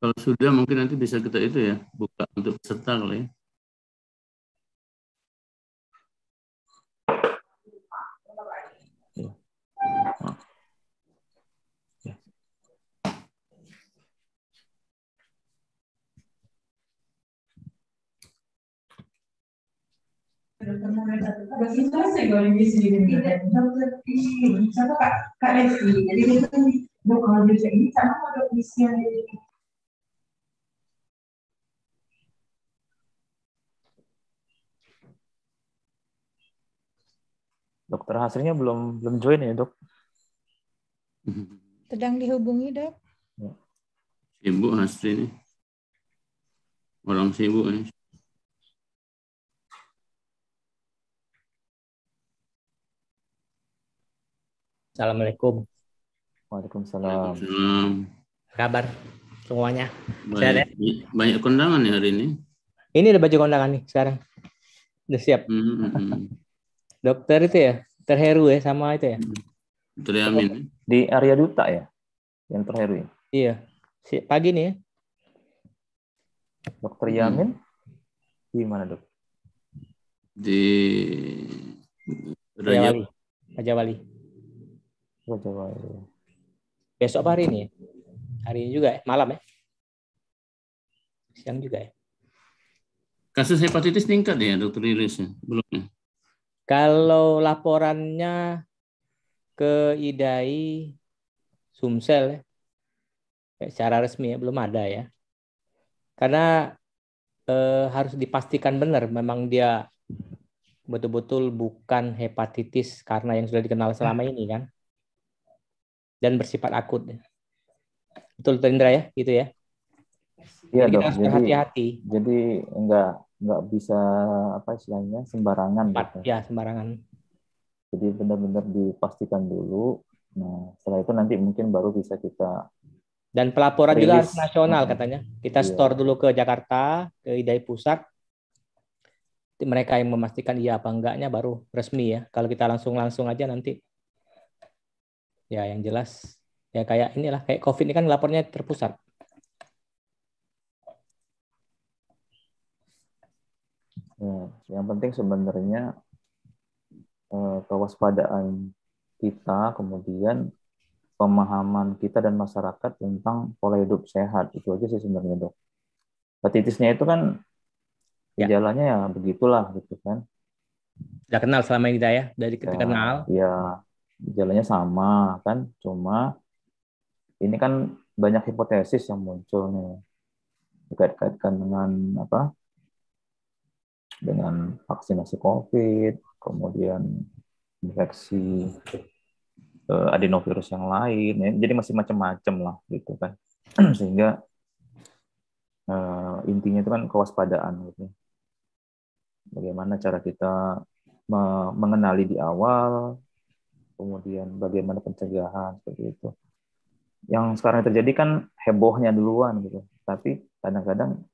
Kalau sudah mungkin nanti bisa kita itu ya, buka untuk peserta kali ya. kalau kak jadi kita ini sama Dokter Hasrinya belum belum join ya dok? Sedang dihubungi dok? Ya. Sibuk Hasri ini. Orang sibuk ini. Assalamualaikum. Waalaikumsalam. Waalaikumsalam. Kabar semuanya. Banyak, banyak kondangan ya hari ini. Ini ada baju kondangan nih sekarang. Udah siap. Mm -hmm dokter itu ya terheru ya sama itu ya hmm. Triamin di area duta ya yang terheru ya iya si, pagi nih ya dokter Yamin di mana dok di Raja Wali Raja Wali besok hari ini ya? hari ini juga ya? malam ya siang juga ya kasus hepatitis tingkat ya dokter Iris ya belum ya kalau laporannya ke IDAI Sumsel ya, secara resmi ya, belum ada ya. Karena eh, harus dipastikan benar memang dia betul-betul bukan hepatitis karena yang sudah dikenal selama ini kan. Dan bersifat akut. Betul Indra ya, gitu ya. Iya, dok. Kita harus jadi, hati-hati. Jadi enggak nggak bisa apa istilahnya sembarangan Pat, gitu. ya sembarangan jadi benar-benar dipastikan dulu nah setelah itu nanti mungkin baru bisa kita dan pelaporan rilis. juga harus nasional katanya kita yeah. store dulu ke Jakarta ke IDAI pusat mereka yang memastikan iya apa enggaknya baru resmi ya kalau kita langsung langsung aja nanti ya yang jelas ya kayak inilah kayak covid ini kan lapornya terpusat Ya, yang penting sebenarnya eh, kewaspadaan kita, kemudian pemahaman kita dan masyarakat tentang pola hidup sehat itu aja sih sebenarnya dok. Hepatitisnya itu kan ya. jalannya ya begitulah gitu kan. Sudah kenal selama ini dah ya dari kita ya, kenal. Ya jalannya sama kan, cuma ini kan banyak hipotesis yang muncul nih dikait-kaitkan dengan apa dengan vaksinasi COVID, kemudian infeksi uh, adenovirus yang lain, ya. jadi masih macam-macam lah gitu kan. Sehingga uh, intinya itu kan kewaspadaan gitu. Bagaimana cara kita me mengenali di awal, kemudian bagaimana pencegahan seperti itu. Yang sekarang terjadi kan hebohnya duluan gitu, tapi kadang-kadang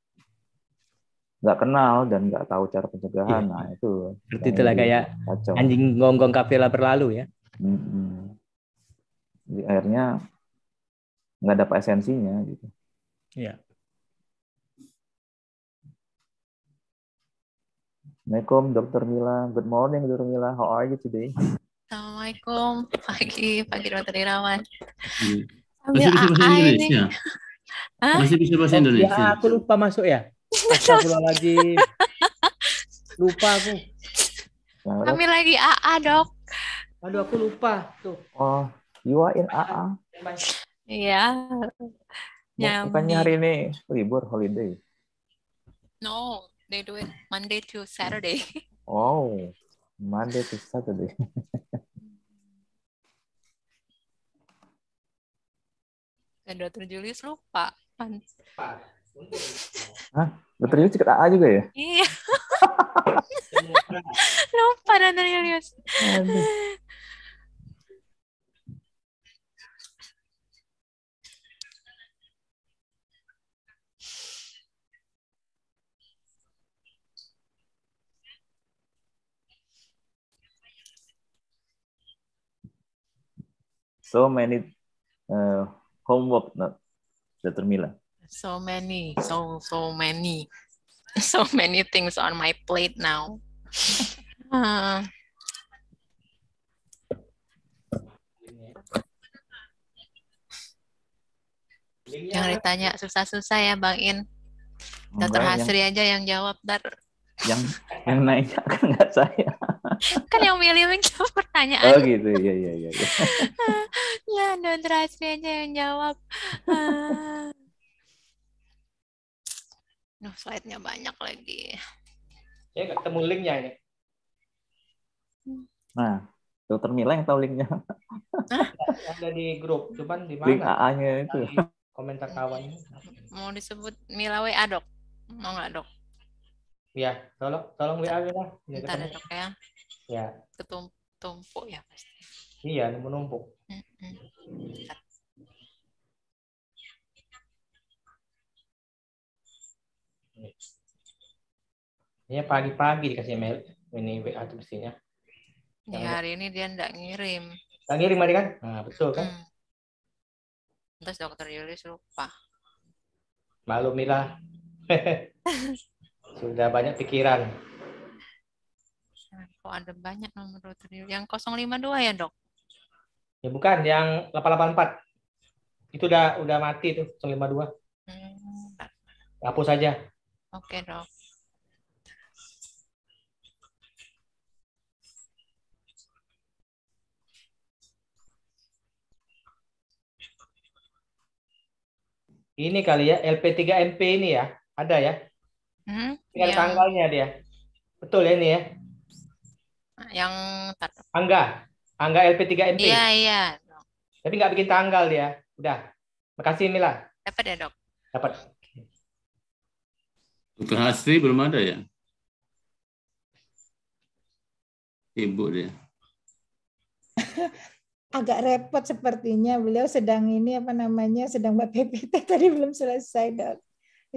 nggak kenal dan nggak tahu cara pencegahan. Iya. Nah itu. berarti itulah kayak kacau. anjing gonggong kafila berlalu ya. mm hmm akhirnya nggak dapat esensinya gitu. Iya. Assalamualaikum Dokter Mila. Good morning Dokter Mila. How are you today? Assalamualaikum pagi pagi Dokter Irawan. Iya. Masih bisa bahasa Indonesia. Masih bisa bahasa oh, iya, Indonesia. Ya, aku lupa masuk ya. lagi? lupa aku. Nah, Kami lagi AA dok. Aduh aku lupa tuh. Oh, you are in AA. Iya. Yeah. Bukannya hari ini libur holiday. No, they do it Monday to Saturday. Oh, Monday to Saturday. Dan Dr. Julius lupa. Hah? Dokter Yus ikut AA juga ya? Iya. Lupa Dokter Yus. So many uh, homework, not Dr. Mila so many, so so many, so many things on my plate now. uh, uh-huh. Jangan ditanya susah-susah ya Bang In. Dokter Hasri yang... aja yang jawab dar. Yang yang nanya kan nggak saya. kan yang milih jawab pertanyaan. Oh gitu, ya, ya, ya. ya Dokter Hasri aja yang jawab. Nah, slide-nya banyak lagi. Saya nggak ketemu linknya ini. Nah, dokter Mila yang tahu linknya. nya Ada di grup, cuman di mana? Link AA-nya itu. Di ya. komentar kawan. Mau disebut Mila WA dok? Mau nggak dok? Ya, tolong tolong WA Mila. Ya, Ntar dok ya. Ya. Ketumpuk ya pasti. Iya, numpuk. Mm Ini iya, pagi-pagi dikasih email ini WA tuh mestinya. Ya, hari ini dia enggak ngirim. Enggak ngirim hari kan? Nah, betul kan? Hmm. Terus dokter Yulis lupa. mila. Sudah banyak pikiran. Kok ada banyak nomor dokter Yulis? Yang 052 ya, Dok? Ya bukan, yang 884. Itu udah udah mati tuh 052. Hmm. Hapus saja. Oke, Dok. Ini kali ya, LP3MP ini ya. Ada ya? Hmm, Tinggal yang... tanggalnya dia. Betul ya ini ya? Yang... Angga. Angga LP3MP. Iya, iya. Tapi nggak bikin tanggal dia. Udah. Makasih Mila. Dapat ya, Dok? Dapat. Dokter Hasri belum ada ya? Ibu dia. Agak repot sepertinya beliau sedang ini apa namanya sedang buat PPT tadi belum selesai dok.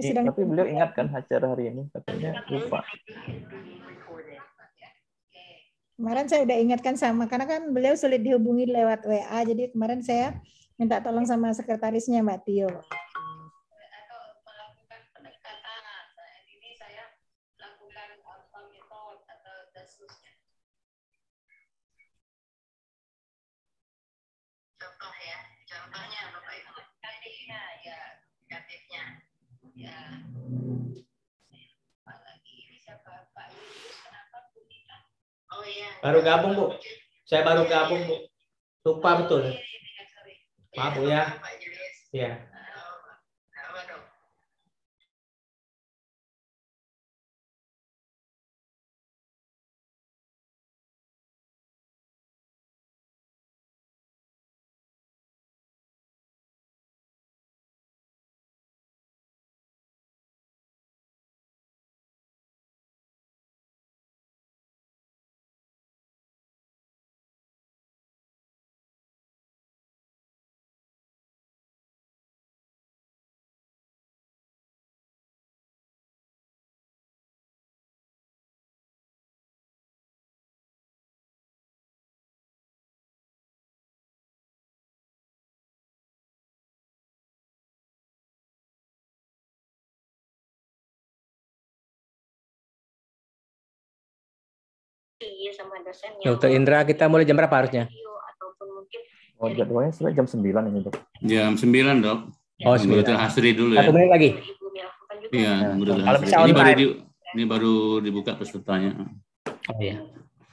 Iya, sedang... Tapi beliau ingat kan acara hari ini katanya lupa. Kemarin saya udah ingatkan sama karena kan beliau sulit dihubungi lewat WA jadi kemarin saya minta tolong sama sekretarisnya Mbak Tio. Oh, iya. Baru iya, gabung bu. Iya. Saya baru gabung bu. Lupa oh, betul. Maaf bu ya. ya. kerja sama dosennya. Dokter Indra, kita mulai jam berapa harusnya? Ataupun mungkin Oh, jadwalnya sudah jam 9 ini, Dok. Jam 9, Dok. Oh, sembilan. Menurut Hasri dulu ya. Satu menit lagi. Iya, menurut nah, Hasri. Kalau bisa ini baru di, ini baru dibuka pesertanya. Oh iya.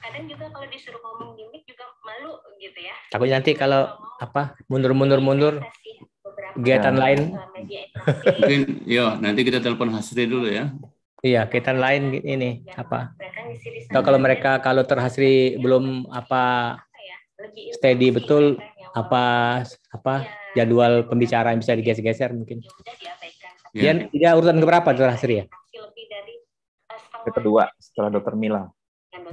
Kadang juga kalau disuruh ngomong gimmick juga malu gitu ya. Takutnya nanti kalau apa mundur-mundur mundur kegiatan ya. lain. Mungkin yo iya, nanti kita telepon Hasri dulu ya. Iya, kaitan lain ini ya, apa? Kalau kalau ya. mereka kalau terhasri ya, belum apa ya, steady betul apa apa ya, iya. jadwal pembicaraan bisa digeser-geser mungkin. Ya, iya. dia, dia urutan keberapa terhasri ya? Kedua eh, setelah dokter Mila.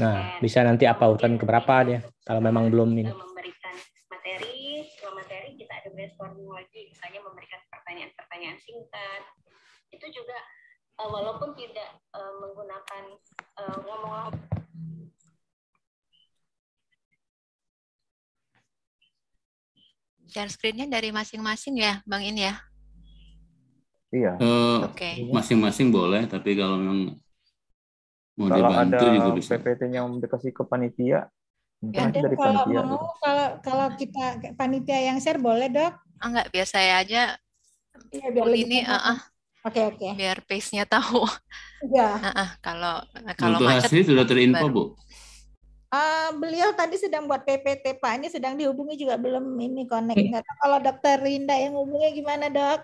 Nah, bisa nanti apa urutan keberapa dia kalau memang belum ini? Memberikan materi, setelah materi kita ada brainstorming lagi, misalnya memberikan pertanyaan-pertanyaan singkat. Itu juga uh, walaupun tidak uh, menggunakan eh, ngomong ngomong share screen-nya dari masing-masing ya, Bang In ya? Iya. Uh, Oke. Okay. Masing-masing boleh, tapi kalau memang mau kalau dibantu ada juga bisa. PPT-nya yang dikasih ke panitia, ya, dari kalau panitia. Mau, kalau kalau kita panitia yang share boleh dok? Enggak, ah, biasa aja. Iya, biar ini uh, uh, Oke okay, oke. Okay. Biar pace-nya tahu. Iya. kalau nah, kalau hasil sudah terinfo Bu. Uh, beliau tadi sedang buat PPT Pak ini sedang dihubungi juga belum ini connect nggak tahu kalau dokter Rinda yang hubungnya gimana dok?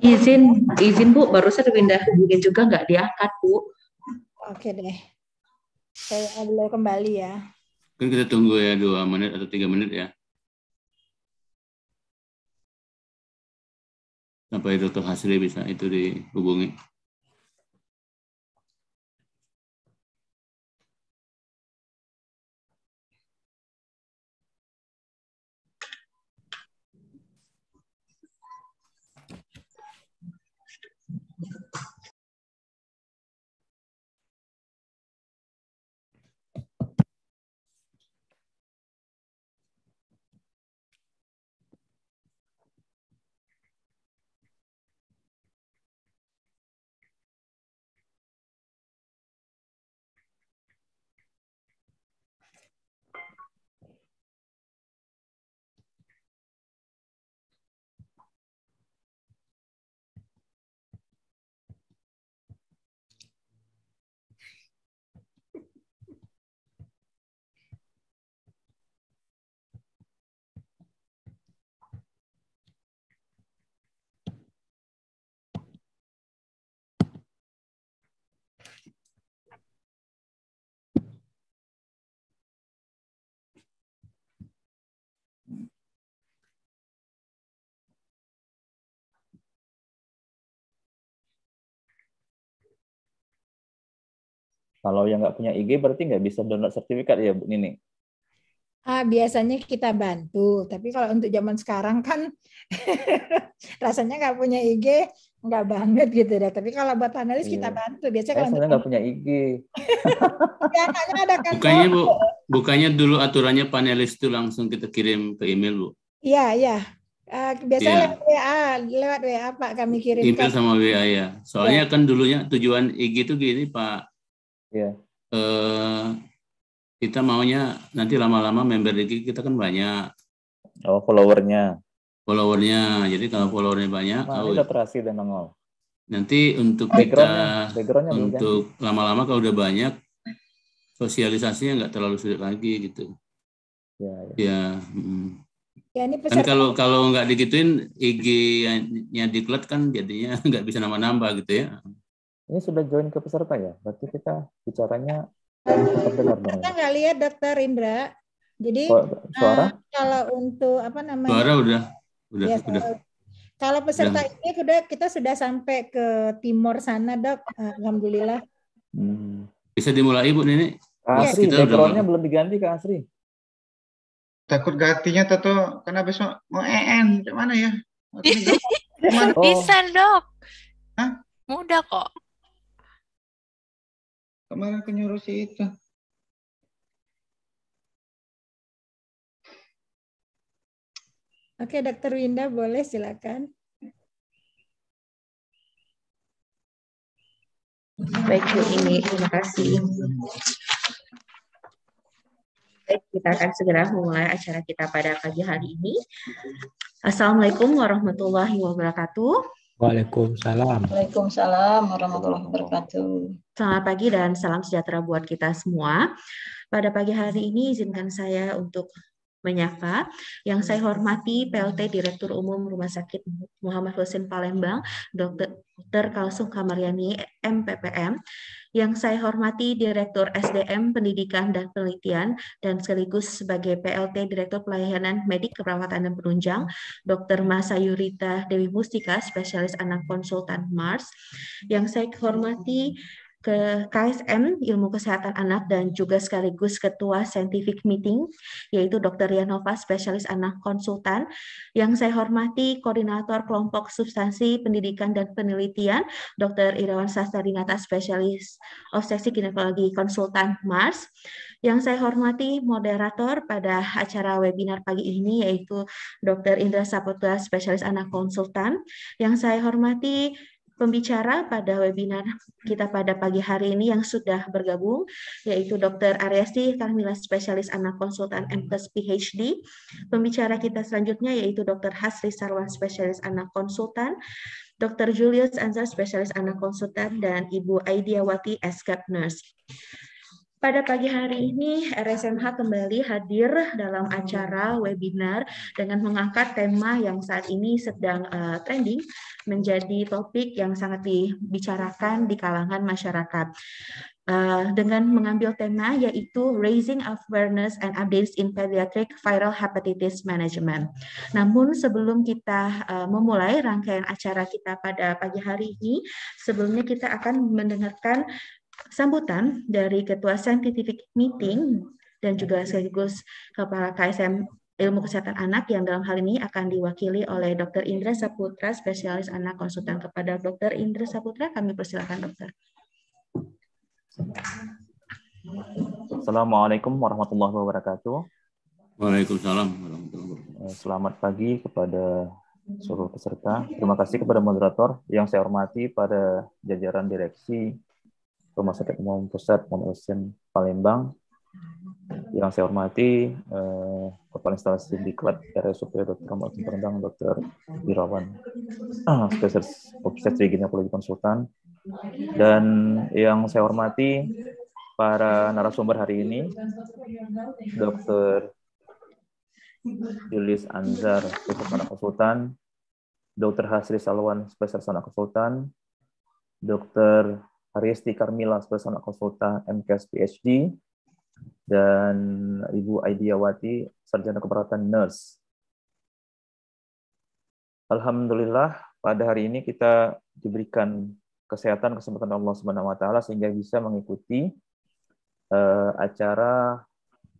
Izin izin Bu baru saya Rinda hubungi juga nggak diangkat Bu. Oke okay deh saya beliau kembali ya. Kan kita tunggu ya dua menit atau tiga menit ya. apa itu Hasri bisa itu dihubungi Kalau yang nggak punya IG berarti nggak bisa download sertifikat ya Bu Nini? Ah, biasanya kita bantu, tapi kalau untuk zaman sekarang kan rasanya nggak punya IG, nggak banget gitu deh. Tapi kalau buat panelis iya. kita bantu. Biasanya kalau nggak punya IG. ya, ada kan. Bukannya bu, bukannya dulu aturannya panelis itu langsung kita kirim ke email bu? Iya iya. Uh, biasanya yeah. lewat WA, lewat WA Pak kami kirim. Email sama WA ya. Soalnya yeah. kan dulunya tujuan IG itu gini Pak yeah. Eh, kita maunya nanti lama-lama member lagi kita kan banyak. Oh, followernya. Followernya. Jadi kalau followernya banyak, nah, oh, terasi dan nongol. Nanti untuk background kita ya? untuk lama-lama kalau udah banyak sosialisasinya nggak terlalu sulit lagi gitu. Ya. Ya. ya Hmm. Ya, ini kan peserta. kalau kalau nggak digituin IG-nya diklat kan jadinya nggak bisa nambah-nambah gitu ya. Ini sudah join ke peserta ya? Berarti kita bicaranya eh, terdengar dong. Kita ya. nggak lihat Dokter Indra. Jadi eh, suara? Uh, kalau untuk apa namanya? Suara udah, udah, ya, udah. Kalau peserta udah. ini sudah kita sudah sampai ke timur sana, dok. Eh, Alhamdulillah. Hmm. Bisa dimulai, Bu Nini. Asri, kita udah... belum diganti ke Asri. Takut gantinya Toto, karena besok mau EN, gimana ya? Oh. Bisa, dok. Hah? Mudah kok. Kemarin aku nyuruh si itu. Oke, Dokter Winda boleh silakan. Baik, Bu ini terima kasih. Baik, kita akan segera mulai acara kita pada pagi hari ini. Assalamualaikum warahmatullahi wabarakatuh. Waalaikumsalam. Waalaikumsalam warahmatullahi wabarakatuh. Selamat pagi dan salam sejahtera buat kita semua. Pada pagi hari ini izinkan saya untuk menyapa yang saya hormati PLT Direktur Umum Rumah Sakit Muhammad Husin Palembang, Dr. Kalsung Kamaryani, MPPM, yang saya hormati Direktur SDM Pendidikan dan Penelitian dan sekaligus sebagai PLT Direktur Pelayanan Medik Keperawatan dan Penunjang, Dr. Masayurita Dewi Mustika, spesialis anak konsultan MARS. Yang saya hormati ke KSM Ilmu Kesehatan Anak dan juga sekaligus Ketua Scientific Meeting yaitu Dr. Rianova Spesialis Anak Konsultan yang saya hormati Koordinator Kelompok Substansi Pendidikan dan Penelitian Dr. Irawan Sastarinata Spesialis Obsesi Ginekologi Konsultan MARS yang saya hormati moderator pada acara webinar pagi ini yaitu Dr. Indra Saputra Spesialis Anak Konsultan yang saya hormati pembicara pada webinar kita pada pagi hari ini yang sudah bergabung, yaitu Dr. Aryasti Karmila Spesialis Anak Konsultan MKes PhD. Pembicara kita selanjutnya yaitu Dr. Hasri Sarwan Spesialis Anak Konsultan, Dr. Julius Anza, Spesialis Anak Konsultan, dan Ibu Aidiawati escape Nurse. Pada pagi hari ini, RSMH kembali hadir dalam acara webinar dengan mengangkat tema yang saat ini sedang uh, trending menjadi topik yang sangat dibicarakan di kalangan masyarakat. Uh, dengan mengambil tema yaitu Raising Awareness and Updates in Pediatric Viral Hepatitis Management. Namun sebelum kita uh, memulai rangkaian acara kita pada pagi hari ini, sebelumnya kita akan mendengarkan sambutan dari Ketua Scientific Meeting dan juga sekaligus Kepala KSM Ilmu Kesehatan Anak yang dalam hal ini akan diwakili oleh Dr. Indra Saputra, spesialis anak konsultan kepada Dr. Indra Saputra. Kami persilakan, Dokter. Assalamualaikum warahmatullahi wabarakatuh. Waalaikumsalam warahmatullahi wabarakatuh. Eh, selamat pagi kepada seluruh peserta. Terima kasih kepada moderator yang saya hormati pada jajaran direksi Rumah Sakit Umum Pusat Pemeriksaan Palembang yang saya hormati eh, Kepala Instalasi di klat RSUP Dr. Martin Perendang, Dr. Irawan, ah, spesialis obstetri ginekologi konsultan, dan yang saya hormati para narasumber hari ini, Dr. Julius Anzar, spesialis anak konsultan, Dr. Hasri Salwan, spesialis anak konsultan, Dr. Ariesti Karmila bersama konsultan MKS PhD, dan Ibu Aidiawati, Sarjana keperawatan Nurse. Alhamdulillah, pada hari ini kita diberikan kesehatan kesempatan Allah Subhanahu wa taala sehingga bisa mengikuti uh, acara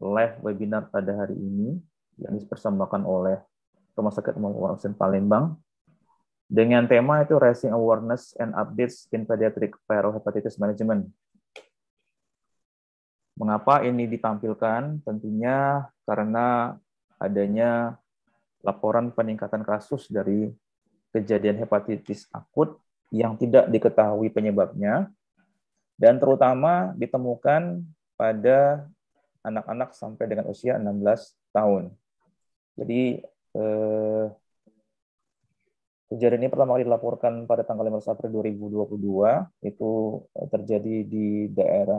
live webinar pada hari ini yang dipersembahkan oleh Rumah Sakit Umum Wawasan Palembang dengan tema itu Raising Awareness and Updates in Pediatric viral hepatitis Management. Mengapa ini ditampilkan? Tentunya karena adanya laporan peningkatan kasus dari kejadian hepatitis akut yang tidak diketahui penyebabnya dan terutama ditemukan pada anak-anak sampai dengan usia 16 tahun. Jadi eh, Kejadian ini pertama kali dilaporkan pada tanggal 15 April 2022, itu eh, terjadi di daerah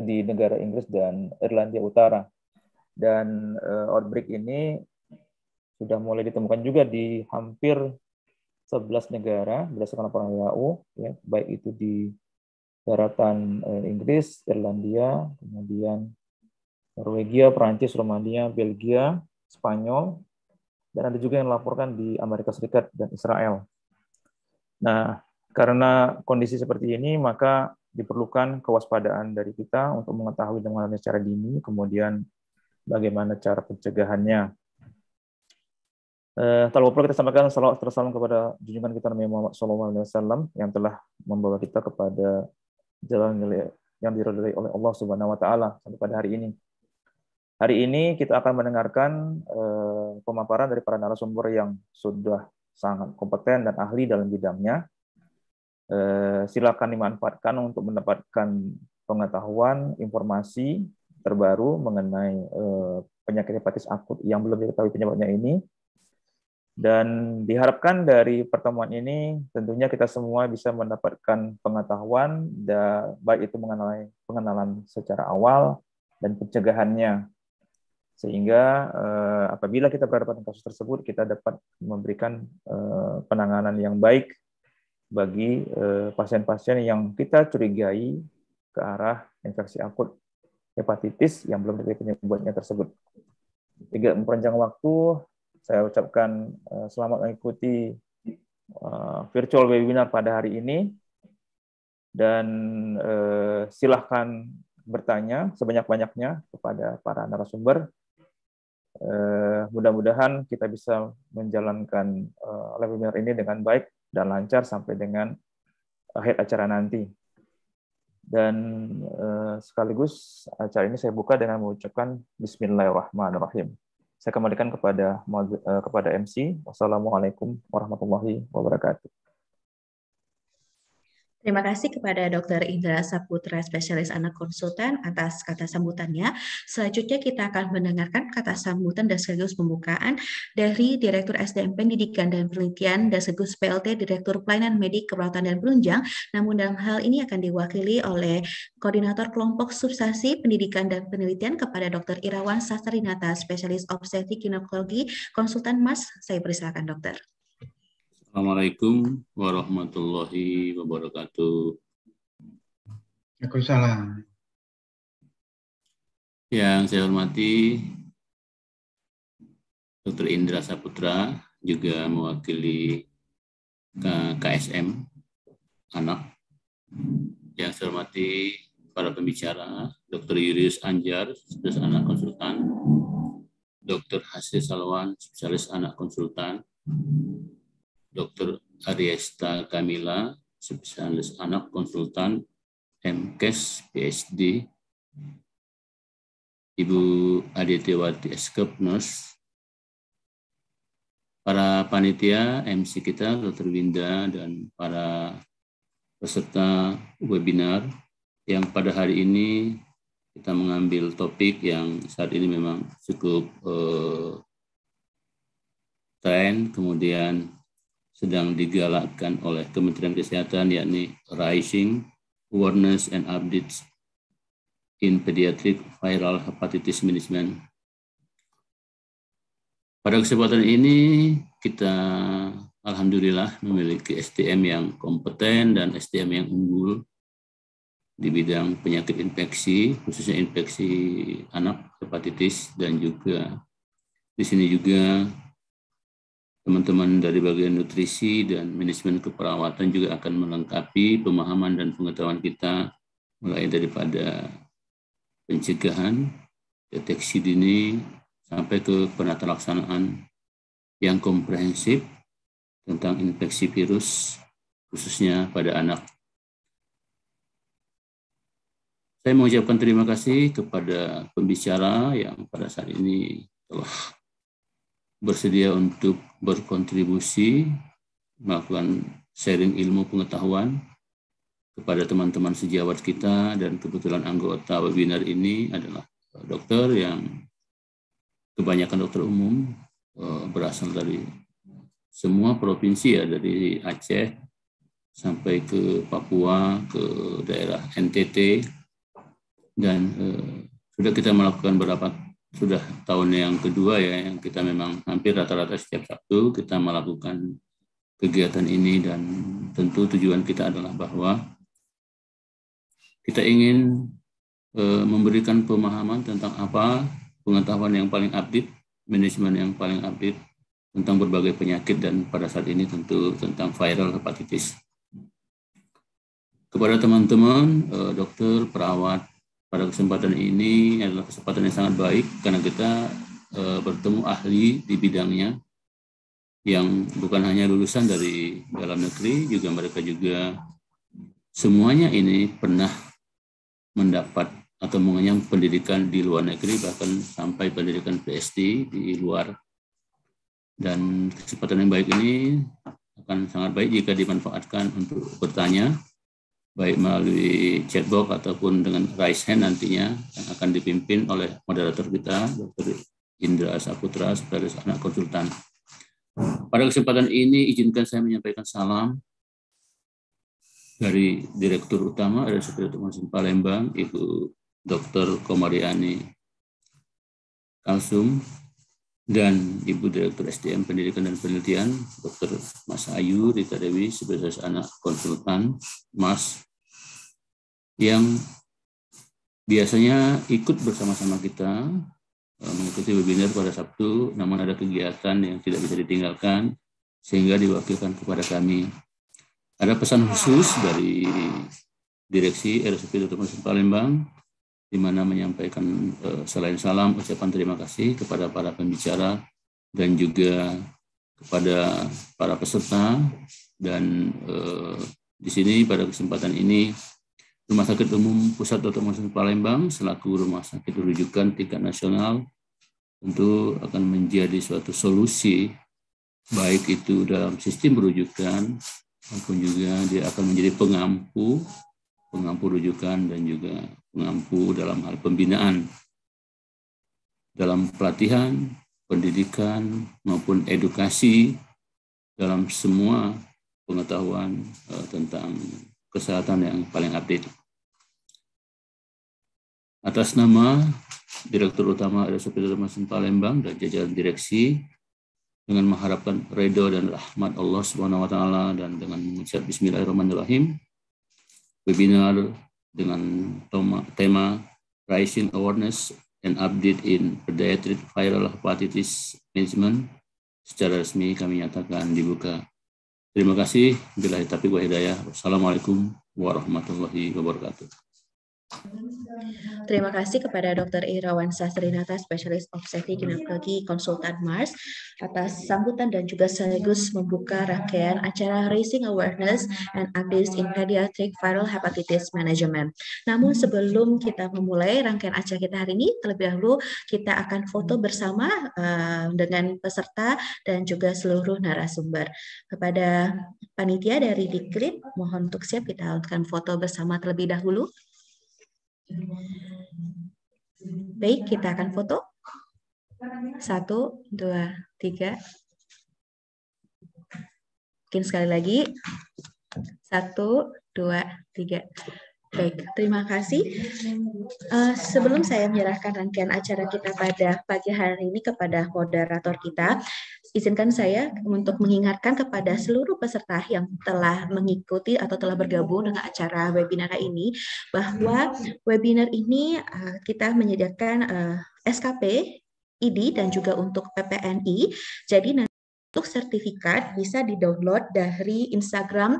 eh, di negara Inggris dan Irlandia Utara. Dan uh, outbreak ini sudah mulai ditemukan juga di hampir 11 negara berdasarkan laporan WHO, ya, baik itu di daratan uh, Inggris, Irlandia, kemudian Norwegia, Perancis, Romania, Belgia, Spanyol, dan ada juga yang laporkan di Amerika Serikat dan Israel. Nah, karena kondisi seperti ini, maka diperlukan kewaspadaan dari kita untuk mengetahui dengan secara dini, kemudian bagaimana cara pencegahannya. Eh, tak kita sampaikan salawat tersalam kepada junjungan kita Nabi Muhammad SAW yang telah membawa kita kepada jalan yang diridhai oleh Allah Subhanahu Wa Taala sampai pada hari ini. Hari ini kita akan mendengarkan eh, pemaparan dari para narasumber yang sudah sangat kompeten dan ahli dalam bidangnya. Eh, silakan dimanfaatkan untuk mendapatkan pengetahuan, informasi terbaru mengenai eh, penyakit hepatitis akut yang belum diketahui penyebabnya ini. Dan diharapkan dari pertemuan ini tentunya kita semua bisa mendapatkan pengetahuan, baik itu mengenai pengenalan secara awal dan pencegahannya sehingga eh, apabila kita berhadapan dengan kasus tersebut kita dapat memberikan eh, penanganan yang baik bagi eh, pasien-pasien eh, yang kita curigai ke arah infeksi akut hepatitis yang belum terjadi penyebabnya tersebut. Tiga memperpanjang waktu, saya ucapkan eh, selamat mengikuti eh, virtual webinar pada hari ini dan silahkan bertanya sebanyak-banyaknya kepada para narasumber Uh, mudah-mudahan kita bisa menjalankan uh, live webinar ini dengan baik dan lancar sampai dengan akhir acara nanti. Dan uh, sekaligus acara ini saya buka dengan mengucapkan Bismillahirrahmanirrahim. Saya kembalikan kepada uh, kepada MC. Wassalamualaikum warahmatullahi wabarakatuh. Terima kasih kepada Dr. Indra Saputra, spesialis anak konsultan atas kata sambutannya. Selanjutnya kita akan mendengarkan kata sambutan dan sekaligus pembukaan dari Direktur SDM Pendidikan dan Penelitian dan sekaligus PLT Direktur Pelayanan Medik Keperawatan dan Penunjang. Namun dalam hal ini akan diwakili oleh Koordinator Kelompok Substansi Pendidikan dan Penelitian kepada Dr. Irawan Sastarinata, spesialis obstetrik ginekologi, konsultan MAS. Saya persilakan, Dokter. Assalamualaikum warahmatullahi wabarakatuh. Waalaikumsalam. Yang saya hormati Dr. Indra Saputra juga mewakili eh, KSM anak. Yang saya hormati para pembicara, Dr. Yurius Anjar, spesialis anak konsultan, Dr. Hasil Salwan, spesialis anak konsultan, Dr. Ariesta Kamila spesialis anak konsultan MKes PhD, Ibu Aditewati Eskep Nurse, para panitia MC kita, Dr. Winda, dan para peserta webinar yang pada hari ini kita mengambil topik yang saat ini memang cukup eh, tren, kemudian sedang digalakkan oleh Kementerian Kesehatan yakni Rising Awareness and Updates in Pediatric Viral Hepatitis Management. Pada kesempatan ini kita alhamdulillah memiliki SDM yang kompeten dan SDM yang unggul di bidang penyakit infeksi, khususnya infeksi anak hepatitis dan juga di sini juga Teman-teman dari bagian nutrisi dan manajemen keperawatan juga akan melengkapi pemahaman dan pengetahuan kita mulai daripada pencegahan, deteksi dini, sampai ke penata yang komprehensif tentang infeksi virus, khususnya pada anak saya mengucapkan terima kasih kepada pembicara yang pada saat ini telah bersedia untuk berkontribusi melakukan sharing ilmu pengetahuan kepada teman-teman sejawat kita dan kebetulan anggota webinar ini adalah dokter yang kebanyakan dokter umum eh, berasal dari semua provinsi ya dari Aceh sampai ke Papua ke daerah NTT dan eh, sudah kita melakukan beberapa sudah tahun yang kedua ya yang kita memang hampir rata-rata setiap Sabtu kita melakukan kegiatan ini dan tentu tujuan kita adalah bahwa kita ingin e, memberikan pemahaman tentang apa pengetahuan yang paling update, manajemen yang paling update tentang berbagai penyakit dan pada saat ini tentu tentang viral hepatitis. Kepada teman-teman e, dokter, perawat, pada kesempatan ini adalah kesempatan yang sangat baik karena kita e, bertemu ahli di bidangnya yang bukan hanya lulusan dari dalam negeri, juga mereka juga semuanya ini pernah mendapat atau mengenyam pendidikan di luar negeri bahkan sampai pendidikan PhD di luar dan kesempatan yang baik ini akan sangat baik jika dimanfaatkan untuk bertanya baik melalui chatbox ataupun dengan raise hand nantinya yang akan dipimpin oleh moderator kita Dr. Indra Saputra sebagai anak konsultan. Pada kesempatan ini izinkan saya menyampaikan salam dari Direktur Utama RSUD Tumasin Palembang, Ibu Dr. Komariani Kalsum, dan Ibu Direktur SDM Pendidikan dan Penelitian, Dr. Mas Ayu Rita Dewi, sebesar anak konsultan, Mas, yang biasanya ikut bersama-sama kita e, mengikuti webinar pada Sabtu, namun ada kegiatan yang tidak bisa ditinggalkan, sehingga diwakilkan kepada kami. Ada pesan khusus dari Direksi RSUP Dr. Mas Palembang di mana menyampaikan uh, eh, selain salam ucapan terima kasih kepada para pembicara dan juga kepada para peserta dan uh, di sini pada kesempatan ini Rumah Sakit Umum Pusat Dr. Maksud Palembang selaku rumah sakit rujukan tingkat nasional tentu akan menjadi suatu solusi baik itu dalam sistem rujukan maupun juga dia akan menjadi pengampu pengampu rujukan dan juga mengampu dalam hal pembinaan, dalam pelatihan, pendidikan, maupun edukasi dalam semua pengetahuan uh, tentang kesehatan yang paling update. Atas nama Direktur Utama RSUD Kecamatan Palembang dan jajaran direksi, dengan mengharapkan ridho dan rahmat Allah Subhanahu wa taala dan dengan mengucap bismillahirrahmanirrahim webinar dengan tema, tema Rising Awareness and Update in Pediatric Viral Hepatitis Management secara resmi kami nyatakan dibuka. Terima kasih. Bila tapi wa hidayah. Wassalamualaikum warahmatullahi wabarakatuh. Terima kasih kepada Dr. Irawan Sastrinata, spesialis obstetri ginekologi konsultan Mars atas sambutan dan juga sekaligus membuka rangkaian acara Raising Awareness and Updates in Pediatric Viral Hepatitis Management. Namun sebelum kita memulai rangkaian acara kita hari ini, terlebih dahulu kita akan foto bersama eh, dengan peserta dan juga seluruh narasumber. Kepada panitia dari Dikrit. mohon untuk siap kita lakukan foto bersama terlebih dahulu. Baik, kita akan foto. Satu, dua, tiga. Mungkin sekali lagi. Satu, dua, tiga. Baik, terima kasih. Uh, sebelum saya menyerahkan rangkaian acara kita pada pagi hari ini kepada moderator kita, izinkan saya untuk mengingatkan kepada seluruh peserta yang telah mengikuti atau telah bergabung dengan acara webinar ini bahwa webinar ini uh, kita menyediakan uh, eh, SKP, ID dan juga untuk PPNI. Jadi nanti untuk sertifikat bisa di-download dari Instagram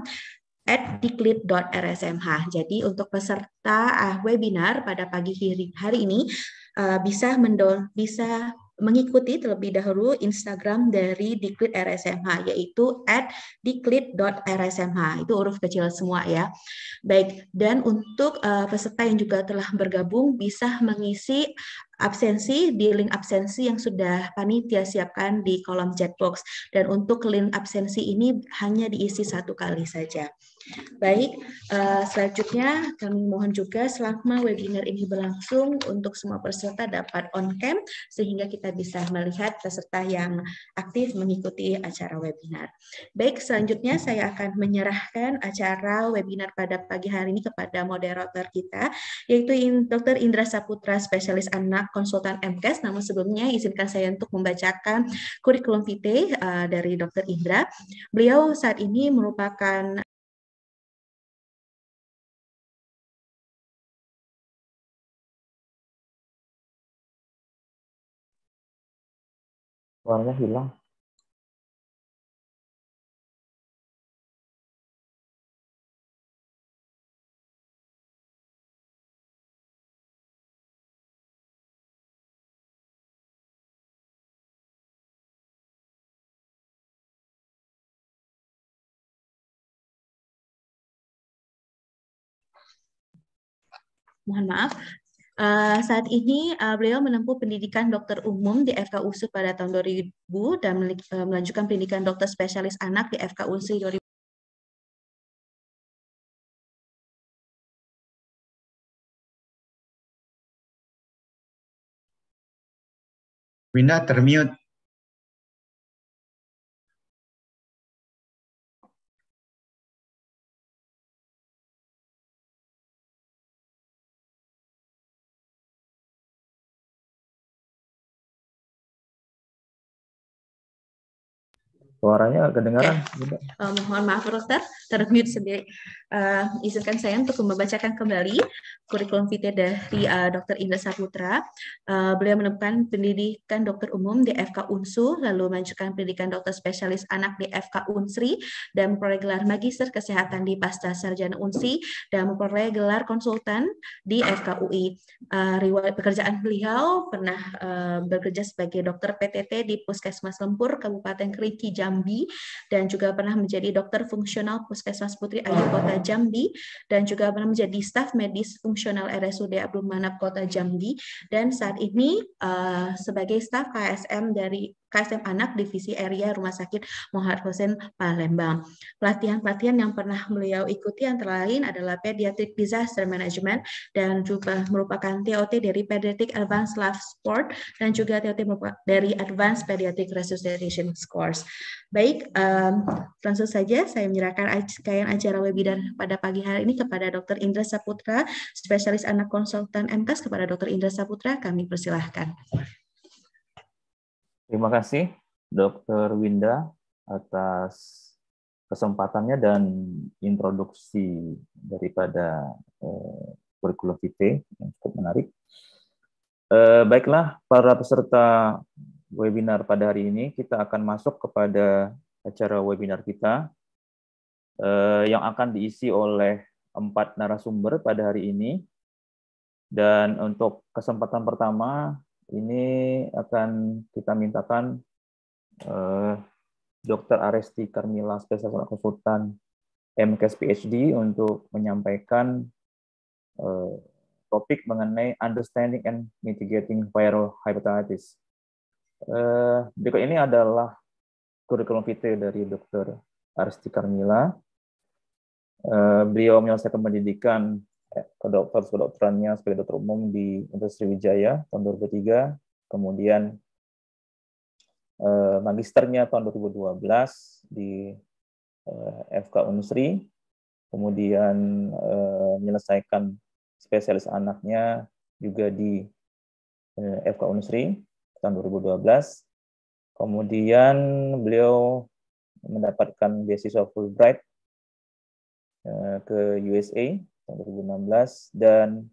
at diklit.rsmh. Jadi untuk peserta ah, webinar pada pagi hari, ini ah, bisa mendol bisa mengikuti terlebih dahulu Instagram dari Diklit RSMH yaitu @diklit.rsmh. Itu huruf kecil semua ya. Baik, dan untuk uh, peserta yang juga telah bergabung bisa mengisi absensi di link absensi yang sudah panitia siapkan di kolom chat box dan untuk link absensi ini hanya diisi satu kali saja. Baik, eh, selanjutnya kami mohon juga selama webinar ini berlangsung untuk semua peserta dapat on cam sehingga kita bisa melihat peserta yang aktif mengikuti acara webinar. Baik, selanjutnya saya akan menyerahkan acara webinar pada pagi hari ini kepada moderator kita yaitu Dr. Indra Saputra, spesialis anak konsultan MKes. Namun sebelumnya izinkan saya untuk membacakan kurikulum vitae eh, dari Dr. Indra. Beliau saat ini merupakan Warnanya hilang. mohon maaf Uh, saat ini uh, beliau menempuh pendidikan dokter umum di FK pada tahun 2000 dan uh, melanjutkan pendidikan dokter spesialis anak di FK UNSUD 2000. Winda termute. Suaranya kedengaran? Okay. Ya. Uh, eh, mohon maaf, Dokter, termute sendiri. Uh, izinkan saya untuk membacakan kembali kurikulum vitae dari uh, eh, Dr. Indra Saputra. Uh, beliau menemukan pendidikan dokter umum di FK Unsu, lalu melanjutkan pendidikan dokter spesialis anak di FK Unsri, dan memperoleh gelar magister kesehatan di Pasta Sarjana Unsi, dan memperoleh gelar konsultan di FKUI. Uh, riwayat pekerjaan beliau pernah uh, bekerja sebagai dokter PTT di Puskesmas Lempur, Kabupaten Kerinci, Jambi, Jambi dan juga pernah menjadi dokter fungsional Puskesmas Putri Ayu Kota Jambi dan juga pernah menjadi staf medis fungsional RSUD Abdul Manap Kota Jambi dan saat ini uh, sebagai staf KSM dari KSM Anak Divisi Area Rumah Sakit Mohar Hussein Palembang. Pelatihan-pelatihan yang pernah beliau ikuti antara lain adalah Pediatric Disaster Management dan juga merupakan TOT dari Pediatric Advanced Life Support dan juga TOT dari Advanced Pediatric Resuscitation Course. Baik, um, langsung saja saya menyerahkan kain acara webinar pada pagi hari ini kepada Dr. Indra Saputra, spesialis anak konsultan MKS kepada Dr. Indra Saputra, kami persilahkan. Terima kasih Dr. Winda atas kesempatannya dan introduksi daripada eh, kurikulum vitae yang cukup menarik. Eh, baiklah para peserta webinar pada hari ini kita akan masuk kepada acara webinar kita eh, yang akan diisi oleh empat narasumber pada hari ini. Dan untuk kesempatan pertama ini akan kita mintakan uh, eh, Dr. Aresti Karmila spesialis konsultan MKS PhD untuk menyampaikan uh, topik mengenai understanding and mitigating viral hepatitis. Uh, berikut ini adalah kurikulum vitae dari Dr. Aresti Karmila. Uh, beliau menyelesaikan pendidikan Eh, kedokter kedokterannya sebagai dokter umum di Universitas Sriwijaya tahun 2003, kemudian eh, magisternya tahun 2012 di eh, FK Unsri, kemudian eh, menyelesaikan spesialis anaknya juga di eh, FK Unsri tahun 2012. Kemudian beliau mendapatkan beasiswa Fulbright eh, ke USA 2016 dan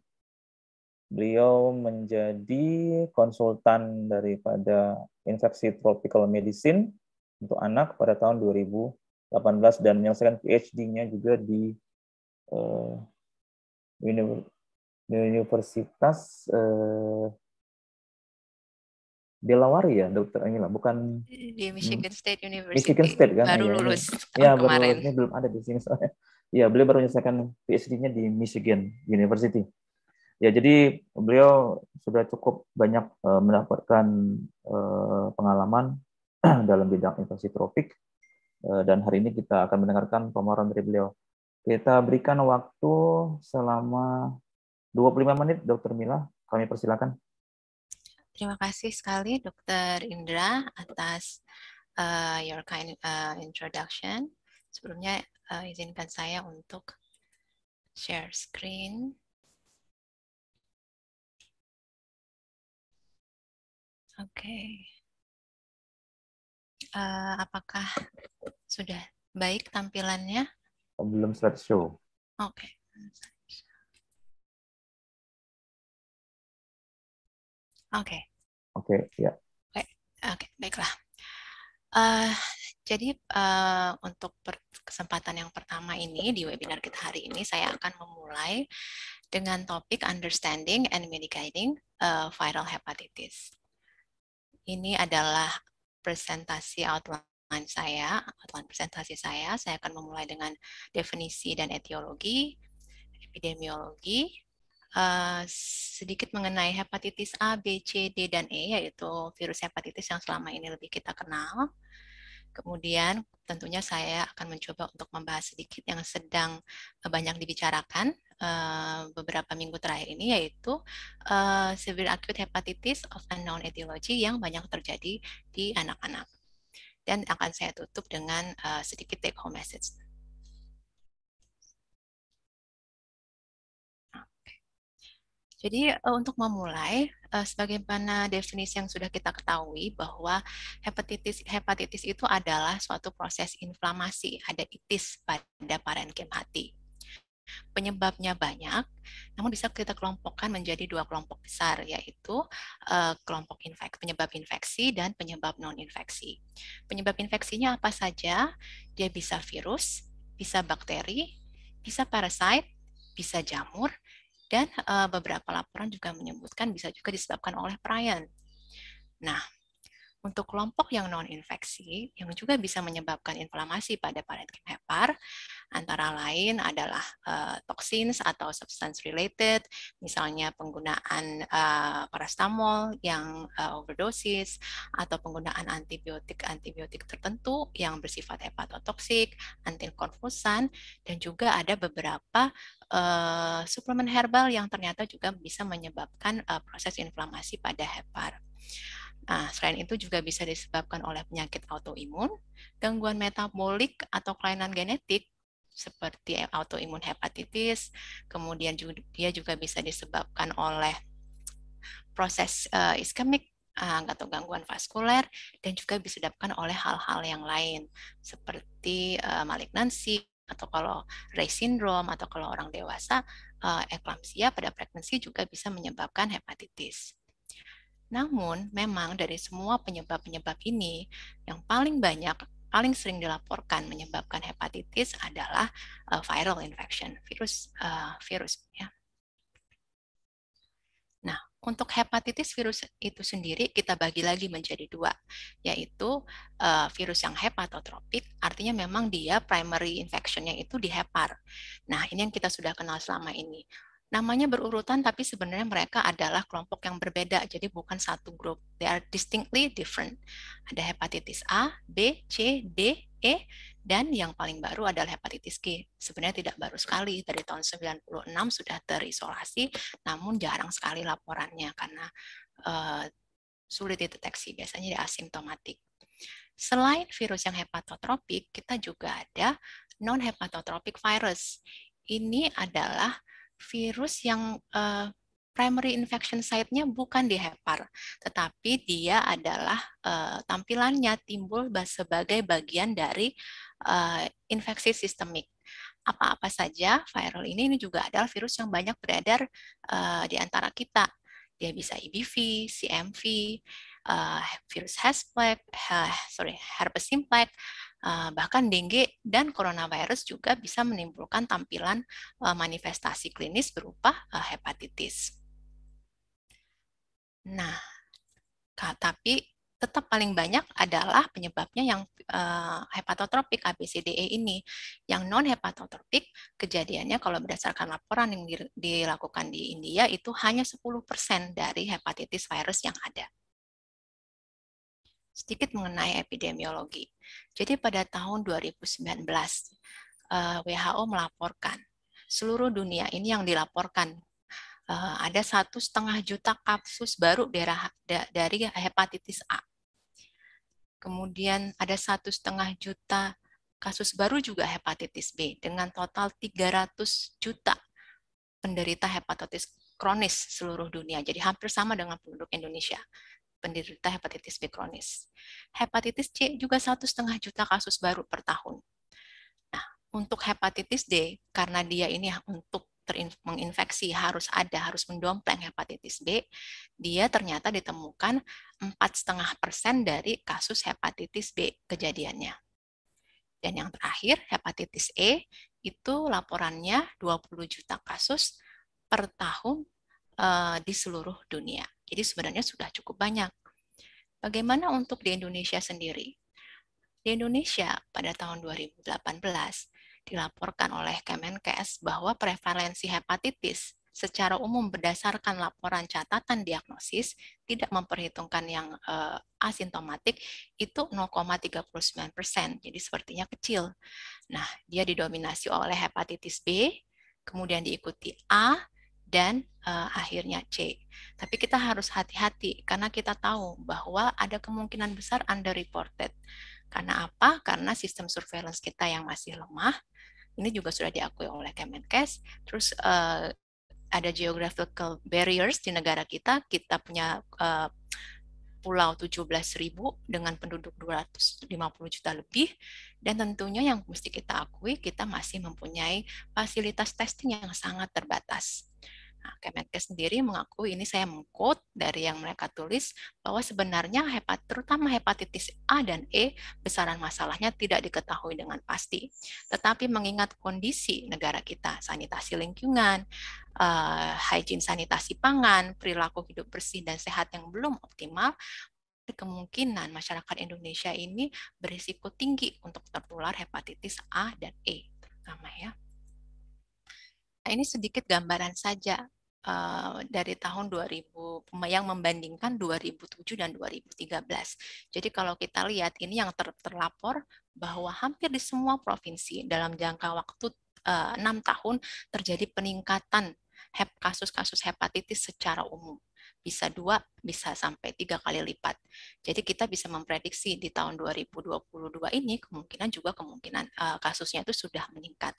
beliau menjadi konsultan daripada infeksi tropical medicine untuk anak pada tahun 2018 dan menyelesaikan PhD-nya juga di uh, Universitas uh, Delaware ya dokter Angela bukan di Michigan State University Michigan State kan baru ya, lulus ya, ya baru ini belum ada di sini soalnya ya beliau baru menyelesaikan PhD-nya di Michigan University. Ya, jadi beliau sudah cukup banyak uh, mendapatkan uh, pengalaman dalam bidang infeksi tropik uh, dan hari ini kita akan mendengarkan pemaparan dari beliau. Kita berikan waktu selama 25 menit, Dokter Mila. Kami persilakan. Terima kasih sekali, Dokter Indra, atas uh, your kind uh, introduction. Sebelumnya uh, izinkan saya untuk share screen. Oke. Okay. Uh, eh, apakah sudah baik tampilannya? Belum slideshow. Oke. Okay. Oke. Okay. Oke, okay, ya. Yeah. Oke, okay, baiklah. Uh, jadi uh, untuk kesempatan yang pertama ini di webinar kita hari ini saya akan memulai dengan topik understanding and mitigating uh, viral hepatitis. Ini adalah presentasi outline saya, outline presentasi saya. Saya akan memulai dengan definisi dan etiologi, epidemiologi, Uh, sedikit mengenai hepatitis A, B, C, D, dan E, yaitu virus hepatitis yang selama ini lebih kita kenal. Kemudian tentunya saya akan mencoba untuk membahas sedikit yang sedang eh, banyak dibicarakan uh, beberapa minggu terakhir ini yaitu uh, severe acute hepatitis of unknown etiology yang banyak terjadi di anak-anak. Dan akan saya tutup dengan uh, sedikit take home message. Jadi eh, untuk memulai, eh, sebagaimana definisi yang sudah kita ketahui bahwa hepatitis hepatitis itu adalah suatu proses inflamasi, ada itis pada parenkim hati. Penyebabnya banyak, namun bisa kita kelompokkan menjadi dua kelompok besar, yaitu eh, kelompok infek, penyebab infeksi dan penyebab non-infeksi. Penyebab infeksinya apa saja? Dia bisa virus, bisa bakteri, bisa parasit, bisa jamur, dan uh, beberapa laporan juga menyebutkan bisa juga disebabkan oleh perayaan. Nah, untuk kelompok yang non-infeksi, yang juga bisa menyebabkan inflamasi pada parenkim hepar, antara lain adalah uh, toxins atau substance related, misalnya penggunaan uh, eh, parastamol yang uh, overdosis, atau penggunaan antibiotik-antibiotik tertentu yang bersifat hepatotoksik, antikonvulsan, dan juga ada beberapa uh, suplemen herbal yang ternyata juga bisa menyebabkan uh, proses inflamasi pada hepar. Nah, selain itu juga bisa disebabkan oleh penyakit autoimun, gangguan metabolik atau kelainan genetik seperti autoimun hepatitis, kemudian juga, dia juga bisa disebabkan oleh proses uh, eh, iskemik uh, ah, atau gangguan vaskuler dan juga bisa disebabkan oleh hal-hal yang lain seperti uh, malignansi atau kalau Ray syndrome atau kalau orang dewasa uh, eh, eklamsia pada pregnancy juga bisa menyebabkan hepatitis. Namun, memang dari semua penyebab-penyebab ini, yang paling banyak, paling sering dilaporkan menyebabkan hepatitis adalah uh, viral infection, virus uh, virus ya. Nah, untuk hepatitis virus itu sendiri kita bagi lagi menjadi dua, yaitu uh, virus yang hepatotropik, artinya memang dia primary infection infection-nya itu dihepar. Nah, ini yang kita sudah kenal selama ini namanya berurutan tapi sebenarnya mereka adalah kelompok yang berbeda jadi bukan satu grup they are distinctly different ada hepatitis A B C D E dan yang paling baru adalah hepatitis G sebenarnya tidak baru sekali dari tahun 96 sudah terisolasi namun jarang sekali laporannya karena uh, sulit dideteksi biasanya dia asimptomatik selain virus yang hepatotropik kita juga ada non hepatotropik virus ini adalah virus yang uh, primary infection site-nya bukan di hepar, tetapi dia adalah uh, tampilannya timbul sebagai bagian dari uh, infeksi sistemik. Apa-apa saja viral ini, ini juga adalah virus yang banyak beredar uh, di antara kita. Dia bisa EBV, CMV, uh, virus Hesplag, uh, sorry, herpes simplex, Eh, bahkan dengue dan coronavirus juga bisa menimbulkan tampilan eh, manifestasi klinis berupa eh, hepatitis. Nah, tapi tetap paling banyak adalah penyebabnya yang hepatotropik ABCDE ini. Yang non hepatotropik kejadiannya kalau berdasarkan laporan yang dilakukan di India itu hanya 10% dari hepatitis virus yang ada sedikit mengenai epidemiologi. Jadi pada tahun 2019 eh, WHO melaporkan seluruh dunia ini yang dilaporkan eh, ada satu setengah juta kasus baru dari hepatitis A. Kemudian ada satu setengah juta kasus baru juga hepatitis B dengan total 300 juta penderita hepatitis kronis seluruh dunia. Jadi hampir sama dengan penduduk Indonesia penderita hepatitis B kronis. Hepatitis C juga satu setengah juta kasus baru per tahun. Nah, untuk hepatitis D, karena dia ini untuk menginfeksi harus ada, harus mendompleng hepatitis B, dia ternyata ditemukan empat setengah persen dari kasus hepatitis B kejadiannya. Dan yang terakhir, hepatitis E, itu laporannya 20 juta kasus per tahun Eh, di seluruh dunia. Jadi sebenarnya sudah cukup banyak. Bagaimana untuk di Indonesia sendiri? Di Indonesia pada tahun 2018 dilaporkan oleh Kemenkes bahwa prevalensi hepatitis secara umum berdasarkan laporan catatan diagnosis tidak memperhitungkan yang uh, eh, asintomatik itu 0,39 persen, jadi sepertinya kecil. Nah, dia didominasi oleh hepatitis B, kemudian diikuti A, dan uh, akhirnya C. Tapi kita harus hati-hati karena kita tahu bahwa ada kemungkinan besar underreported. Karena apa? Karena sistem surveillance kita yang masih lemah. Ini juga sudah diakui oleh Kemenkes. Terus uh, ada geographical barriers di negara kita. Kita punya uh, pulau ribu dengan penduduk 250 juta lebih dan tentunya yang mesti kita akui kita masih mempunyai fasilitas testing yang sangat terbatas. Kemenkes sendiri mengakui ini saya mengkut dari yang mereka tulis bahwa sebenarnya hepat terutama hepatitis A dan E besaran masalahnya tidak diketahui dengan pasti. Tetapi mengingat kondisi negara kita, sanitasi lingkungan, uh, hygiene sanitasi pangan, perilaku hidup bersih dan sehat yang belum optimal, kemungkinan masyarakat Indonesia ini berisiko tinggi untuk tertular hepatitis A dan E terutama ya. Nah, ini sedikit gambaran saja Eh, dari tahun 2000 yang membandingkan 2007 dan 2013. Jadi kalau kita lihat ini yang ter terlapor bahwa hampir di semua provinsi dalam jangka waktu eh, enam uh, tahun terjadi peningkatan hep kasus-kasus hepatitis secara umum bisa dua bisa sampai tiga kali lipat. Jadi kita bisa memprediksi di tahun 2022 ini kemungkinan juga kemungkinan uh, kasusnya itu sudah meningkat.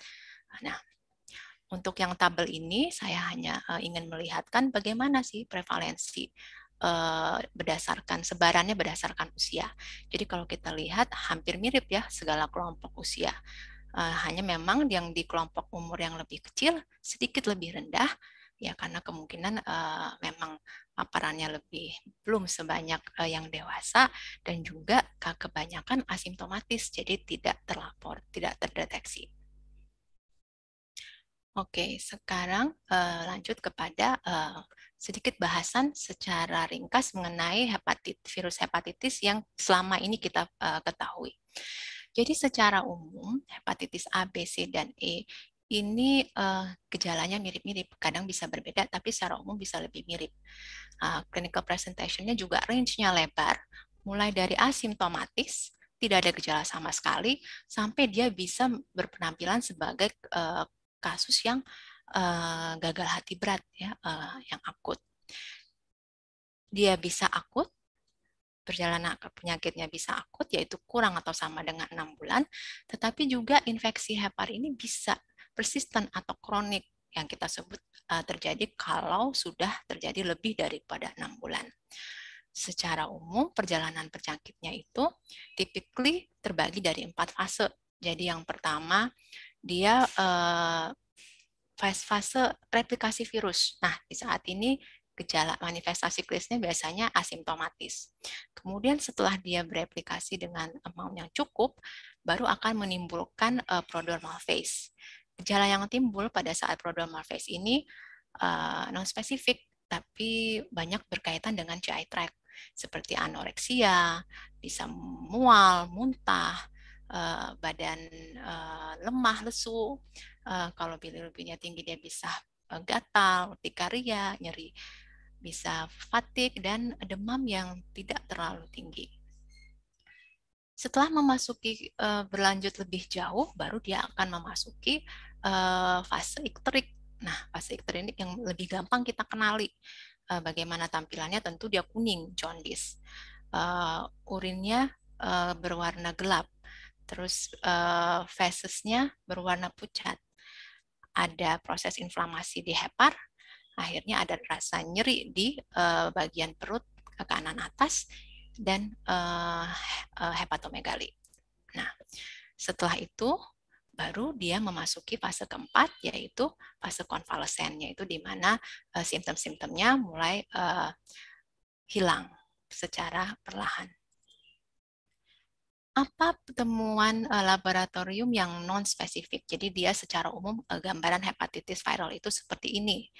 Nah, untuk yang tabel ini, saya hanya uh, ingin melihatkan bagaimana sih prevalensi uh, berdasarkan sebarannya berdasarkan usia. Jadi kalau kita lihat hampir mirip ya segala kelompok usia. Uh, hanya memang yang di kelompok umur yang lebih kecil sedikit lebih rendah ya karena kemungkinan uh, memang paparannya lebih belum sebanyak uh, yang dewasa dan juga kebanyakan asimptomatis jadi tidak terlapor, tidak terdeteksi. Oke, sekarang uh, lanjut kepada uh, sedikit bahasan secara ringkas mengenai hepatit, virus hepatitis yang selama ini kita uh, ketahui. Jadi secara umum, hepatitis A, B, C, dan E ini uh, gejalanya mirip-mirip, kadang bisa berbeda, tapi secara umum bisa lebih mirip. Uh, clinical presentation-nya juga range-nya lebar, mulai dari asimptomatis, tidak ada gejala sama sekali, sampai dia bisa berpenampilan sebagai uh, kasus yang uh, gagal hati berat ya, uh, yang akut. Dia bisa akut, perjalanan penyakitnya bisa akut yaitu kurang atau sama dengan enam bulan, tetapi juga infeksi hepar ini bisa persisten atau kronik yang kita sebut uh, terjadi kalau sudah terjadi lebih daripada enam bulan. Secara umum perjalanan penyakitnya itu typically terbagi dari empat fase. Jadi yang pertama dia uh, eh, fase-fase replikasi virus. Nah, di saat ini gejala manifestasi klinisnya biasanya asimptomatis. Kemudian setelah dia bereplikasi dengan amount yang cukup, baru akan menimbulkan uh, eh, prodromal phase. Gejala yang timbul pada saat prodromal phase ini uh, non-spesifik, tapi banyak berkaitan dengan GI tract, seperti anoreksia, bisa mual, muntah, Eh, badan uh, lemah lesu uh, kalau bilirubinnya tinggi dia bisa uh, gatal urtikaria nyeri bisa fatigue dan demam yang tidak terlalu tinggi setelah memasuki uh, berlanjut lebih jauh baru dia akan memasuki uh, fase ikterik nah fase ikterik yang lebih gampang kita kenali uh, bagaimana tampilannya tentu dia kuning jaundice uh, urinnya uh, berwarna gelap terus uh, fesesnya berwarna pucat. Ada proses inflamasi di hepar, akhirnya ada rasa nyeri di uh, bagian perut ke kanan atas dan uh, uh, hepatomegali. Nah, setelah itu baru dia memasuki fase keempat yaitu fase konvalesen yaitu di mana uh, simptom-simptomnya mulai uh, hilang secara perlahan apa temuan uh, eh, laboratorium yang non spesifik. Jadi dia secara umum uh, gambaran hepatitis viral itu seperti ini,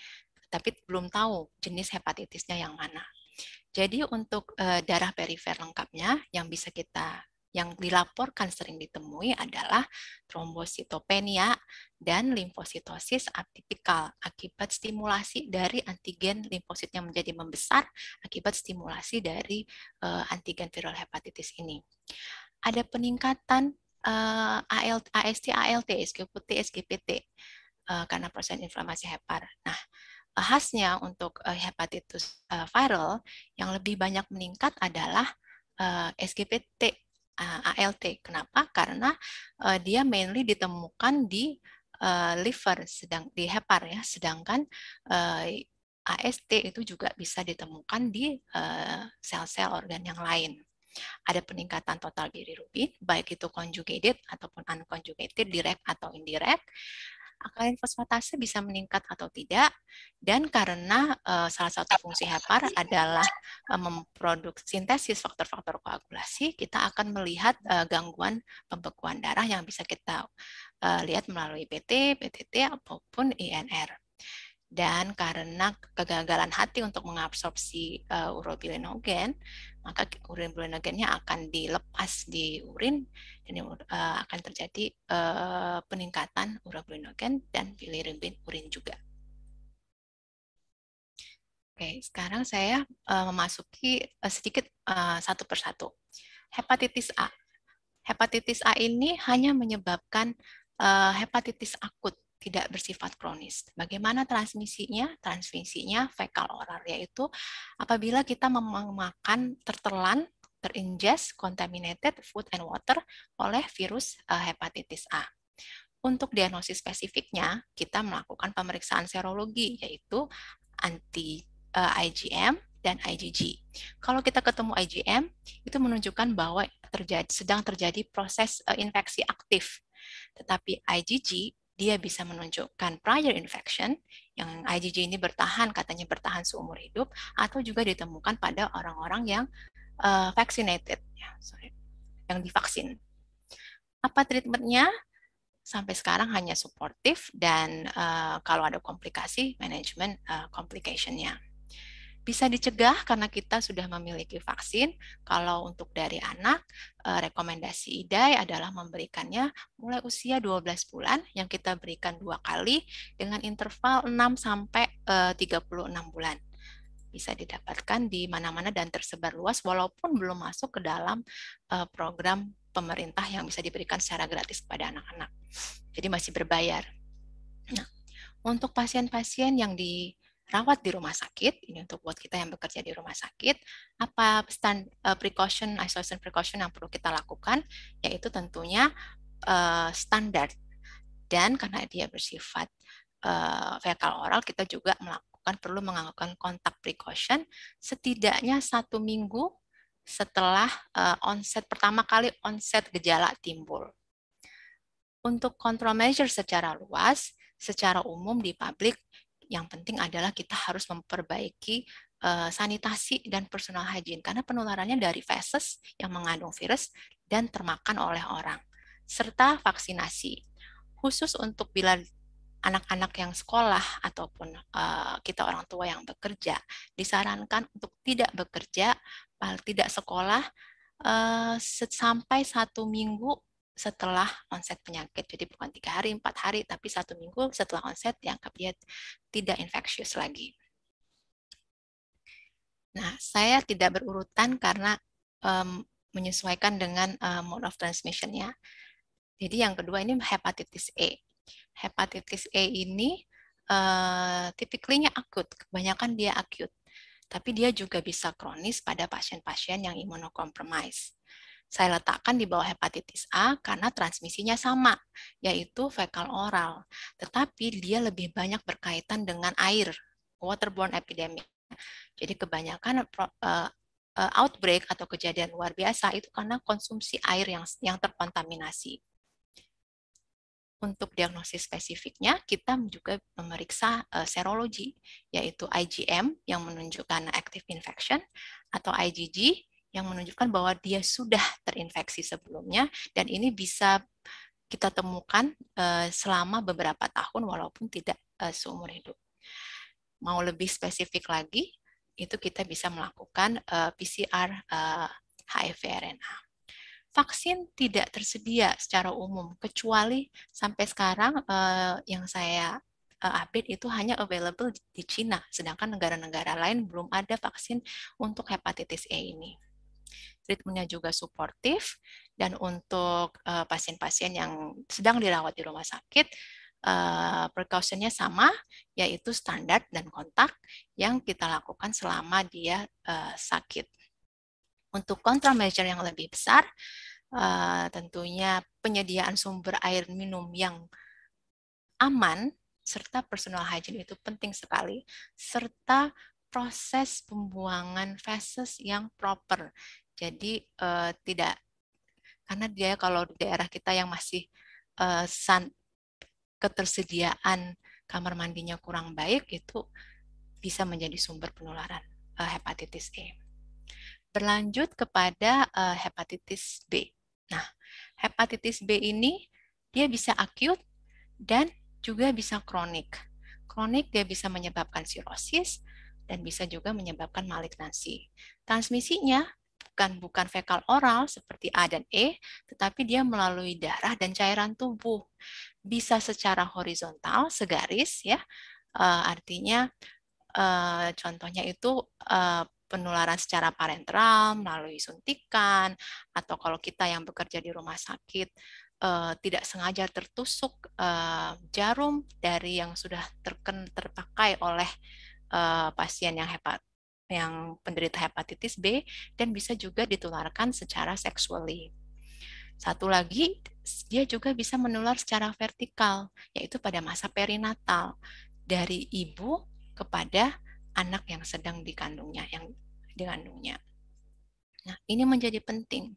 tapi belum tahu jenis hepatitisnya yang mana. Jadi untuk uh, darah perifer lengkapnya yang bisa kita yang dilaporkan sering ditemui adalah trombositopenia dan limfositosis atipikal akibat stimulasi dari antigen limfositnya menjadi membesar akibat stimulasi dari uh, antigen viral hepatitis ini ada peningkatan uh, eh, AL, AST, ALT, SGPT, SGPT uh, eh, karena proses inflamasi hepar. Nah, eh, khasnya untuk uh, hepatitis uh, viral yang lebih banyak meningkat adalah uh, SGPT, uh, ALT. Kenapa? Karena uh, dia mainly ditemukan di uh, liver, sedang di hepar ya. Sedangkan uh, AST itu juga bisa ditemukan di sel-sel uh, organ yang lain ada peningkatan total bilirubin, baik itu conjugated ataupun unconjugated, direct atau indirect. Alkalin fosfatase bisa meningkat atau tidak, dan karena uh, salah satu fungsi hepar adalah uh, memproduksi sintesis faktor-faktor koagulasi, kita akan melihat uh, gangguan pembekuan darah yang bisa kita uh, lihat melalui PT, PTT, ataupun INR dan karena kegagalan hati untuk mengabsorpsi uh, urobilinogen maka urin glenogennya akan dilepas di urin dan uh, akan terjadi uh, peningkatan urin glenogen dan bilirubin urin juga. Oke, sekarang saya uh, memasuki uh, sedikit uh, satu persatu. Hepatitis A. Hepatitis A ini hanya menyebabkan uh, hepatitis akut tidak bersifat kronis. Bagaimana transmisinya? Transmisinya fekal oral yaitu apabila kita memakan tertelan terinjek, contaminated food and water oleh virus eh, hepatitis A. Untuk diagnosis spesifiknya, kita melakukan pemeriksaan serologi yaitu anti eh, IgM dan IgG. Kalau kita ketemu IgM, itu menunjukkan bahwa terjadi sedang terjadi proses eh, infeksi aktif. Tetapi IgG dia bisa menunjukkan prior infection yang IgG ini bertahan katanya bertahan seumur hidup atau juga ditemukan pada orang-orang yang uh, vaccinated ya, sorry, yang divaksin. Apa treatmentnya? Sampai sekarang hanya suportif dan uh, kalau ada komplikasi manajemen uh, eh, complication-nya bisa dicegah karena kita sudah memiliki vaksin. Kalau untuk dari anak, eh, rekomendasi IDAI adalah memberikannya mulai usia 12 bulan yang kita berikan dua kali dengan interval 6 sampai 36 eh, bulan. Bisa didapatkan di mana-mana dan tersebar luas walaupun belum masuk ke dalam eh, program pemerintah yang bisa diberikan secara gratis kepada anak-anak. Jadi masih berbayar. Nah, untuk pasien-pasien yang di rawat di rumah sakit, ini untuk buat kita yang bekerja di rumah sakit, apa stand uh, precaution, isolation precaution yang perlu kita lakukan, yaitu tentunya uh, standar. Dan karena dia bersifat uh, eh, fecal oral, kita juga melakukan perlu melakukan kontak precaution setidaknya satu minggu setelah uh, onset pertama kali onset gejala timbul. Untuk control measure secara luas, secara umum di publik yang penting adalah kita harus memperbaiki eh, sanitasi dan personal hygiene karena penularannya dari feses yang mengandung virus dan termakan oleh orang serta vaksinasi khusus untuk bila anak-anak yang sekolah ataupun eh, kita orang tua yang bekerja disarankan untuk tidak bekerja tidak sekolah uh, sampai satu minggu setelah onset penyakit. Jadi bukan tiga hari, empat hari, tapi satu minggu setelah onset dianggap dia tidak infeksius lagi. Nah, saya tidak berurutan karena um, menyesuaikan dengan um, mode of transmission-nya. Jadi yang kedua ini hepatitis E. Hepatitis E ini uh, eh, tipikalnya akut, kebanyakan dia akut. Tapi dia juga bisa kronis pada pasien-pasien yang imunokompromis saya letakkan di bawah hepatitis A karena transmisinya sama, yaitu fekal oral. Tetapi dia lebih banyak berkaitan dengan air, waterborne epidemic. Jadi kebanyakan eh, eh, outbreak atau kejadian luar biasa itu karena konsumsi air yang yang terkontaminasi. Untuk diagnosis spesifiknya, kita juga memeriksa eh, serologi, yaitu IgM yang menunjukkan active infection atau IgG yang menunjukkan bahwa dia sudah terinfeksi sebelumnya dan ini bisa kita temukan eh, selama beberapa tahun walaupun tidak eh, seumur hidup. Mau lebih spesifik lagi, itu kita bisa melakukan eh, PCR uh, HIV RNA. Vaksin tidak tersedia secara umum kecuali sampai sekarang yang saya update itu hanya available di Cina, sedangkan negara-negara lain belum ada vaksin untuk hepatitis E ini treatmentnya juga suportif, dan untuk eh, pasien-pasien yang sedang dirawat di rumah sakit, uh, precautionnya sama, yaitu standar dan kontak yang kita lakukan selama dia uh, sakit. Untuk countermeasure yang lebih besar, uh, tentunya penyediaan sumber air minum yang aman serta personal hygiene itu penting sekali, serta proses pembuangan feses yang proper. Jadi uh, tidak karena dia kalau di daerah kita yang masih uh, san, ketersediaan kamar mandinya kurang baik itu bisa menjadi sumber penularan uh, hepatitis E. Berlanjut kepada uh, hepatitis B. Nah, hepatitis B ini dia bisa akut dan juga bisa kronik. Kronik dia bisa menyebabkan sirosis dan bisa juga menyebabkan malignansi. Transmisinya bukan bukan fekal oral seperti A dan E, tetapi dia melalui darah dan cairan tubuh. Bisa secara horizontal, segaris ya. Eh, artinya eh, contohnya itu eh, penularan secara parenteral melalui suntikan atau kalau kita yang bekerja di rumah sakit tidak sengaja tertusuk jarum dari yang sudah terken terpakai oleh pasien yang hepat yang penderita hepatitis B dan bisa juga ditularkan secara seksually. Satu lagi, dia juga bisa menular secara vertikal, yaitu pada masa perinatal dari ibu kepada anak yang sedang dikandungnya, yang dikandungnya. Nah, ini menjadi penting.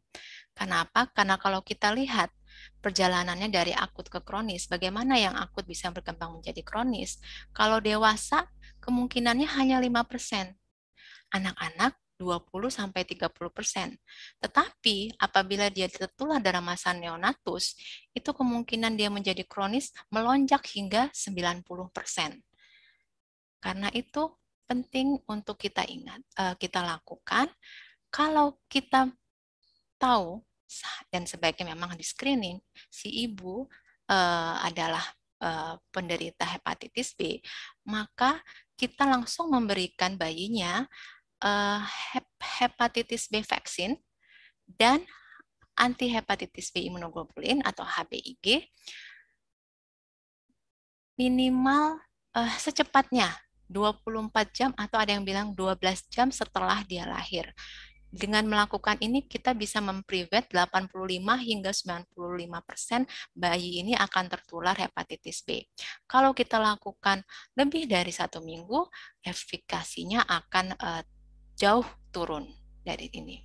Kenapa? Karena kalau kita lihat perjalanannya dari akut ke kronis, bagaimana yang akut bisa berkembang menjadi kronis? Kalau dewasa, kemungkinannya hanya anak-anak 20 sampai 30%. Tetapi apabila dia tertular dalam masa neonatus, itu kemungkinan dia menjadi kronis melonjak hingga 90%. Karena itu penting untuk kita ingat, eh, kita lakukan. Kalau kita tahu dan sebaiknya memang di screening si ibu eh, adalah eh, penderita hepatitis B, maka kita langsung memberikan bayinya uh, hep hepatitis B vaksin dan antihepatitis B imunoglobulin atau HBIG minimal uh, secepatnya 24 jam atau ada yang bilang 12 jam setelah dia lahir. Dengan melakukan ini kita bisa memprevent 85 hingga 95 persen bayi ini akan tertular hepatitis B. Kalau kita lakukan lebih dari satu minggu, efikasinya akan uh, jauh turun dari ini.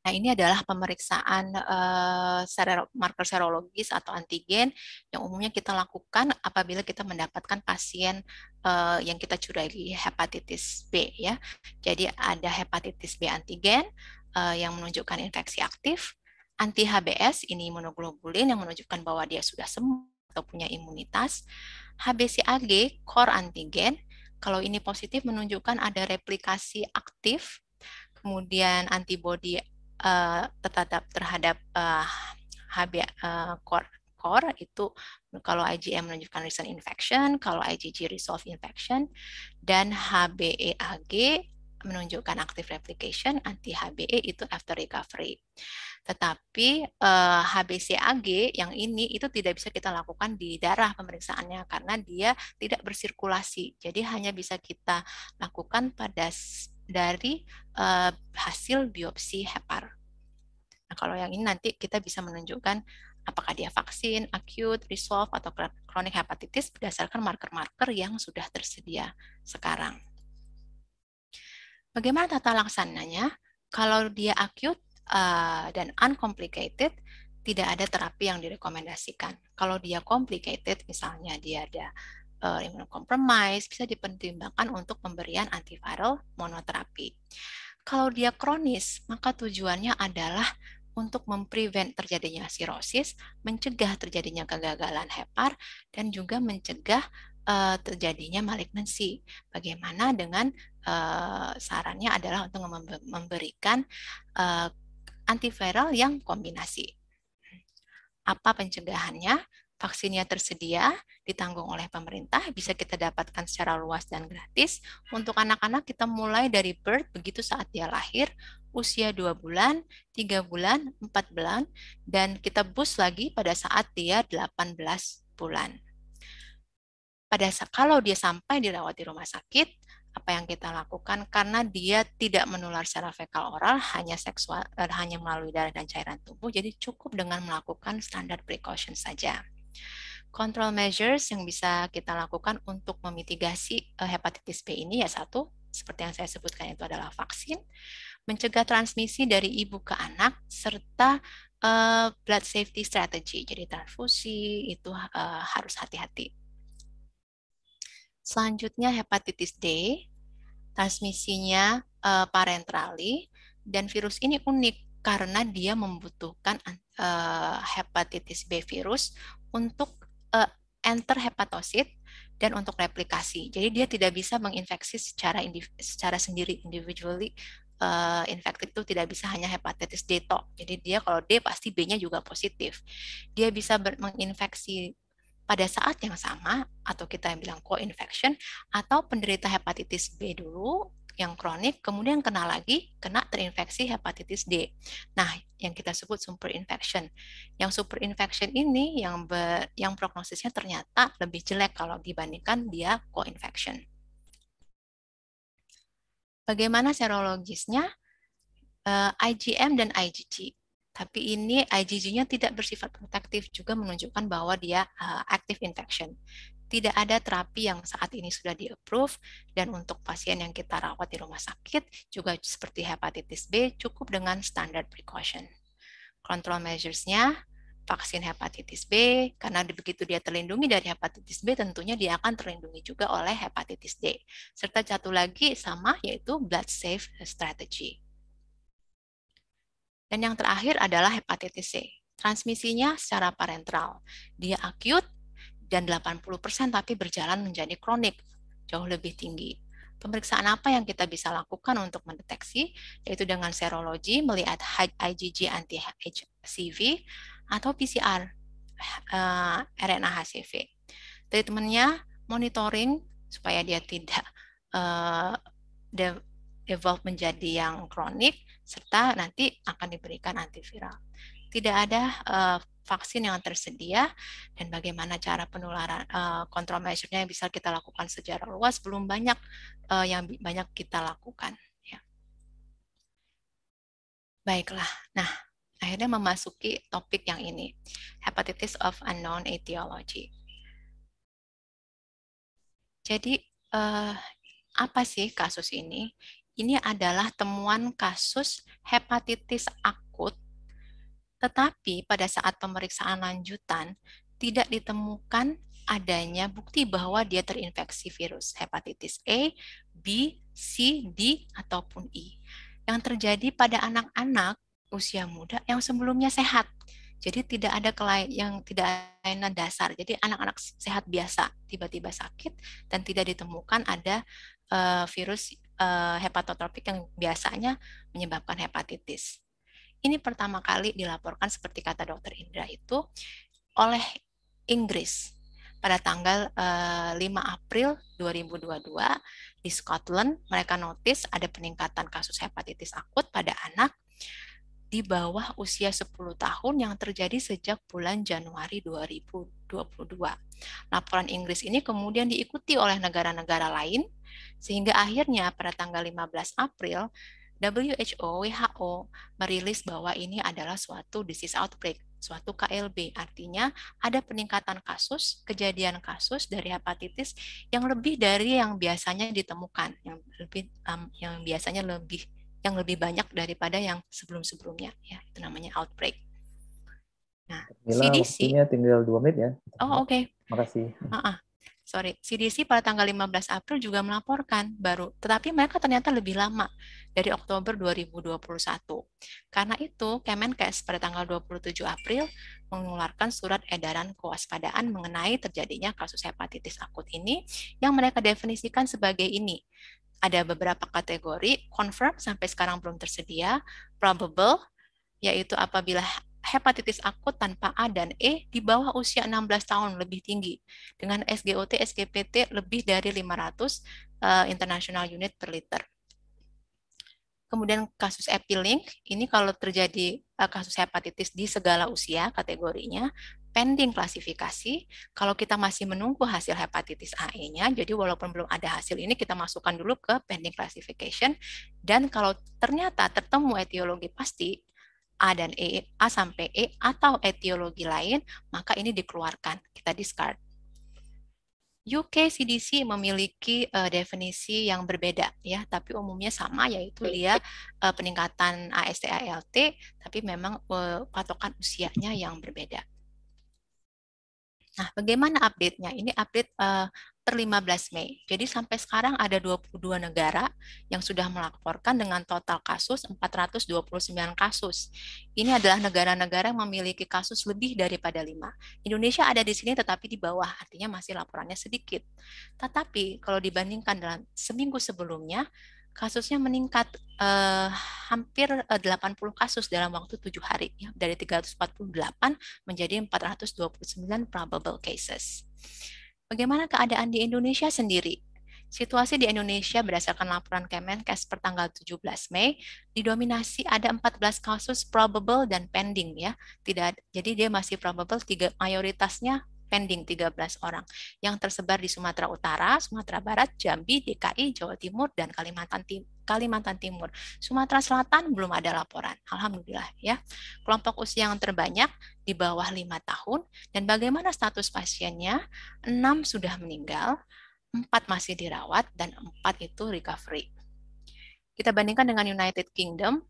Nah, ini adalah pemeriksaan uh, eh, sero, marker serologis atau antigen yang umumnya kita lakukan apabila kita mendapatkan pasien uh, yang kita curigai hepatitis B ya. Jadi ada hepatitis B antigen uh, yang menunjukkan infeksi aktif, anti HBs ini imunoglobulin yang menunjukkan bahwa dia sudah sembuh atau punya imunitas, HBCAG core antigen kalau ini positif menunjukkan ada replikasi aktif, kemudian antibodi uh, eh, terhadap terhadap uh, HB uh, eh, core core itu kalau IgM menunjukkan recent infection, kalau IgG resolve infection, dan HBEAG menunjukkan active replication anti HBE itu after recovery. Tetapi eh, HBCAG yang ini itu tidak bisa kita lakukan di darah pemeriksaannya karena dia tidak bersirkulasi. Jadi hanya bisa kita lakukan pada dari eh, hasil biopsi hepar. Nah, kalau yang ini nanti kita bisa menunjukkan apakah dia vaksin, acute, resolve atau kronik hepatitis berdasarkan marker-marker yang sudah tersedia sekarang. Bagaimana tata laksananya? Kalau dia akut uh, eh, dan uncomplicated, tidak ada terapi yang direkomendasikan. Kalau dia complicated, misalnya dia ada uh, eh, immunocompromise, bisa dipertimbangkan untuk pemberian antiviral monoterapi. Kalau dia kronis, maka tujuannya adalah untuk memprevent terjadinya sirosis, mencegah terjadinya kegagalan hepar, dan juga mencegah uh, terjadinya malignansi. Bagaimana dengan uh, sarannya adalah untuk memberikan uh, antiviral yang kombinasi. Apa pencegahannya? Vaksinnya tersedia, ditanggung oleh pemerintah, bisa kita dapatkan secara luas dan gratis. Untuk anak-anak kita mulai dari birth begitu saat dia lahir, usia 2 bulan, 3 bulan, 4 bulan, dan kita boost lagi pada saat dia 18 bulan pada kalau dia sampai dirawat di rumah sakit, apa yang kita lakukan karena dia tidak menular secara fekal oral hanya seksual eh, hanya melalui darah dan cairan tubuh jadi cukup dengan melakukan standar precaution saja control measures yang bisa kita lakukan untuk memitigasi eh, hepatitis B ini ya satu seperti yang saya sebutkan itu adalah vaksin mencegah transmisi dari ibu ke anak serta Uh, blood safety strategy jadi transfusi itu eh, harus hati-hati Selanjutnya hepatitis D, transmisinya uh, dan virus ini unik karena dia membutuhkan uh, hepatitis B virus untuk uh, enter hepatosit dan untuk replikasi. Jadi dia tidak bisa menginfeksi secara secara sendiri individually uh, infected itu tidak bisa hanya hepatitis D tok. Jadi dia kalau D pasti B-nya juga positif. Dia bisa menginfeksi pada saat yang sama atau kita yang bilang co-infection atau penderita hepatitis B dulu yang kronik, kemudian kena lagi, kena terinfeksi hepatitis D. Nah, yang kita sebut super infection. Yang super infection ini yang ber, yang prognosisnya ternyata lebih jelek kalau dibandingkan dia co-infection. Bagaimana serologisnya? Eh, IgM dan IgG. Tapi ini IgG-nya tidak bersifat protektif juga menunjukkan bahwa dia uh, active infection. Tidak ada terapi yang saat ini sudah di-approve dan untuk pasien yang kita rawat di rumah sakit juga seperti hepatitis B cukup dengan standard precaution. Control measures-nya vaksin hepatitis B karena begitu dia terlindungi dari hepatitis B tentunya dia akan terlindungi juga oleh hepatitis D serta satu lagi sama yaitu blood safe strategy dan yang terakhir adalah hepatitis C. Transmisinya secara parenteral. Dia akut dan 80% tapi berjalan menjadi kronik, jauh lebih tinggi. Pemeriksaan apa yang kita bisa lakukan untuk mendeteksi, yaitu dengan serologi, melihat IgG anti-HCV, atau PCR, uh, eh, RNA HCV. Treatmentnya monitoring supaya dia tidak uh, eh, develop menjadi yang kronik, serta nanti akan diberikan antiviral. Tidak ada uh, vaksin yang tersedia dan bagaimana cara penularan uh, eh, kontrol measure-nya yang bisa kita lakukan secara luas belum banyak uh, yang banyak kita lakukan. Ya. Baiklah, nah akhirnya memasuki topik yang ini, hepatitis of unknown etiology. Jadi uh, apa sih kasus ini? ini adalah temuan kasus hepatitis akut, tetapi pada saat pemeriksaan lanjutan tidak ditemukan adanya bukti bahwa dia terinfeksi virus hepatitis A, B, C, D, ataupun E. Yang terjadi pada anak-anak usia muda yang sebelumnya sehat. Jadi tidak ada kelainan yang tidak dasar. Jadi anak-anak sehat biasa tiba-tiba sakit dan tidak ditemukan ada uh, virus Eh, hepatotropik yang biasanya menyebabkan hepatitis. Ini pertama kali dilaporkan seperti kata dokter Indra itu oleh Inggris pada tanggal 5 eh, April 2022 di Scotland mereka notice ada peningkatan kasus hepatitis akut pada anak di bawah usia 10 tahun yang terjadi sejak bulan Januari 2022. Laporan Inggris ini kemudian diikuti oleh negara-negara lain sehingga akhirnya pada tanggal 15 April WHO WHO merilis bahwa ini adalah suatu disease outbreak, suatu KLB. Artinya ada peningkatan kasus, kejadian kasus dari hepatitis yang lebih dari yang biasanya ditemukan, yang lebih um, yang biasanya lebih yang lebih banyak daripada yang sebelum-sebelumnya ya itu namanya outbreak. Nah, Mila, CDC tinggal dua menit ya. Oh, oke. Okay. Makasih. Uh -uh. Sorry, CDC pada tanggal 15 April juga melaporkan baru, tetapi mereka ternyata lebih lama dari Oktober 2021. Karena itu, Kemenkes pada tanggal 27 April mengeluarkan surat edaran kewaspadaan mengenai terjadinya kasus hepatitis akut ini yang mereka definisikan sebagai ini, ada beberapa kategori confirm sampai sekarang belum tersedia, probable yaitu apabila hepatitis akut tanpa A dan E di bawah usia 16 tahun lebih tinggi dengan SGOT SGPT lebih dari 500 uh, eh, international unit per liter. Kemudian kasus epilink, ini kalau terjadi eh, kasus hepatitis di segala usia kategorinya, pending klasifikasi. Kalau kita masih menunggu hasil hepatitis AE-nya, jadi walaupun belum ada hasil ini, kita masukkan dulu ke pending classification. Dan kalau ternyata tertemu etiologi pasti, A dan E, A sampai E, atau etiologi lain, maka ini dikeluarkan, kita discard. UK CDC memiliki uh, definisi yang berbeda ya, tapi umumnya sama yaitu dia uh, peningkatan AST ALT, tapi memang uh, patokan usianya yang berbeda. Nah, bagaimana update-nya? Ini update uh, per 15 Mei. Jadi sampai sekarang ada 22 negara yang sudah melaporkan dengan total kasus 429 kasus. Ini adalah negara-negara yang memiliki kasus lebih daripada 5. Indonesia ada di sini tetapi di bawah, artinya masih laporannya sedikit. Tetapi kalau dibandingkan dengan seminggu sebelumnya, kasusnya meningkat eh, hampir 80 eh, kasus dalam waktu tujuh hari ya, dari 348 menjadi 429 probable cases. Bagaimana keadaan di Indonesia sendiri? Situasi di Indonesia berdasarkan laporan Kemenkes per tanggal 17 Mei didominasi ada 14 kasus probable dan pending ya. Tidak jadi dia masih probable tiga mayoritasnya pending 13 orang yang tersebar di Sumatera Utara, Sumatera Barat, Jambi, DKI, Jawa Timur dan Kalimantan Tim Kalimantan Timur. Sumatera Selatan belum ada laporan. Alhamdulillah ya. Kelompok usia yang terbanyak di bawah 5 tahun dan bagaimana status pasiennya? 6 sudah meninggal, 4 masih dirawat dan 4 itu recovery. Kita bandingkan dengan United Kingdom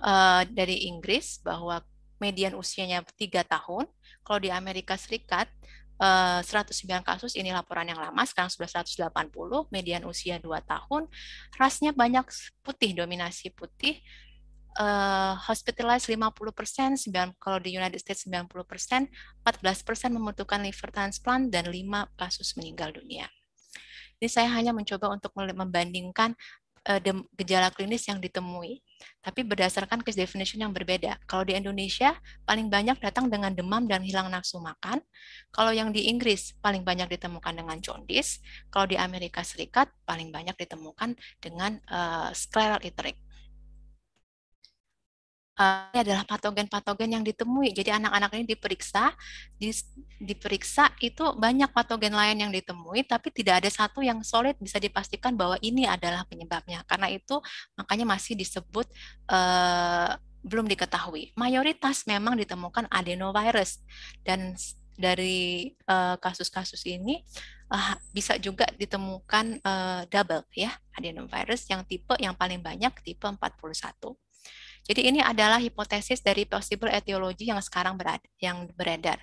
uh, dari Inggris bahwa median usianya 3 tahun. Kalau di Amerika Serikat, 109 eh, kasus ini laporan yang lama sekarang sudah 180 median usia 2 tahun rasnya banyak putih dominasi putih uh, hospitalized 50 persen, kalau di United States 90 persen, 14 persen membutuhkan liver transplant, dan 5 kasus meninggal dunia. Ini saya hanya mencoba untuk membandingkan uh, gejala klinis yang ditemui tapi berdasarkan case definition yang berbeda. Kalau di Indonesia, paling banyak datang dengan demam dan hilang nafsu makan. Kalau yang di Inggris, paling banyak ditemukan dengan jaundice. Kalau di Amerika Serikat, paling banyak ditemukan dengan uh, scleral etheric uh, ini adalah patogen-patogen yang ditemui. Jadi anak-anak ini diperiksa, di, diperiksa itu banyak patogen lain yang ditemui, tapi tidak ada satu yang solid bisa dipastikan bahwa ini adalah penyebabnya. Karena itu makanya masih disebut uh, belum diketahui. Mayoritas memang ditemukan adenovirus dan dari eh, kasus-kasus uh, ini uh, bisa juga ditemukan uh, double ya adenovirus yang tipe yang paling banyak tipe 41. Jadi ini adalah hipotesis dari possible etiologi yang sekarang berada, yang beredar.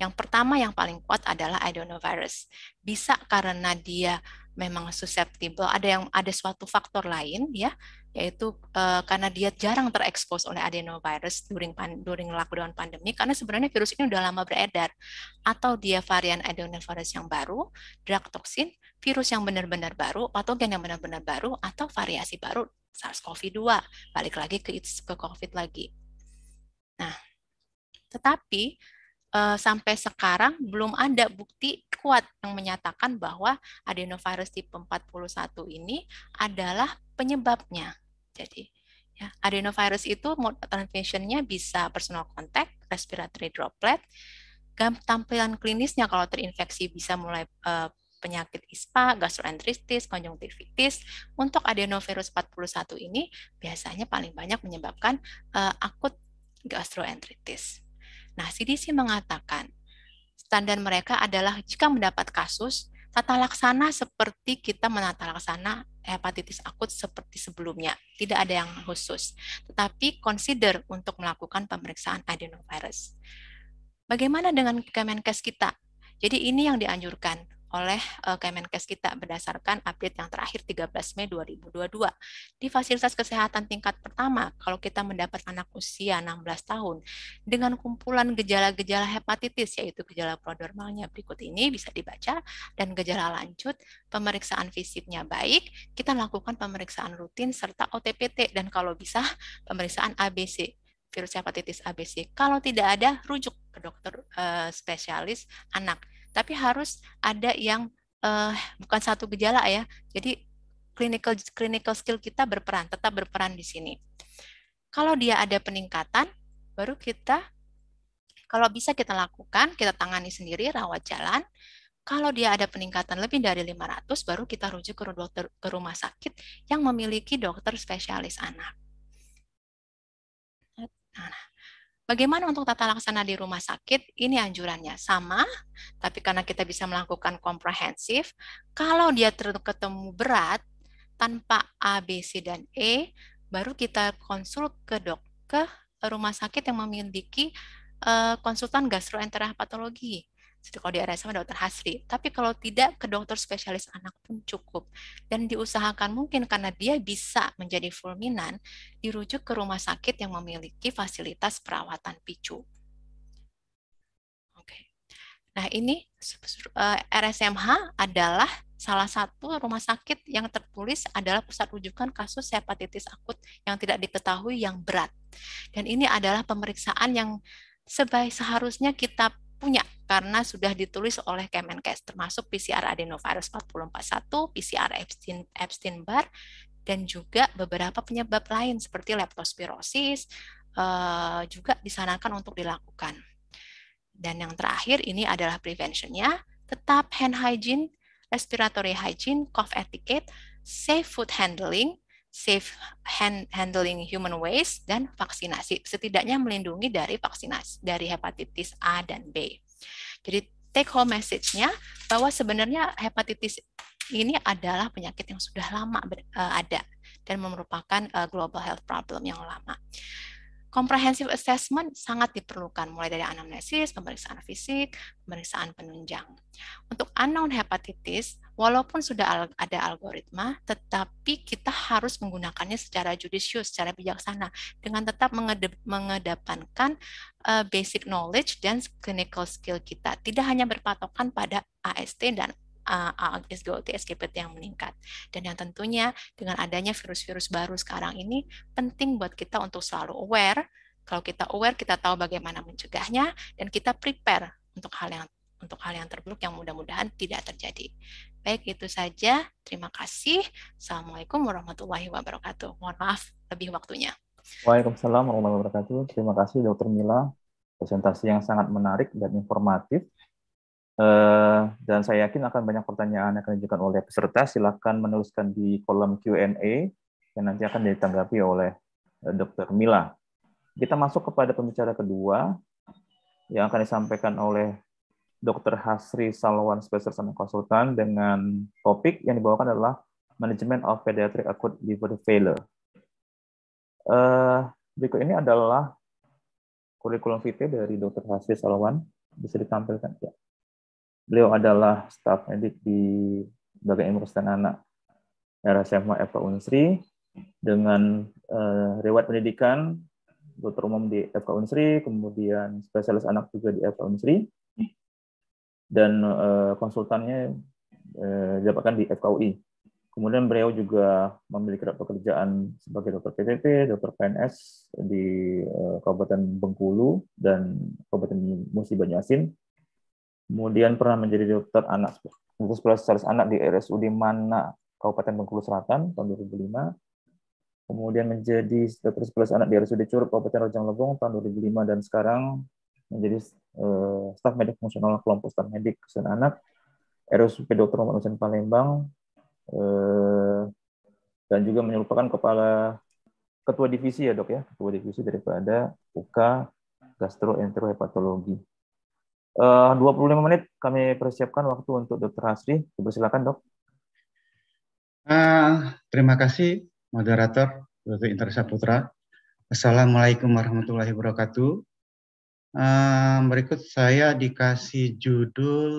Yang pertama yang paling kuat adalah adenovirus. Bisa karena dia memang susceptible, ada yang ada suatu faktor lain ya yaitu uh, karena dia jarang terekspos oleh adenovirus during pan, during lockdown pandemi karena sebenarnya virus ini sudah lama beredar atau dia varian adenovirus yang baru, drug toxin, virus yang benar-benar baru, patogen yang benar-benar baru atau variasi baru SARS-CoV-2. Balik lagi ke ke COVID lagi. Nah, tetapi uh, sampai sekarang belum ada bukti kuat yang menyatakan bahwa adenovirus tipe 41 ini adalah penyebabnya. Jadi ya, adenovirus itu mode transmissionnya bisa personal contact, respiratory droplet. tampilan klinisnya kalau terinfeksi bisa mulai uh, penyakit ISPA, gastroenteritis, konjungtivitis. Untuk adenovirus 41 ini biasanya paling banyak menyebabkan uh, akut gastroenteritis. Nah, CDC mengatakan standar mereka adalah jika mendapat kasus Tata laksana seperti kita menata laksana hepatitis akut seperti sebelumnya, tidak ada yang khusus. Tetapi consider untuk melakukan pemeriksaan adenovirus. Bagaimana dengan Kemenkes kita? Jadi ini yang dianjurkan oleh eh, Kemenkes kita berdasarkan update yang terakhir 13 Mei 2022. Di fasilitas kesehatan tingkat pertama, kalau kita mendapat anak usia 16 tahun dengan kumpulan gejala-gejala hepatitis yaitu gejala prodormalnya berikut ini bisa dibaca dan gejala lanjut, pemeriksaan fisiknya baik, kita lakukan pemeriksaan rutin serta OTPT dan kalau bisa pemeriksaan ABC virus hepatitis ABC. Kalau tidak ada, rujuk ke dokter uh, spesialis anak tapi harus ada yang uh, bukan satu gejala ya. Jadi clinical clinical skill kita berperan, tetap berperan di sini. Kalau dia ada peningkatan, baru kita kalau bisa kita lakukan, kita tangani sendiri, rawat jalan. Kalau dia ada peningkatan lebih dari 500, baru kita rujuk ke dokter ke rumah sakit yang memiliki dokter spesialis anak. Nah, Bagaimana untuk tata laksana di rumah sakit? Ini anjurannya sama, tapi karena kita bisa melakukan komprehensif, kalau dia ketemu berat tanpa A, B, C, dan E, baru kita konsul ke dok ke rumah sakit yang memiliki eh, konsultan gastroenterapatologi kalau di RSM sama dokter Hasri. Tapi kalau tidak ke dokter spesialis anak pun cukup. Dan diusahakan mungkin karena dia bisa menjadi fulminan, dirujuk ke rumah sakit yang memiliki fasilitas perawatan picu. Oke. Nah ini RSMH eh, adalah salah satu rumah sakit yang tertulis adalah pusat rujukan kasus hepatitis akut yang tidak diketahui yang berat. Dan ini adalah pemeriksaan yang sebaik seharusnya kita punya karena sudah ditulis oleh Kemenkes termasuk PCR adenovirus 441, PCR Epstein, Epstein Barr dan juga beberapa penyebab lain seperti leptospirosis eh, juga disarankan untuk dilakukan. Dan yang terakhir ini adalah preventionnya, tetap hand hygiene, respiratory hygiene, cough etiquette, safe food handling, safe hand handling human waste dan vaksinasi setidaknya melindungi dari vaksinasi dari hepatitis A dan B. Jadi take home message-nya bahwa sebenarnya hepatitis ini adalah penyakit yang sudah lama eh, ada dan merupakan eh, global health problem yang lama. Comprehensive assessment sangat diperlukan mulai dari anamnesis, pemeriksaan fisik, pemeriksaan penunjang. Untuk unknown hepatitis, walaupun sudah ada algoritma, tetapi kita harus menggunakannya secara judicious, secara bijaksana dengan tetap mengedepankan eh, basic knowledge dan clinical skill kita. Tidak hanya berpatokan pada AST dan uh, eh, eh, eh, SGOT, SGPT yang meningkat. Dan yang tentunya dengan adanya virus-virus baru sekarang ini penting buat kita untuk selalu aware. Kalau kita aware, kita tahu bagaimana mencegahnya dan kita prepare untuk hal yang untuk hal yang terburuk yang mudah-mudahan tidak terjadi. Baik, itu saja. Terima kasih. Assalamualaikum warahmatullahi wabarakatuh. Mohon maaf lebih waktunya. Waalaikumsalam warahmatullahi wabarakatuh. Terima kasih Dr. Mila. Presentasi yang sangat menarik dan informatif Eh, dan saya yakin akan banyak pertanyaan yang akan diajukan oleh peserta. Silakan menuliskan di kolom Q&A yang nanti akan ditanggapi oleh eh, Dr. Mila. Kita masuk kepada pembicara kedua yang akan disampaikan oleh Dr. Hasri Salwan Spesialis Konsultan dengan topik yang dibawakan adalah Management of Pediatric Acute Liver Failure. Uh, berikut ini adalah kurikulum vitae dari Dr. Hasri Salwan. Bisa ditampilkan ya. Beliau adalah staf medik di Bagai Imrus dan Anak RSMA FK Unsri dengan uh, riwayat pendidikan dokter umum di FK Unsri, kemudian spesialis anak juga di FK Unsri, dan uh, konsultannya uh, didapatkan di FKUI. Kemudian beliau juga memiliki pekerjaan sebagai dokter PPP, dokter PNS di Kabupaten Bengkulu dan Kabupaten Musi Banyuasin. Kemudian pernah menjadi dokter anak sebelas spesialis anak di RSUD Mana, Kabupaten Bengkulu Selatan tahun 2005. Kemudian menjadi dokter spesialis anak di RSUD Curup Kabupaten Rejang Lebong tahun 2005 dan sekarang menjadi uh, staf medik fungsional kelompok staf medik kesehatan anak RSUP Dr. Muhammad Hussein Palembang uh, dan juga menyerupakan kepala ketua divisi ya dok ya ketua divisi daripada UK gastroenterohepatologi Eh, uh, 25 menit kami persiapkan waktu untuk Dr. Hasri. silakan Dok. Uh, terima kasih, moderator Dr. Intersa Putra. Assalamualaikum warahmatullahi wabarakatuh. Uh, berikut saya dikasih judul,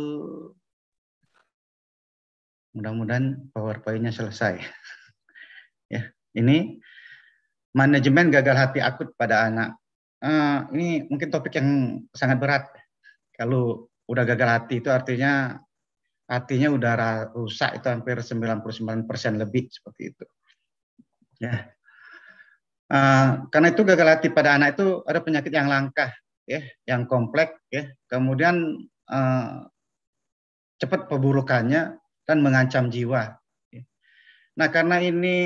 mudah-mudahan PowerPoint-nya selesai. ya, ini manajemen gagal hati akut pada anak. Uh, ini mungkin topik yang sangat berat kalau udah gagal hati itu artinya hatinya udah rusak itu hampir 99% lebih seperti itu. Ya. Uh, karena itu gagal hati pada anak itu ada penyakit yang langka, ya, yang kompleks, ya. Kemudian uh, cepat perburukannya dan mengancam jiwa. Ya. Nah, karena ini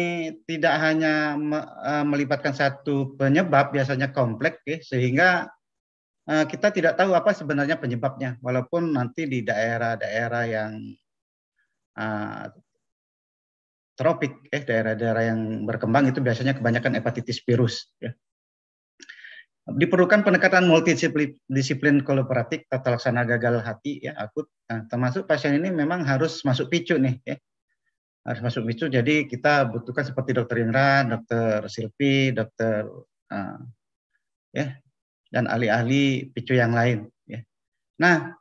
tidak hanya eh, melibatkan satu penyebab, biasanya kompleks, ya, sehingga Eh, kita tidak tahu apa sebenarnya penyebabnya, walaupun nanti di daerah-daerah yang uh, tropik, eh daerah-daerah yang berkembang itu biasanya kebanyakan hepatitis virus. Ya. Diperlukan pendekatan multidisiplin kolaboratif tata laksana gagal hati ya akut. Nah, termasuk pasien ini memang harus masuk picu nih, ya. harus masuk picu. Jadi kita butuhkan seperti dokter Indra, dokter Silvi, dokter uh, ya dan ahli-ahli picu yang lain. Ya. Nah,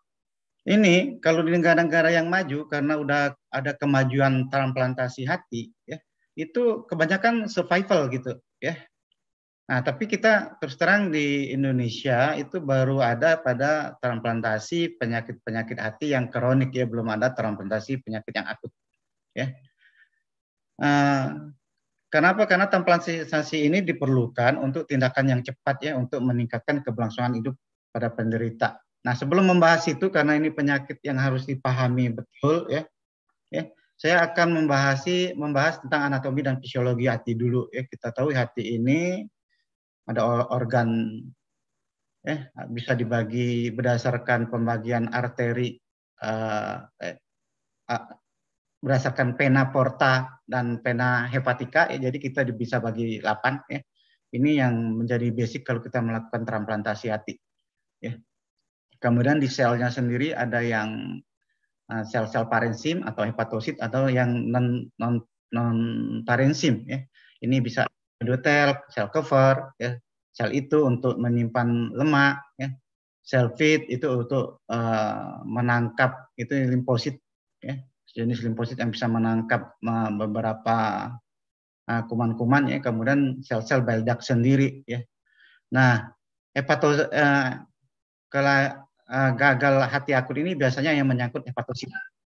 ini kalau di negara-negara yang maju karena udah ada kemajuan transplantasi hati, ya, itu kebanyakan survival gitu, ya. Nah, tapi kita terus terang di Indonesia itu baru ada pada transplantasi penyakit-penyakit hati yang kronik ya, belum ada transplantasi penyakit yang akut, ya. Uh, Kenapa? Karena transplantasi ini diperlukan untuk tindakan yang cepat ya untuk meningkatkan keberlangsungan hidup pada penderita. Nah, sebelum membahas itu karena ini penyakit yang harus dipahami betul ya. Ya, saya akan membahas membahas tentang anatomi dan fisiologi hati dulu ya. Kita tahu hati ini ada organ ya bisa dibagi berdasarkan pembagian arteri uh, eh, eh berdasarkan pena porta dan pena hepatika ya jadi kita bisa bagi 8 ya. Ini yang menjadi basic kalau kita melakukan transplantasi hati. Ya. Kemudian di selnya sendiri ada yang eh, sel-sel parensim atau hepatosit atau yang non non non parensim ya. Ini bisa endotel, sel cover ya. Sel itu untuk menyimpan lemak ya. Sel fit itu untuk uh, menangkap itu limfosit jenis limfosit yang bisa menangkap eh, beberapa eh, kuman-kuman ya, kemudian sel-sel bile duct sendiri ya. Nah, hepato uh, eh, gagal hati akut ini biasanya yang menyangkut hepatosit.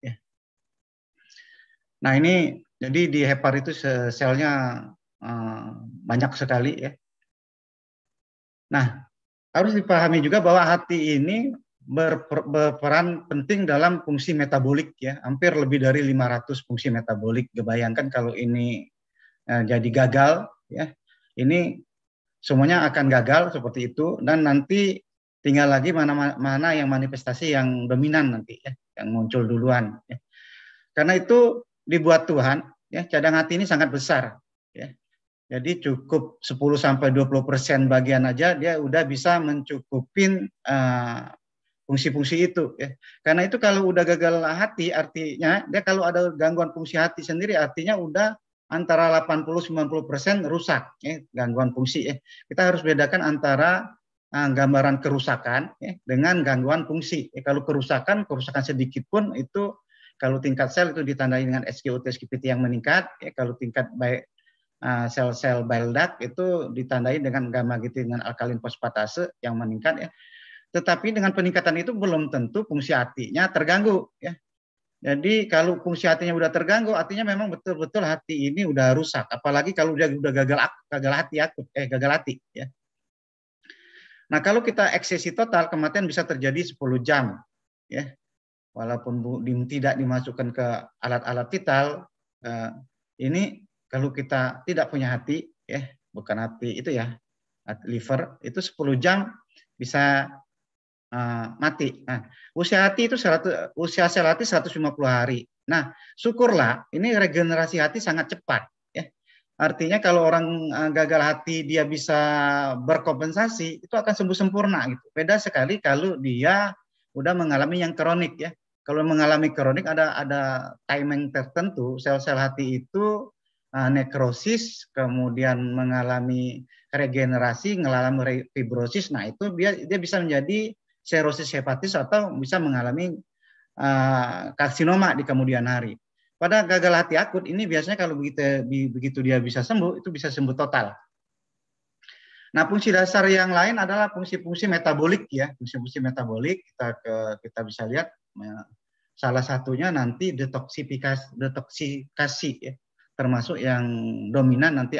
Ya. Nah ini jadi di hepar itu selnya banyak sekali ya. Nah harus dipahami juga bahwa hati ini berper, berperan penting dalam fungsi metabolik ya, hampir lebih dari 500 fungsi metabolik. Bayangkan kalau ini eh, jadi gagal ya, ini semuanya akan gagal seperti itu dan nanti tinggal lagi mana mana yang manifestasi yang dominan nanti ya, yang muncul duluan. Ya. Karena itu dibuat Tuhan ya, cadang hati ini sangat besar ya. Jadi cukup 10 sampai 20 persen bagian aja dia udah bisa mencukupin uh, fungsi-fungsi itu ya. Karena itu kalau udah gagal hati artinya dia kalau ada gangguan fungsi hati sendiri artinya udah antara 80-90% rusak ya, gangguan fungsi ya. Kita harus bedakan antara uh, gambaran kerusakan ya, dengan gangguan fungsi. Ya, kalau kerusakan, kerusakan sedikit pun itu kalau tingkat sel itu ditandai dengan SGOT SGPT yang meningkat, ya, kalau tingkat baik eh, sel-sel uh, bile duct itu ditandai dengan gamma gitu dengan alkalin fosfatase yang meningkat ya. Tetapi dengan peningkatan itu belum tentu fungsi hatinya terganggu ya. Jadi kalau fungsi hatinya udah terganggu, artinya memang betul-betul hati ini udah rusak. Apalagi kalau dia udah gagal gagal hati akut, ya, eh gagal hati ya. Nah kalau kita eksesi total kematian bisa terjadi 10 jam ya. Walaupun tidak dimasukkan ke alat-alat vital, eh, ini kalau kita tidak punya hati ya, bukan hati itu ya, liver itu 10 jam bisa uh, mati. Nah, usia hati itu 100, usia sel hati 150 hari. Nah, syukurlah ini regenerasi hati sangat cepat. Ya. Artinya kalau orang eh, gagal hati dia bisa berkompensasi itu akan sembuh sempurna gitu. Beda sekali kalau dia udah mengalami yang kronik ya. Kalau mengalami kronik ada ada timing tertentu sel-sel hati itu uh, nekrosis kemudian mengalami regenerasi mengalami fibrosis nah itu dia dia bisa menjadi serosis hepatis atau bisa mengalami uh, karsinoma di kemudian hari. Pada gagal hati akut ini biasanya kalau begitu begitu dia bisa sembuh itu bisa sembuh total. Nah, fungsi dasar yang lain adalah fungsi-fungsi metabolik ya, fungsi-fungsi metabolik kita ke, kita bisa lihat salah satunya nanti detoksifikasi detoksikasi ya, termasuk yang dominan nanti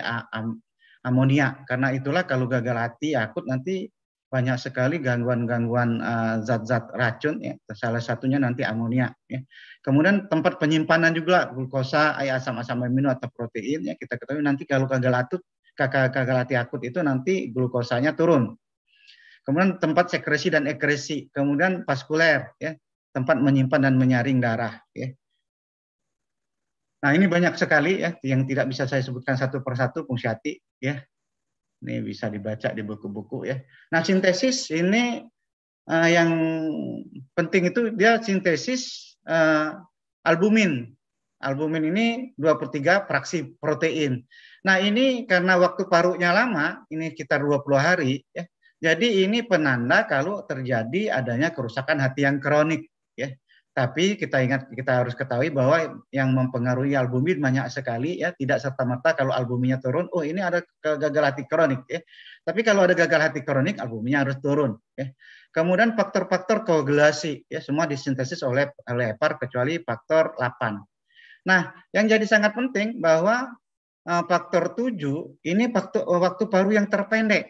amonia karena itulah kalau gagal hati akut nanti banyak sekali gangguan-gangguan eh, zat-zat uh, racun ya salah satunya nanti amonia ya kemudian tempat penyimpanan juga glukosa asam asam amino atau protein ya kita ketahui nanti kalau gagal kakak gagal hati akut itu nanti glukosanya turun kemudian tempat sekresi dan ekresi kemudian vaskuler ya tempat menyimpan dan menyaring darah ya nah ini banyak sekali ya yang tidak bisa saya sebutkan satu persatu fungsi hati ya ini bisa dibaca di buku-buku ya. Nah, sintesis ini uh, yang penting itu dia sintesis uh, albumin. Albumin ini dua per tiga fraksi protein. Nah ini karena waktu parunya lama, ini kita 20 hari. ya Jadi ini penanda kalau terjadi adanya kerusakan hati yang kronik. ya tapi kita ingat kita harus ketahui bahwa yang mempengaruhi albumin banyak sekali ya, tidak serta merta kalau albuminnya turun, oh ini ada gagal hati kronik ya. Tapi kalau ada gagal hati kronik, albuminnya harus turun ya. Kemudian faktor-faktor koagulasi ya semua disintesis oleh lepar kecuali faktor 8. Nah, yang jadi sangat penting bahwa eh, faktor 7 ini waktu waktu paru yang terpendek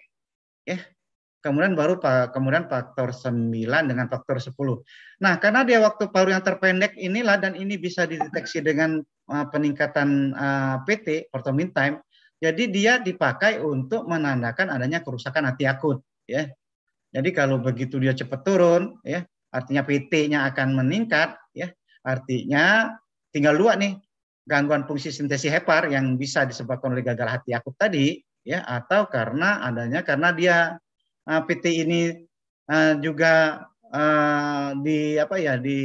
ya kemudian baru kemudian faktor 9 dengan faktor 10. Nah, karena dia waktu paru yang terpendek inilah dan ini bisa dideteksi dengan eh, peningkatan eh, PT atau mean time). Jadi dia dipakai untuk menandakan adanya kerusakan hati akut, ya. Jadi kalau begitu dia cepat turun, ya, artinya PT-nya akan meningkat, ya. Artinya tinggal dua nih, gangguan fungsi sintesis hepar yang bisa disebabkan oleh gagal hati akut tadi, ya, atau karena adanya karena dia uh, ah, PT ini uh, juga uh, di apa ya di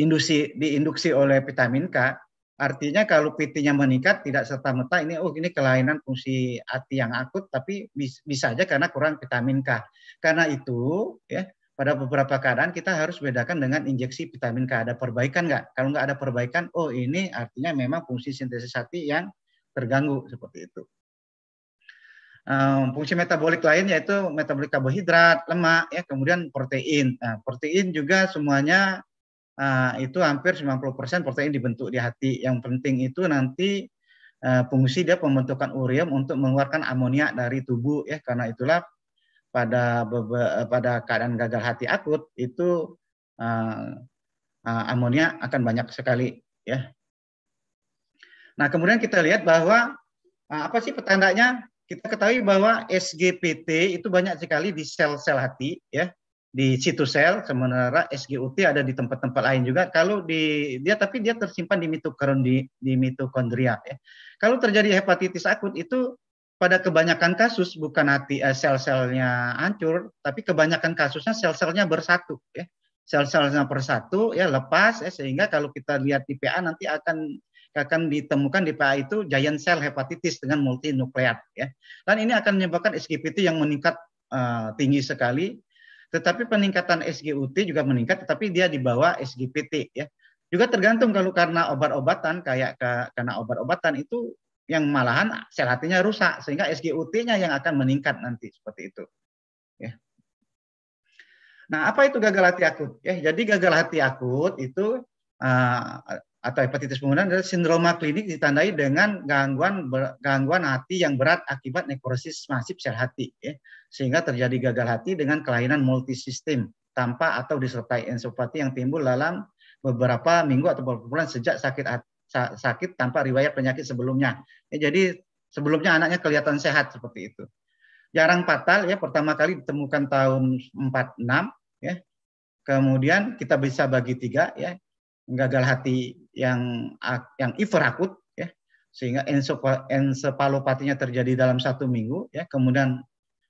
induksi diinduksi oleh vitamin K. Artinya kalau PT-nya meningkat tidak serta merta ini oh ini kelainan fungsi hati yang akut tapi bisa aja karena kurang vitamin K. Karena itu ya pada beberapa keadaan kita harus bedakan dengan injeksi vitamin K ada perbaikan nggak? Kalau nggak ada perbaikan, oh ini artinya memang fungsi sintesis hati yang terganggu seperti itu um, fungsi metabolik lain yaitu metabolik karbohidrat, lemak, ya kemudian protein. Nah, protein juga semuanya uh, itu hampir 90% protein dibentuk di hati. Yang penting itu nanti eh, fungsi dia pembentukan urium untuk mengeluarkan amonia dari tubuh ya karena itulah pada pada keadaan gagal hati akut itu uh, uh, amonia akan banyak sekali ya. Nah, kemudian kita lihat bahwa apa sih petandanya kita ketahui bahwa SGPT itu banyak sekali di sel-sel hati ya di situ sel sementara SGUT ada di tempat-tempat lain juga kalau di dia tapi dia tersimpan di mitokondria di mitokondria ya. Kalau terjadi hepatitis akut itu pada kebanyakan kasus bukan hati eh, sel-selnya hancur tapi kebanyakan kasusnya sel-selnya bersatu ya. Sel-selnya bersatu ya lepas ya, sehingga kalau kita lihat di PA nanti akan akan ditemukan di PA itu giant cell hepatitis dengan multinukleat ya. Dan ini akan menyebabkan SGPT yang meningkat uh, tinggi sekali. Tetapi peningkatan SGUT juga meningkat tetapi dia di bawah SGPT ya. Juga tergantung kalau karena obat-obatan kayak ke, karena obat-obatan itu yang malahan sel hatinya rusak sehingga SGUT-nya yang akan meningkat nanti seperti itu. Ya. Nah, apa itu gagal hati akut? Ya, jadi gagal hati akut itu eh, atau hepatitis pulmoner adalah sindroma klinik ditandai dengan gangguan gangguan hati yang berat akibat nekrosis masif sel hati ya. sehingga terjadi gagal hati dengan kelainan multisistem tanpa atau disertai ensopati yang timbul dalam beberapa minggu atau beberapa bulan sejak sakit sakit tanpa riwayat penyakit sebelumnya. Ya, jadi sebelumnya anaknya kelihatan sehat seperti itu. Jarang fatal ya pertama kali ditemukan tahun 46 ya. Kemudian kita bisa bagi tiga ya gagal hati yang yang akut ya sehingga ensepalopatinya terjadi dalam satu minggu ya kemudian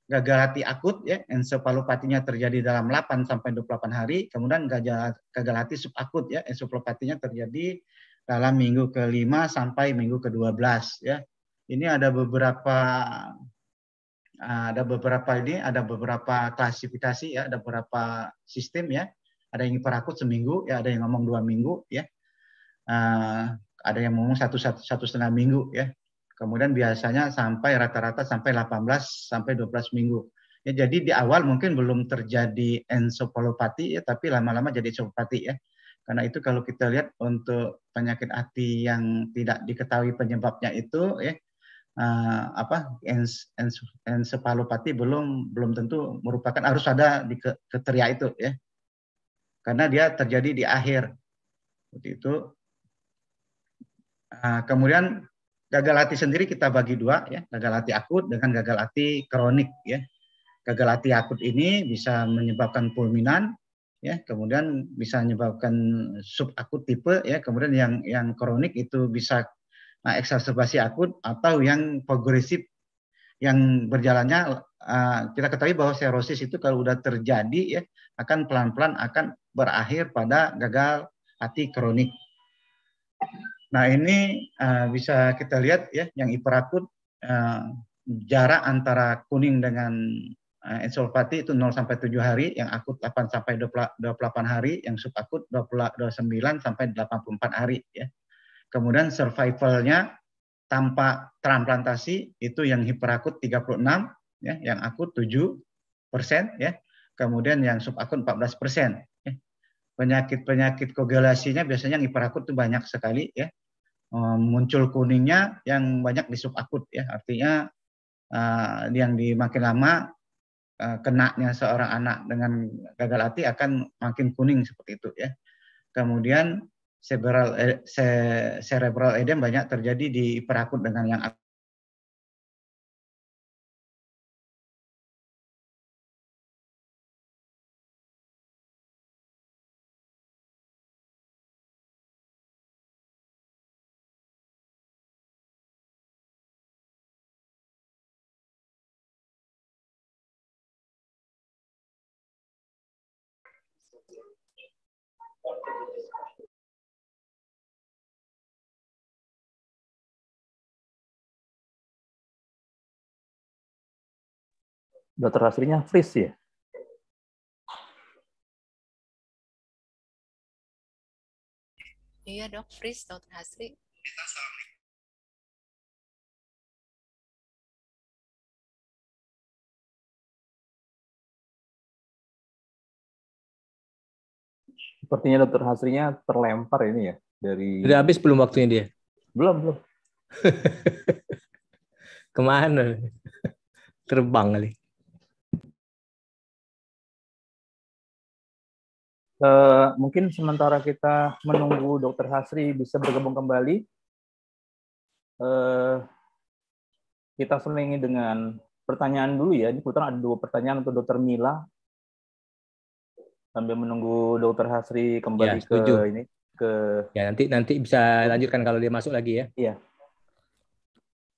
gagal hati akut ya ensepalopatinya terjadi dalam 8 sampai 28 hari kemudian gagal gagal hati subakut ya ensepalopatinya terjadi dalam minggu ke-5 sampai minggu ke-12 ya ini ada beberapa ada beberapa ini ada beberapa klasifikasi ya ada beberapa sistem ya ada yang perakut seminggu, ya ada yang ngomong dua minggu, ya uh, ada yang ngomong satu, satu, satu setengah minggu, ya kemudian biasanya sampai rata-rata sampai 18 sampai 12 minggu. Ya, jadi di awal mungkin belum terjadi encephalopati, ya, tapi lama-lama jadi encephalopati ya. Karena itu kalau kita lihat untuk penyakit hati yang tidak diketahui penyebabnya itu ya uh, apa encephalopati belum belum tentu merupakan harus ada di kriteria itu ya karena dia terjadi di akhir. Seperti itu. Nah, kemudian gagal hati sendiri kita bagi dua ya, gagal hati akut dengan gagal hati kronik ya. Gagal hati akut ini bisa menyebabkan pulminan ya, kemudian bisa menyebabkan akut tipe ya, kemudian yang yang kronik itu bisa nah, eksacerbasi akut atau yang progresif yang berjalannya ah, kita ketahui bahwa serosis itu kalau sudah terjadi ya akan pelan-pelan akan berakhir pada gagal hati kronik. Nah ini uh, bisa kita lihat ya, yang hiperakut uh, eh, jarak antara kuning dengan uh, eh, ensolopati itu 0 sampai 7 hari, yang akut 8 sampai 28 hari, yang subakut 29 sampai 84 hari ya. Kemudian survivalnya tanpa transplantasi itu yang hiperakut 36 ya, yang akut 7 persen ya, kemudian yang subakut 14 persen penyakit-penyakit kogelasinya biasanya yang akut itu banyak sekali ya. Muncul kuningnya yang banyak di subakut ya. Artinya eh, yang di makin lama eh, nya seorang anak dengan gagal hati akan makin kuning seperti itu ya. Kemudian cerebral eh, cerebral edem banyak terjadi di perakut dengan yang Dokter aslinya freeze ya? Iya dok, freeze dokter Hasri. Kita sama Sepertinya dokter Hasrinya terlempar ini ya dari. Sudah habis belum waktunya dia? Belum belum. Kemana? Terbang kali. Uh, mungkin sementara kita menunggu Dokter Hasri bisa bergabung kembali, uh, kita selingi dengan pertanyaan dulu ya. Ini putra ada dua pertanyaan untuk Dokter Mila sambil menunggu dokter Hasri kembali ya, setuju. ke ini ke ya nanti nanti bisa lanjutkan kalau dia masuk lagi ya iya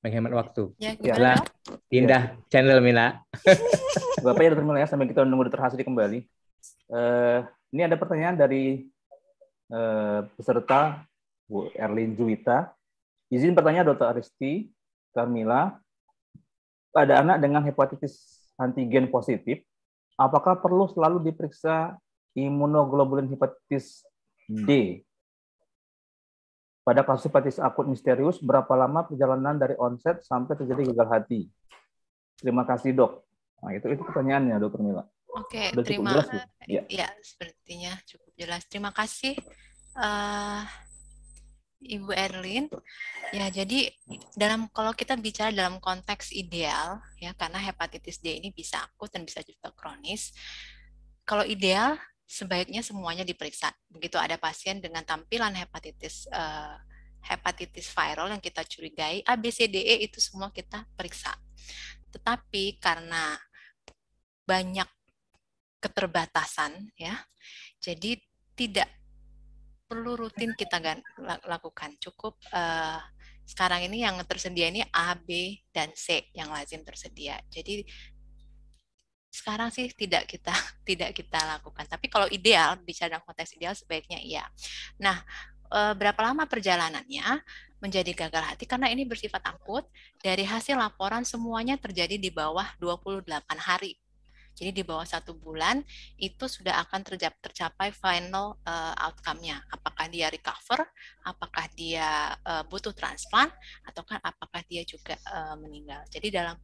menghemat waktu ya, lah iya. pindah ya. channel Mila Bapak ya dokter Mila sambil kita menunggu dokter Hasri kembali uh, ini ada pertanyaan dari uh, peserta Bu Erlin Juwita izin pertanyaan dokter Aristi mila pada anak dengan hepatitis antigen positif apakah perlu selalu diperiksa imunoglobulin hepatitis hmm. D. Pada kasus hepatitis akut misterius, berapa lama perjalanan dari onset sampai terjadi gagal hati? Terima kasih dok. Nah, itu itu pertanyaannya dokter Mila. Oke, Udah terima kasih. ya? ya sepertinya cukup jelas. Terima kasih uh, Ibu Erlin. Ya, jadi dalam kalau kita bicara dalam konteks ideal ya karena hepatitis D ini bisa akut dan bisa juga kronis. Kalau ideal sebaiknya semuanya diperiksa. Begitu ada pasien dengan tampilan hepatitis uh, hepatitis viral yang kita curigai, A, B, C, D, E itu semua kita periksa. Tetapi karena banyak keterbatasan ya, jadi tidak perlu rutin kita lakukan. Cukup uh, sekarang ini yang tersedia ini A, B, dan C yang lazim tersedia. Jadi sekarang sih tidak kita tidak kita lakukan. Tapi kalau ideal bicara dalam konteks ideal sebaiknya iya. Nah, eh, berapa lama perjalanannya menjadi gagal hati karena ini bersifat akut dari hasil laporan semuanya terjadi di bawah 28 hari. Jadi di bawah satu bulan itu sudah akan tercapai final uh, outcome-nya. Apakah dia recover, apakah dia uh, butuh transplant, ataukah apakah dia juga uh, meninggal. Jadi dalam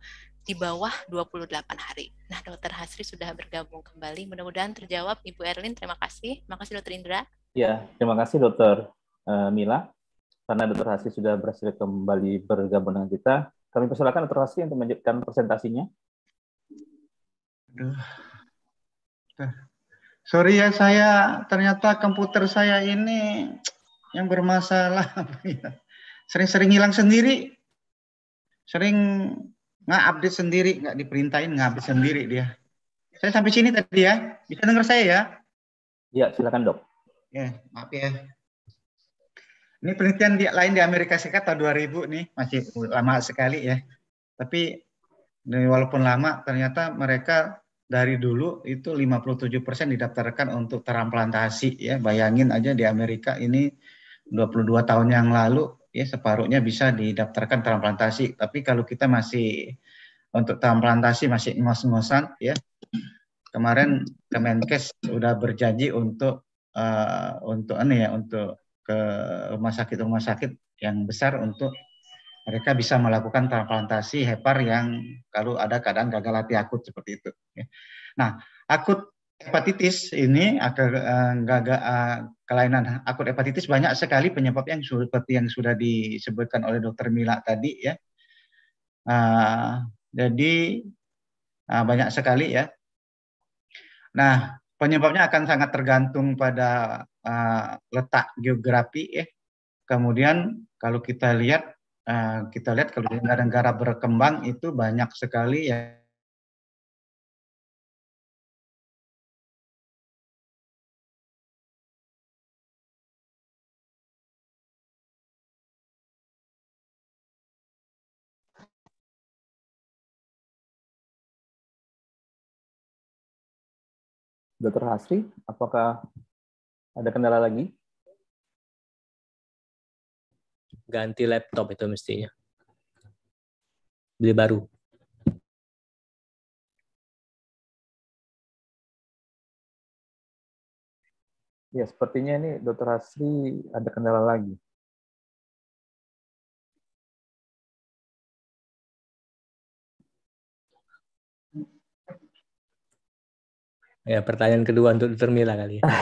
di bawah 28 hari. Nah, Dokter Hasri sudah bergabung kembali. Mudah-mudahan terjawab Ibu Erlin. Terima kasih. Terima kasih Dokter Indra. Ya, terima kasih Dokter eh, Mila. Karena Dokter Hasri sudah berhasil kembali bergabung dengan kita. Kami persilakan Dokter Hasri untuk melanjutkan presentasinya. Aduh. Sorry ya saya ternyata komputer saya ini yang bermasalah. Sering-sering hilang sendiri. Sering nggak update sendiri, nggak diperintahin, nggak update sendiri dia. Saya sampai sini tadi ya. Bisa dengar saya ya? Iya, silakan dok. Ya, maaf ya. Ini penelitian di, lain di Amerika Serikat tahun 2000 nih, masih lama sekali ya. Tapi walaupun lama, ternyata mereka dari dulu itu 57% persen didaftarkan untuk transplantasi ya. Bayangin aja di Amerika ini 22 tahun yang lalu ya separuhnya bisa didaftarkan transplantasi. Tapi kalau kita masih untuk transplantasi masih ngos-ngosan ya. Kemarin Kemenkes sudah berjanji untuk uh, untuk ini anu ya untuk ke rumah sakit rumah sakit yang besar untuk mereka bisa melakukan transplantasi hepar yang kalau ada keadaan gagal hati akut seperti itu. Ya. Nah, akut hepatitis ini agak eh, gagal eh, kelainan akut hepatitis banyak sekali penyebab yang seperti yang sudah disebutkan oleh dokter Mila tadi ya. Uh, jadi uh, banyak sekali ya. Nah penyebabnya akan sangat tergantung pada uh, letak geografi ya. Kemudian kalau kita lihat uh, kita lihat kalau negara-negara berkembang itu banyak sekali ya Dr. Hasri, apakah ada kendala lagi? Ganti laptop itu mestinya. Beli baru. Ya, sepertinya ini Dr. Hasri ada kendala lagi. Ya, pertanyaan kedua untuk Dr. Mila kali ya.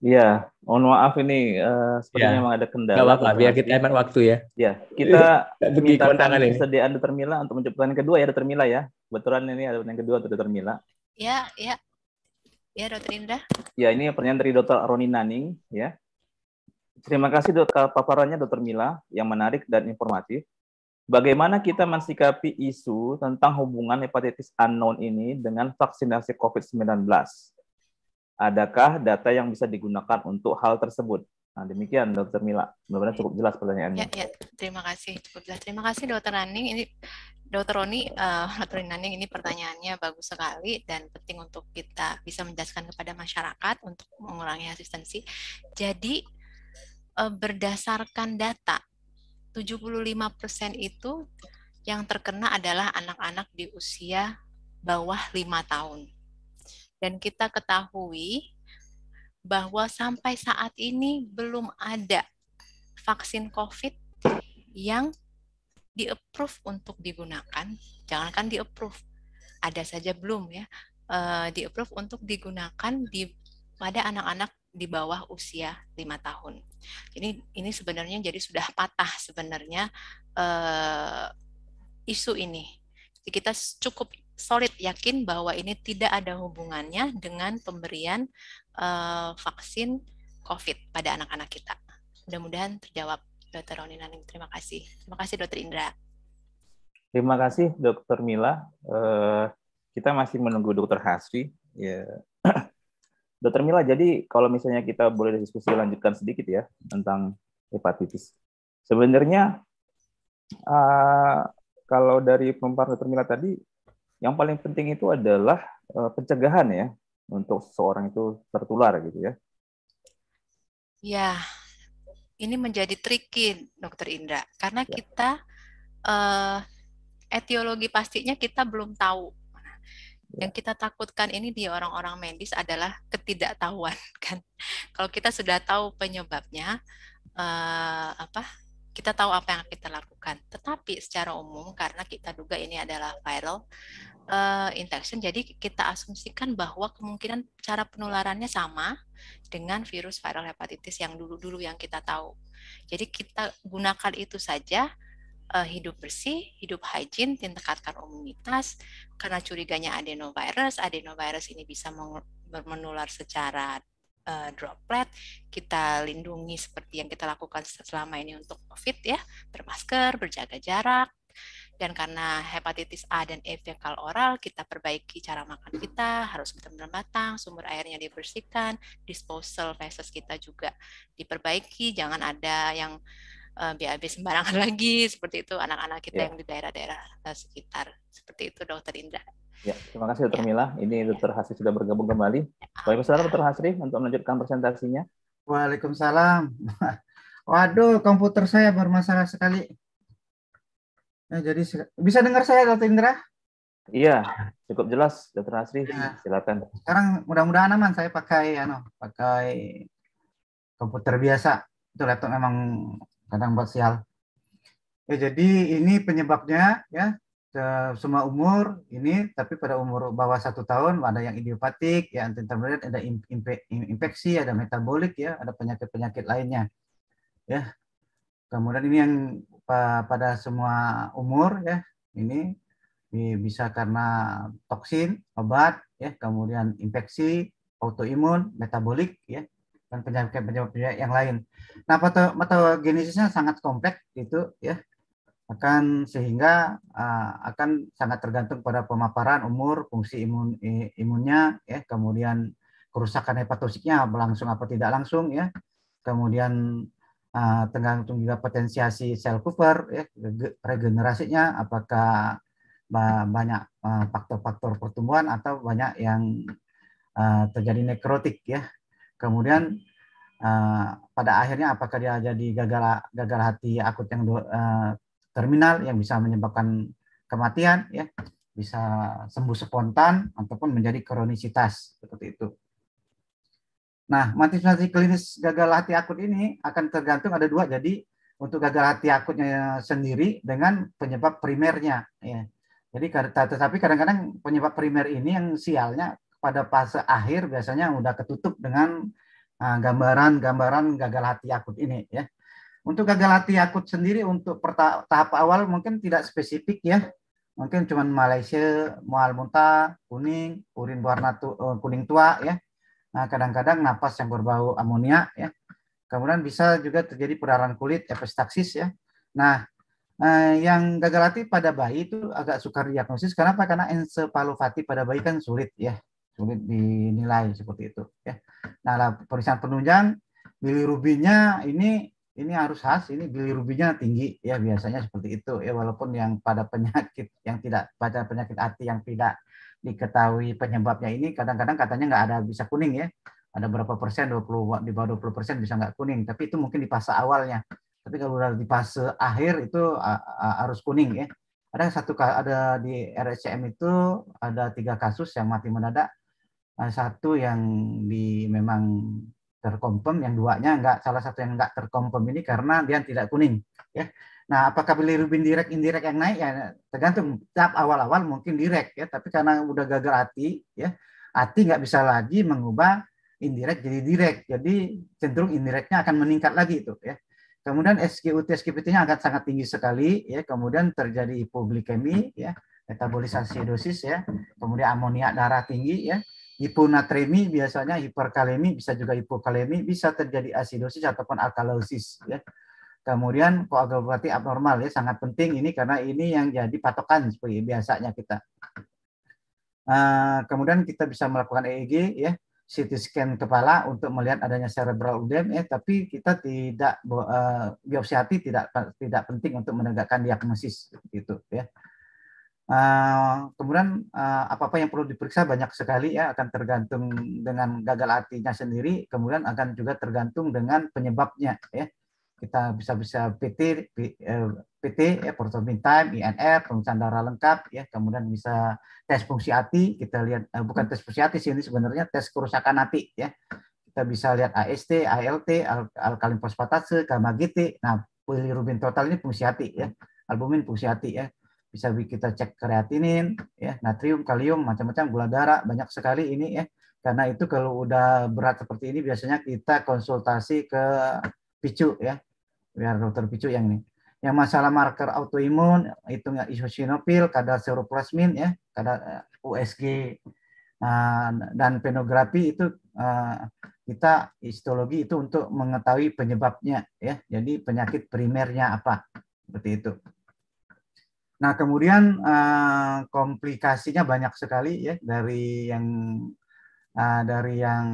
Iya, mohon maaf ini uh, sepertinya ya. memang ada kendala. Gak apa-apa, biar kita hemat waktu ya. Iya, kita minta kesediaan Dr. Mila untuk menjawab kedua ya Dr. Mila ya. Kebetulan ini ada yang kedua untuk Dr. Mila. Iya, iya. Ya, ya. ya Dr. Indah. Ya, ini pertanyaan dari Dr. Roni Naning ya. Terima kasih Dokter paparannya Dr. Mila yang menarik dan informatif. Bagaimana kita mensikapi isu tentang hubungan hepatitis unknown ini dengan vaksinasi COVID-19? Adakah data yang bisa digunakan untuk hal tersebut? Nah, demikian Dokter Mila. Benar, benar cukup jelas pertanyaannya. Ya, ya. Terima kasih. Cukup jelas. Terima kasih Dokter Aning. Ini Dokter Roni, uh, Dokter ini pertanyaannya bagus sekali dan penting untuk kita bisa menjelaskan kepada masyarakat untuk mengurangi asistensi. Jadi eh, berdasarkan data 75% itu yang terkena adalah anak-anak di usia bawah lima tahun. Dan kita ketahui bahwa sampai saat ini belum ada vaksin COVID yang di untuk digunakan. Jangankan di-approve, ada saja belum ya. Eh, diapprove di untuk digunakan di pada anak-anak di bawah usia lima tahun. Jadi ini sebenarnya jadi sudah patah sebenarnya uh, isu ini. Jadi kita cukup solid yakin bahwa ini tidak ada hubungannya dengan pemberian uh, vaksin COVID pada anak-anak kita. Mudah-mudahan terjawab, Dokter Roni Naning. Terima kasih. Terima kasih, Dokter Indra. Terima kasih, Dokter Mila. Uh, kita masih menunggu Dokter Hasri. Ya, Dokter Mila, jadi kalau misalnya kita boleh diskusi lanjutkan sedikit ya tentang hepatitis. Sebenarnya uh, kalau dari pemaparan Dokter Mila tadi, yang paling penting itu adalah uh, pencegahan ya untuk seseorang itu tertular gitu ya. Ya, ini menjadi tricky, Dokter Indra, karena ya. kita uh, etiologi pastinya kita belum tahu yang ya. kita takutkan ini di orang-orang medis adalah ketidaktahuan kan. Kalau kita sudah tahu penyebabnya eh, apa kita tahu apa yang kita lakukan. Tetapi secara umum karena kita duga ini adalah viral uh, infection, jadi kita asumsikan bahwa kemungkinan cara penularannya sama dengan virus viral hepatitis yang dulu-dulu yang kita tahu. Jadi kita gunakan itu saja uh, hidup bersih, hidup hajin, tingkatkan imunitas karena curiganya adenovirus. Adenovirus ini bisa menular secara uh, droplet. Kita lindungi seperti yang kita lakukan selama ini untuk COVID ya, bermasker, berjaga jarak. Dan karena hepatitis A dan E fekal oral, kita perbaiki cara makan kita, harus benar-benar matang, sumber airnya dibersihkan, disposal feses kita juga diperbaiki, jangan ada yang Eh, BAB sembarangan lagi seperti itu anak-anak kita ya. yang di daerah-daerah eh, sekitar seperti itu Dokter Indra. Ya, terima kasih Dokter ya. Mila. Ini iya. Dokter Hasri sudah bergabung kembali. Waalaikumsalam ya, Dokter Hasri untuk melanjutkan presentasinya. Waalaikumsalam. Waduh, komputer saya bermasalah sekali. Nah, jadi bisa dengar saya Dokter Indra? Iya, cukup jelas Dokter Hasri. Ya. Silakan. Sekarang mudah-mudahan aman saya pakai ano, pakai komputer biasa. Itu laptop memang kadang sial. Ya, jadi ini penyebabnya ya semua umur ini, tapi pada umur bawah satu tahun ada yang idiopatik, ya antintermediate, ada infeksi, ada metabolik, ya ada penyakit-penyakit lainnya, ya. Kemudian ini yang pada semua umur ya ini bisa karena toksin, obat, ya kemudian infeksi, autoimun, metabolik, ya dan penyebab-penyebab yang lain. Nah, patogenesisnya sangat kompleks gitu ya. Akan sehingga uh, akan sangat tergantung pada pemaparan umur, fungsi imun imunnya ya, kemudian kerusakan hepatosiknya berlangsung apa tidak langsung ya. Kemudian uh, tergantung juga potensiasi sel Cooper ya, regenerasinya apakah banyak ah, faktor-faktor uh, pertumbuhan atau banyak yang uh, terjadi nekrotik ya kemudian uh, pada akhirnya apakah dia jadi gagal gagal hati akut yang uh, terminal yang bisa menyebabkan kematian ya bisa sembuh spontan ataupun menjadi kronisitas seperti itu. Nah, mati klinis gagal hati akut ini akan tergantung ada dua. Jadi untuk gagal hati akutnya sendiri dengan penyebab primernya. Ya. Jadi tetapi kadang-kadang penyebab primer ini yang sialnya pada fase akhir biasanya udah ketutup dengan gambaran-gambaran ah, gagal hati akut ini ya. Untuk gagal hati akut sendiri untuk tahap awal mungkin tidak spesifik ya. Mungkin cuma Malaysia, mual muntah, kuning, urin warna tu, eh, kuning tua ya. Nah, kadang-kadang napas yang berbau amonia ya. Kemudian bisa juga terjadi perdarahan kulit, epistaksis ya. Nah, Nah, yang gagal hati pada bayi itu agak sukar diagnosis. Kenapa? Karena ensefalopati pada bayi kan sulit ya sulit dinilai seperti itu ya. Nah, periksaan penunjang bilirubinnya ini ini harus khas, ini bilirubinnya tinggi ya biasanya seperti itu ya walaupun yang pada penyakit yang tidak pada penyakit hati yang tidak diketahui penyebabnya ini kadang-kadang katanya nggak ada bisa kuning ya. Ada berapa persen 20 di bawah 20 persen bisa nggak kuning, tapi itu mungkin di fase awalnya. Tapi kalau udah di fase akhir itu harus kuning ya. Ada satu ada di RSCM itu ada tiga kasus yang mati mendadak Nah, satu yang di memang terkompem, yang duanya enggak salah satu yang enggak terkompem ini karena dia tidak kuning, ya. Nah, apakah bilirubin direk indirek yang naik ya tergantung tahap awal-awal mungkin direk ya, tapi karena udah gagal hati ya, hati nggak bisa lagi mengubah indirek jadi direk. Jadi cenderung indireknya akan meningkat lagi itu ya. Kemudian SGUT SGPT-nya akan sangat tinggi sekali ya, kemudian terjadi hipoglikemi ya, metabolisasi dosis ya, kemudian amonia darah tinggi ya hiponatremi biasanya hiperkalemi bisa juga hipokalemi bisa terjadi asidosis ataupun alkalosis ya. Kemudian koagulopati abnormal ya sangat penting ini karena ini yang jadi patokan seperti biasanya kita. Uh, kemudian kita bisa melakukan EEG ya CT scan kepala untuk melihat adanya cerebral udem ya tapi kita tidak uh, biopsi hati tidak tidak penting untuk menegakkan diagnosis gitu ya. Eh, kemudian uh, apa-apa yang perlu diperiksa banyak sekali ya akan tergantung dengan gagal hatinya sendiri, kemudian akan juga tergantung dengan penyebabnya ya. Kita bisa bisa PT PT eh, ya protein time, INR, pemeriksaan darah lengkap ya, kemudian bisa tes fungsi hati, kita lihat uh, bukan tes fungsi hati sih ini sebenarnya tes kerusakan hati ya. Kita bisa lihat AST, ALT, al alkalin fosfatase, gamma GT. Nah, bilirubin total ini fungsi hati ya, albumin fungsi hati ya bisa kita cek kreatinin, ya, natrium, kalium, macam-macam, gula darah, banyak sekali ini ya. Karena itu kalau udah berat seperti ini biasanya kita konsultasi ke Picu ya, biar dokter Picu yang ini. Yang masalah marker autoimun itu nggak isosinopil, kadar seroplasmin ya, kadar eh, USG nah, dan penografi itu eh, kita histologi itu untuk mengetahui penyebabnya ya. Jadi penyakit primernya apa seperti itu. Nah, kemudian uh, komplikasinya banyak sekali ya dari yang uh, dari yang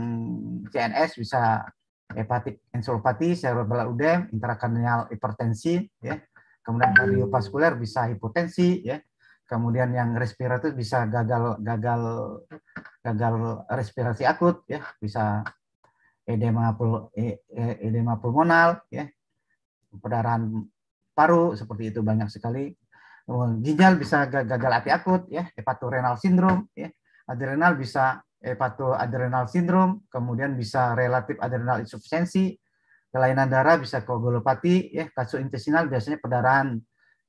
CNS bisa hepatik encephalopati, cerebral udem, intrakranial hipertensi ya. Kemudian kardiovaskuler bisa hipotensi ya. Kemudian yang respirator bisa gagal gagal gagal respirasi akut ya, bisa edema pul e, e, edema pulmonal ya. Perdarahan paru seperti itu banyak sekali Oh, ginjal bisa gagal api akut ya hepatorenal syndrome, ya adrenal bisa adrenal syndrome, kemudian bisa relatif adrenal insufisiensi kelainan darah bisa koagulopati ya kasus intestinal biasanya perdarahan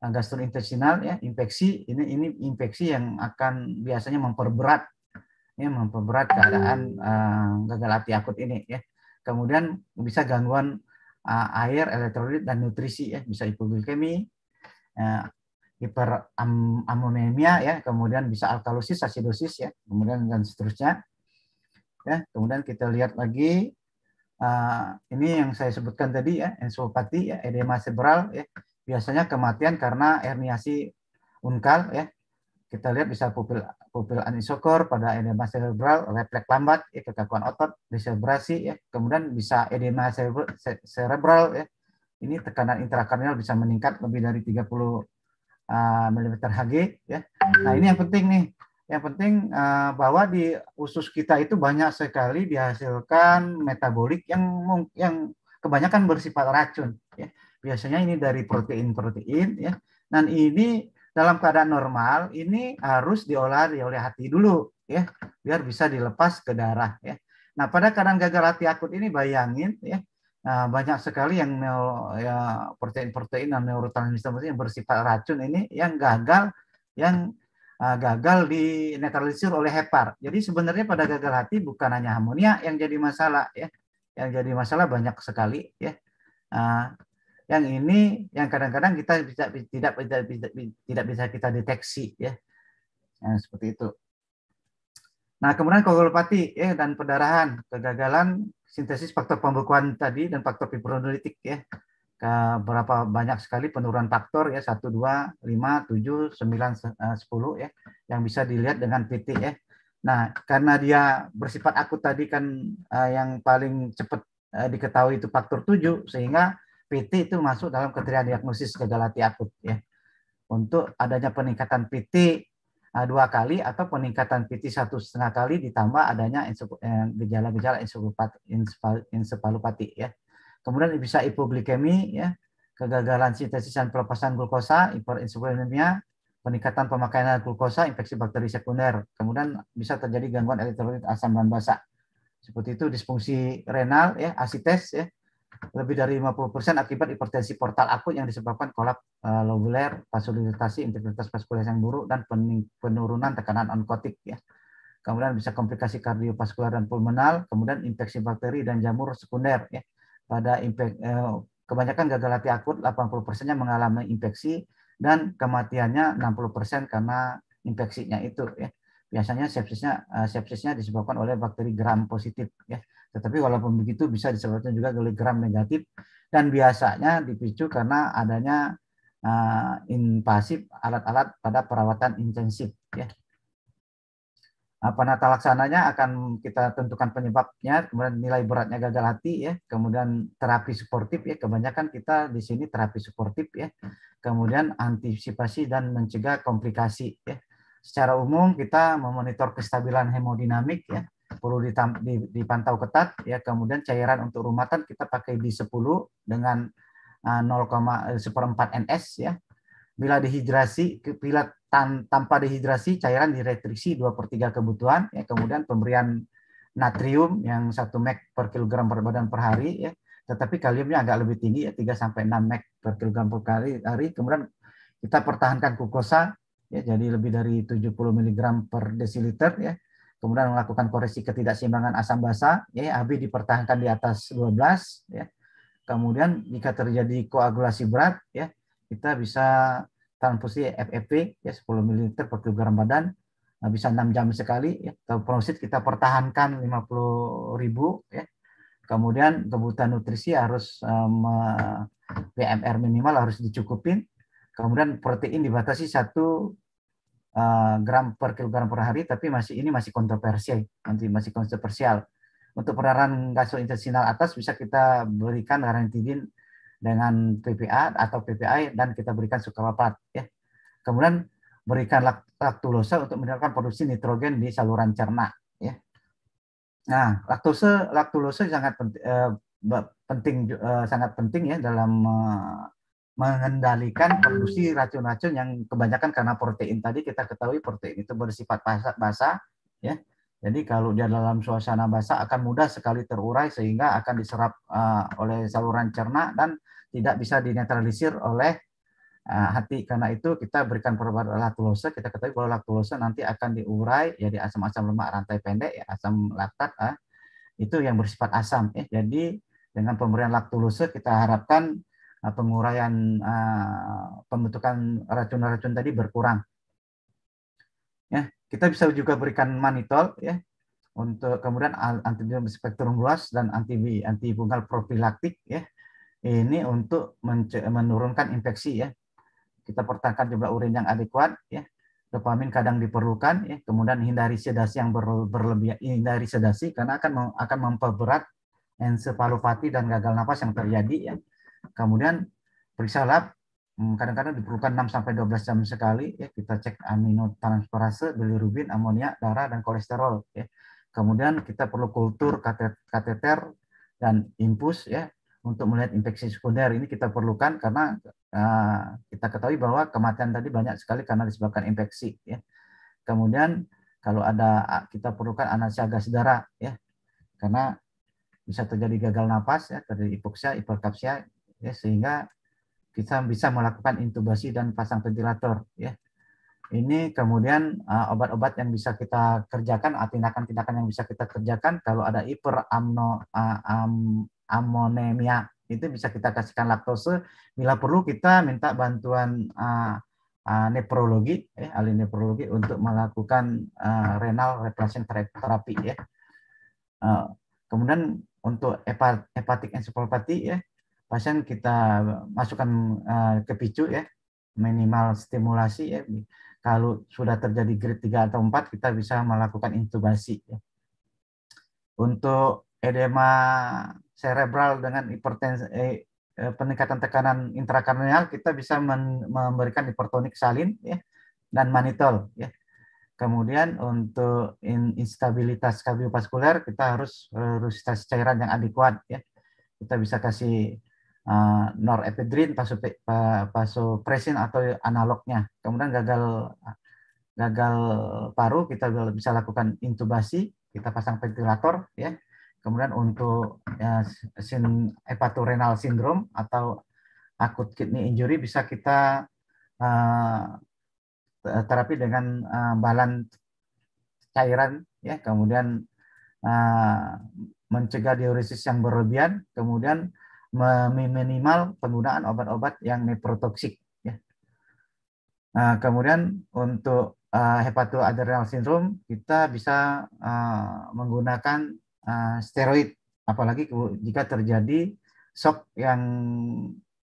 nah, gastrointestinal ya infeksi ini ini infeksi yang akan biasanya memperberat ya memperberat keadaan uh, gagal api akut ini ya kemudian bisa gangguan uh, air elektrolit dan nutrisi ya bisa hipoglikemi eh, hiperamonemia ya, kemudian bisa alkalosis, asidosis ya, kemudian dan seterusnya. Ya, kemudian kita lihat lagi uh, ini yang saya sebutkan tadi ya, ensopati ya, edema cerebral ya, biasanya kematian karena herniasi unkal ya. Kita lihat bisa pupil pupil anisokor pada edema cerebral, refleks lambat, ya, kekakuan otot, diselebrasi ya. Kemudian bisa edema cerebral ya. Ini tekanan intrakranial bisa meningkat lebih dari 30 Ah, mm Hg ya. Nah, ini yang penting nih. Yang penting ah, bahwa di usus kita itu banyak sekali dihasilkan metabolik yang yang kebanyakan bersifat racun ya. Biasanya ini dari protein-protein ya. Dan ini dalam keadaan normal ini harus diolah oleh hati dulu ya, biar bisa dilepas ke darah ya. Nah, pada keadaan gagal hati akut ini bayangin ya, Nah, banyak sekali yang neo, ya, protein-protein dan neurotransmitter yang bersifat racun ini yang gagal yang uh, gagal dinetralisir oleh hepar. Jadi sebenarnya pada gagal hati bukan hanya amonia yang jadi masalah ya. Yang jadi masalah banyak sekali ya. Uh, yang ini yang kadang-kadang kita bisa tidak tidak tidak, bisa kita deteksi ya. Nah, seperti itu. Nah, kemudian koagulopati ya dan perdarahan kegagalan sintesis faktor pembekuan tadi dan faktor fibronolitik ya. Ke Berapa banyak sekali penurunan faktor ya 1 2 5 7 9 10 ya yang bisa dilihat dengan PT ya. Nah, karena dia bersifat akut tadi kan uh, yang paling cepat uh, diketahui itu faktor 7 sehingga PT itu masuk dalam kriteria diagnosis gejala akut ya. Untuk adanya peningkatan PT Eh, dua kali atau peningkatan PT satu setengah kali ditambah adanya eh, gejala-gejala ensepalopati ya. Kemudian bisa hipoglikemi ya, kegagalan sintesis dan pelepasan glukosa, hiperinsulinemia, peningkatan pemakaian glukosa, infeksi bakteri sekunder. Kemudian bisa terjadi gangguan elektrolit asam dan basa. Seperti itu disfungsi renal ya, asites ya, lebih dari 50% akibat hipertensi portal akut yang disebabkan kolap uh, lobuler, vasodilatasi, integritas vaskuler yang buruk, dan penurunan tekanan onkotik. Ya. Kemudian bisa komplikasi kardiovaskular dan pulmonal, kemudian infeksi bakteri dan jamur sekunder. Ya. Pada infek, eh, kebanyakan gagal hati akut, 80%-nya mengalami infeksi, dan kematiannya 60% karena infeksinya itu. Ya. Biasanya sepsisnya, eh, sepsisnya disebabkan oleh bakteri gram positif. Ya tetapi walaupun begitu bisa disebabkan juga oleh gram negatif dan biasanya dipicu karena adanya uh, invasif alat-alat pada perawatan intensif. Ya. Eh, Penata laksananya akan kita tentukan penyebabnya, kemudian nilai beratnya gagal hati, ya, kemudian terapi suportif, ya, kebanyakan kita di sini terapi suportif, ya, kemudian antisipasi dan mencegah komplikasi, ya. Secara umum kita memonitor kestabilan hemodinamik, ya, perlu dipantau ketat ya kemudian cairan untuk rumatan kita pakai di 10 dengan 0,4 eh, eh, seperempat NS ya bila dehidrasi bila tanpa dehidrasi cairan direstriksi 2 per 3 kebutuhan ya kemudian pemberian natrium yang 1 meg per kilogram per badan per hari ya tetapi kaliumnya agak lebih tinggi ya 3 sampai 6 meg per kilogram per hari kemudian kita pertahankan glukosa ya jadi lebih dari 70 mg per desiliter ya kemudian melakukan koreksi ketidakseimbangan asam basa, ya, ya AB dipertahankan di atas 12, ya. Kemudian jika terjadi koagulasi berat, ya kita bisa transfusi FFP ya 10 ml per kilogram badan nah, bisa 6 jam sekali ya. Prosit kita pertahankan 50 ribu ya. Kemudian kebutuhan nutrisi harus um, eh, BMR minimal harus dicukupin. Kemudian protein dibatasi satu Eh, gram per kilogram per hari, tapi masih ini masih kontroversial, nanti masih kontroversial. Untuk peraran gastrointestinal atas bisa kita berikan ranitidin dengan PPA atau PPI dan kita berikan sukalapat ya. Kemudian berikan laktulosa untuk meningkatkan produksi nitrogen di saluran cerna ya. Nah, laktose laktulosa sangat eh, penting, eh, penting eh, sangat penting ya dalam eh, mengendalikan produksi racun-racun yang kebanyakan karena protein tadi kita ketahui protein itu bersifat basah ya jadi kalau dia dalam suasana basah akan mudah sekali terurai sehingga akan diserap uh, oleh saluran cerna dan tidak bisa dinetralisir oleh uh, hati. Karena itu kita berikan perubahan laktulose kita ketahui bahwa laktulose nanti akan diurai jadi ya, asam-asam lemak rantai pendek, ya, asam laktat uh, itu yang bersifat asam. Ya. Jadi dengan pemberian laktulose kita harapkan Eh, penguraian uh, pembentukan racun-racun tadi berkurang. Ya, kita bisa juga berikan manitol ya untuk kemudian antibiotik spektrum luas dan anti anti fungal profilaktik ya. Ini untuk menurunkan infeksi ya. Kita pertahankan jumlah urin yang adekuat ya. Dopamin kadang diperlukan ya. Kemudian hindari sedasi yang berlebihan, hindari sedasi karena akan akan memperberat ensefalopati dan gagal nafas yang terjadi ya Kemudian periksa lab hmm, kadang-kadang diperlukan 6 sampai 12 jam sekali ya kita cek amino transferase bilirubin, amonia, darah dan kolesterol ya. Kemudian kita perlu kultur kateter dan impus ya untuk melihat infeksi sekunder ini kita perlukan karena uh, kita ketahui bahwa kematian tadi banyak sekali karena disebabkan infeksi ya. Kemudian kalau ada kita perlukan analisa gas darah ya. Karena bisa terjadi gagal napas ya, terjadi hipoksia, hiperkapsia, ya sehingga kita bisa melakukan intubasi dan pasang ventilator ya. Ini kemudian uh, obat-obat yang bisa kita kerjakan uh, tindakan-tindakan yang bisa kita kerjakan kalau ada uh, um, amonemia itu bisa kita kasihkan laktose bila perlu kita minta bantuan uh, uh, nefrologi ya ahli nefrologi untuk melakukan uh, renal replacement terapi ya. Uh, kemudian untuk hepatik encephalopati ya pasien kita masukkan uh, ke picu ya minimal stimulasi ya kalau sudah terjadi grade 3 atau 4 kita bisa melakukan intubasi ya. Untuk edema cerebral dengan hipertensi eh, eh peningkatan tekanan intrakranial kita bisa memberikan hipertonik salin ya dan manitol ya. Kemudian untuk instabilitas kardiovaskuler kita harus tes eh, cairan yang adekuat ya. Kita bisa kasih uh, eh, norepinefrin, vasopresin atau analognya. Kemudian gagal gagal paru kita bisa lakukan intubasi, kita pasang ventilator ya. Kemudian untuk ya, sin hepatorenal syndrome atau akut kidney injury bisa kita uh, terapi dengan uh, balan cairan ya, kemudian uh, mencegah diuresis yang berlebihan, kemudian meminimal penggunaan obat-obat yang neprotoksik. Ya. Nah, kemudian untuk uh, hepatoadrenal syndrome kita bisa uh, menggunakan uh, steroid, apalagi jika terjadi shock yang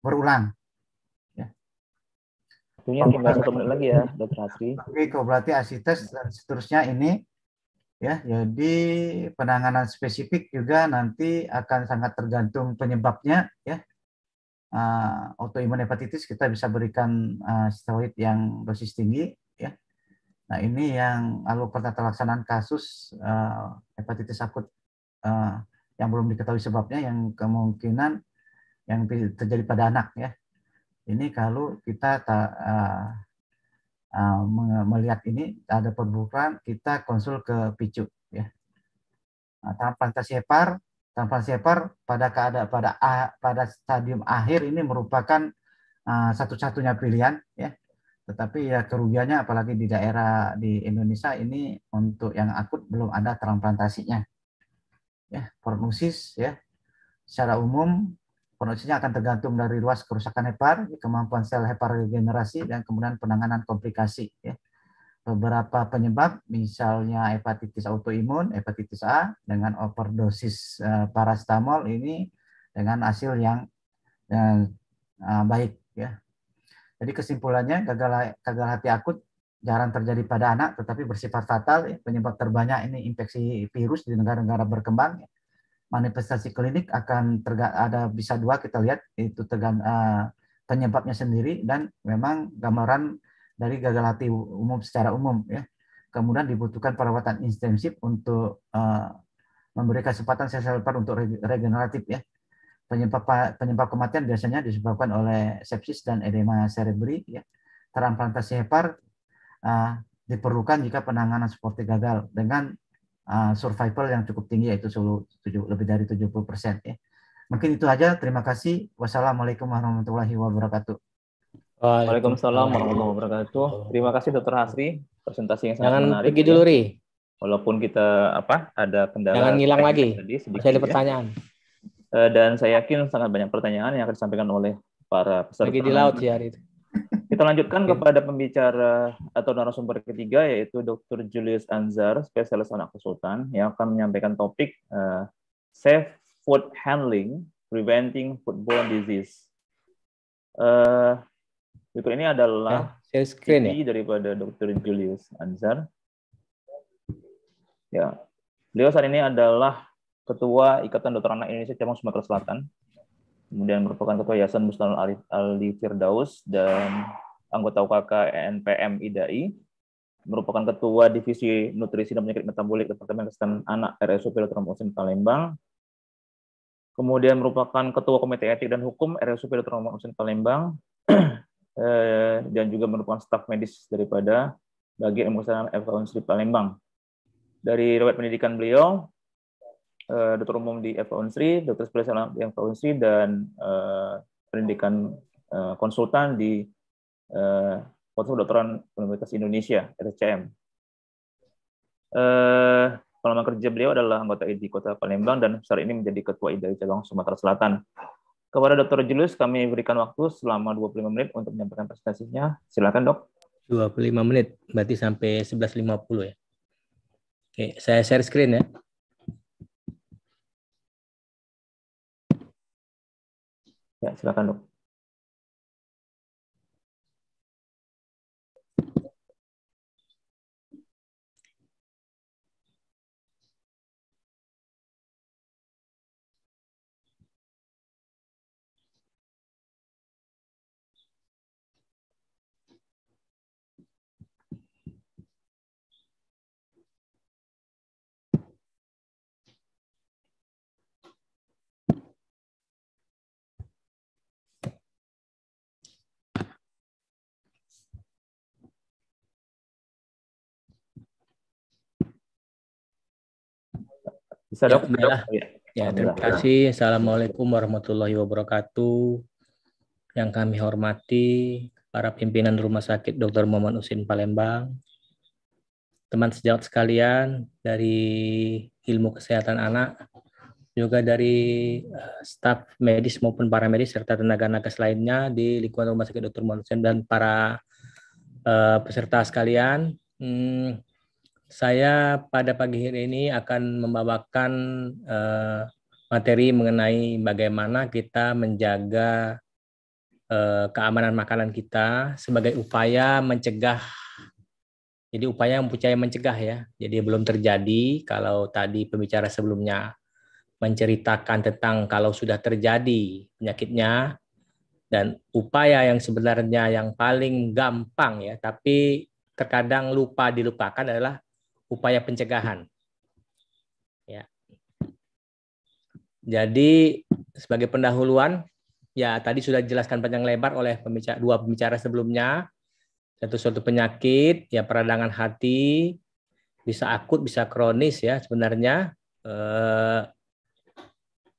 berulang. Ya. Waktunya tinggal satu menit lagi ya, Dokter Hatri. Oke, berarti asites dan seterusnya ini Ya, jadi penanganan spesifik juga nanti akan sangat tergantung penyebabnya ya. Uh, autoimun hepatitis kita bisa berikan uh, steroid yang dosis tinggi ya. Nah, ini yang lalu pernah terlaksanaan kasus uh, hepatitis akut uh, yang belum diketahui sebabnya yang kemungkinan yang terjadi pada anak ya. Ini kalau kita tak uh, uh, melihat ini ada perburuan kita konsul ke picu ya nah, transplantasi hepar transplantasi hepar pada keadaan pada pada stadium akhir ini merupakan uh, satu-satunya pilihan ya tetapi ya kerugiannya apalagi di daerah di Indonesia ini untuk yang akut belum ada transplantasinya ya prognosis ya secara umum Prognosisnya akan tergantung dari luas kerusakan hepar, kemampuan sel hepar regenerasi, dan kemudian penanganan komplikasi. Ya. Beberapa penyebab, misalnya hepatitis autoimun, hepatitis A, dengan overdosis uh, eh, parastamol ini dengan hasil yang eh, eh, baik. Ya. Jadi kesimpulannya gagal, gagal hati akut jarang terjadi pada anak, tetapi bersifat fatal. Ya. Penyebab terbanyak ini infeksi virus di negara-negara berkembang manifestasi klinik akan ada bisa dua kita lihat itu tergan uh, penyebabnya sendiri dan memang gambaran dari gagal hati umum secara umum ya. Kemudian dibutuhkan perawatan intensif untuk uh, memberi kesempatan sel-sel paru untuk regeneratif ya. Penyebab penyebab kematian biasanya disebabkan oleh sepsis dan edema cerebri ya. Transplantasi hepar uh, eh, diperlukan jika penanganan seperti gagal dengan Ah, survival yang cukup tinggi yaitu 7, lebih dari 70 persen ya. Mungkin itu aja. Terima kasih. Wassalamualaikum warahmatullahi wabarakatuh. Waalaikumsalam warahmatullahi wabarakatuh. Terima kasih Dr. Hasri presentasi yang sangat Jangan menarik. pergi ya. dulu, Ri. Walaupun kita apa ada kendala. Jangan ngilang lagi. Tadi sedikit, ada ya. pertanyaan. Ya. Dan saya yakin sangat banyak pertanyaan yang akan disampaikan oleh para peserta. Pergi di laut ya hari itu. Kita lanjutkan kepada pembicara atau narasumber ketiga yaitu Dr. Julius Anzar, spesialis anak kesultan yang akan menyampaikan topik uh, Safe Food Handling Preventing Foodborne Disease. Uh, Berikut ini adalah nah, screen ya? daripada Dr. Julius Anzar. Ya. Beliau saat ini adalah Ketua Ikatan Dokter Anak Indonesia Cabang Sumatera Selatan kemudian merupakan ketua Yayasan Bustanul Ali Firdaus dan anggota UKK e NPM IDAI, merupakan ketua divisi nutrisi dan penyakit metabolik Departemen Kesehatan Anak RSUP Dr. Muhsin Palembang. Kemudian merupakan ketua Komite Etik dan Hukum RSUP Dr. Muhsin Palembang eh, dan juga merupakan staf medis daripada bagi Ilmu Kesehatan FK Unsri Palembang. Dari riwayat pendidikan beliau, uh, dokter umum di FK Unsri, dokter spesialis di FK Unsri dan uh, pendidikan uh, konsultan di uh, Fakultas Kedokteran Universitas Indonesia RCM. Uh, pengalaman kerja beliau adalah anggota ID Kota Palembang dan saat ini menjadi Ketua IDAI Cabang Sumatera Selatan. Kepada Dr. Julius, kami berikan waktu selama 25 menit untuk menyampaikan presentasinya. Silakan, Dok. 25 menit, berarti sampai 11.50 ya. Oke, saya share screen ya. Ya, silakan dok. Bisa ya, dok? Ya, ya. terima kasih. Assalamualaikum warahmatullahi wabarakatuh. Yang kami hormati para pimpinan Rumah Sakit Dr. Muhammad Usin Palembang, teman sejawat sekalian dari ilmu kesehatan anak, juga dari eh, staf medis maupun paramedis serta tenaga nakes lainnya di lingkungan Rumah Sakit Dr. Muhammad Usin dan para uh, peserta sekalian. Hmm, saya pada pagi hari ini akan membawakan uh, materi mengenai bagaimana kita menjaga uh, keamanan makanan kita sebagai upaya mencegah. Jadi upaya yang mempunyai mencegah ya. Jadi belum terjadi kalau tadi pembicara sebelumnya menceritakan tentang kalau sudah terjadi penyakitnya dan upaya yang sebenarnya yang paling gampang ya, tapi terkadang lupa dilupakan adalah upaya pencegahan. Ya. Jadi sebagai pendahuluan, ya tadi sudah dijelaskan panjang lebar oleh pembicara, dua pembicara sebelumnya. Satu suatu penyakit, ya peradangan hati, bisa akut, bisa kronis ya sebenarnya. Eh,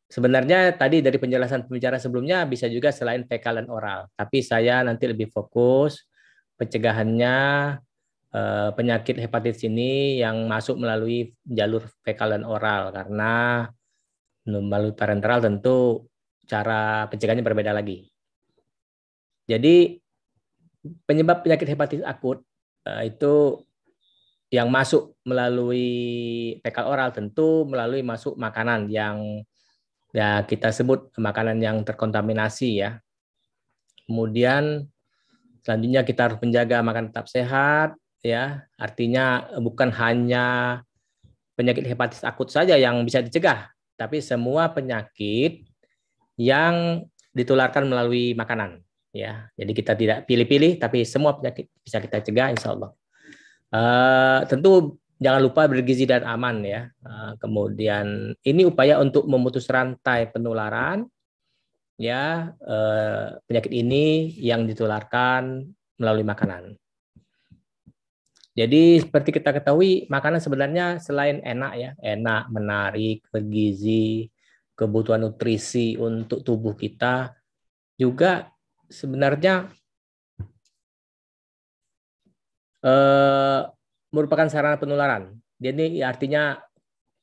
sebenarnya tadi dari penjelasan pembicara sebelumnya bisa juga selain fekal dan oral, tapi saya nanti lebih fokus pencegahannya Eh, penyakit hepatitis ini yang masuk melalui jalur fekal dan oral karena melalui parenteral tentu cara pencegahannya berbeda lagi. Jadi penyebab penyakit hepatitis akut eh, itu yang masuk melalui fekal oral tentu melalui masuk makanan yang ya kita sebut makanan yang terkontaminasi ya. Kemudian selanjutnya kita harus menjaga makan tetap sehat, ya artinya eh, bukan hanya penyakit hepatitis akut saja yang bisa dicegah tapi semua penyakit yang ditularkan melalui makanan ya jadi kita tidak pilih-pilih tapi semua penyakit bisa kita cegah insya Allah uh, tentu jangan lupa bergizi dan aman ya uh, kemudian ini upaya untuk memutus rantai penularan ya uh, penyakit ini yang ditularkan melalui makanan. Jadi seperti kita ketahui, makanan sebenarnya selain enak ya, enak, menarik, bergizi, kebutuhan nutrisi untuk tubuh kita juga sebenarnya eh, merupakan sarana penularan. Jadi artinya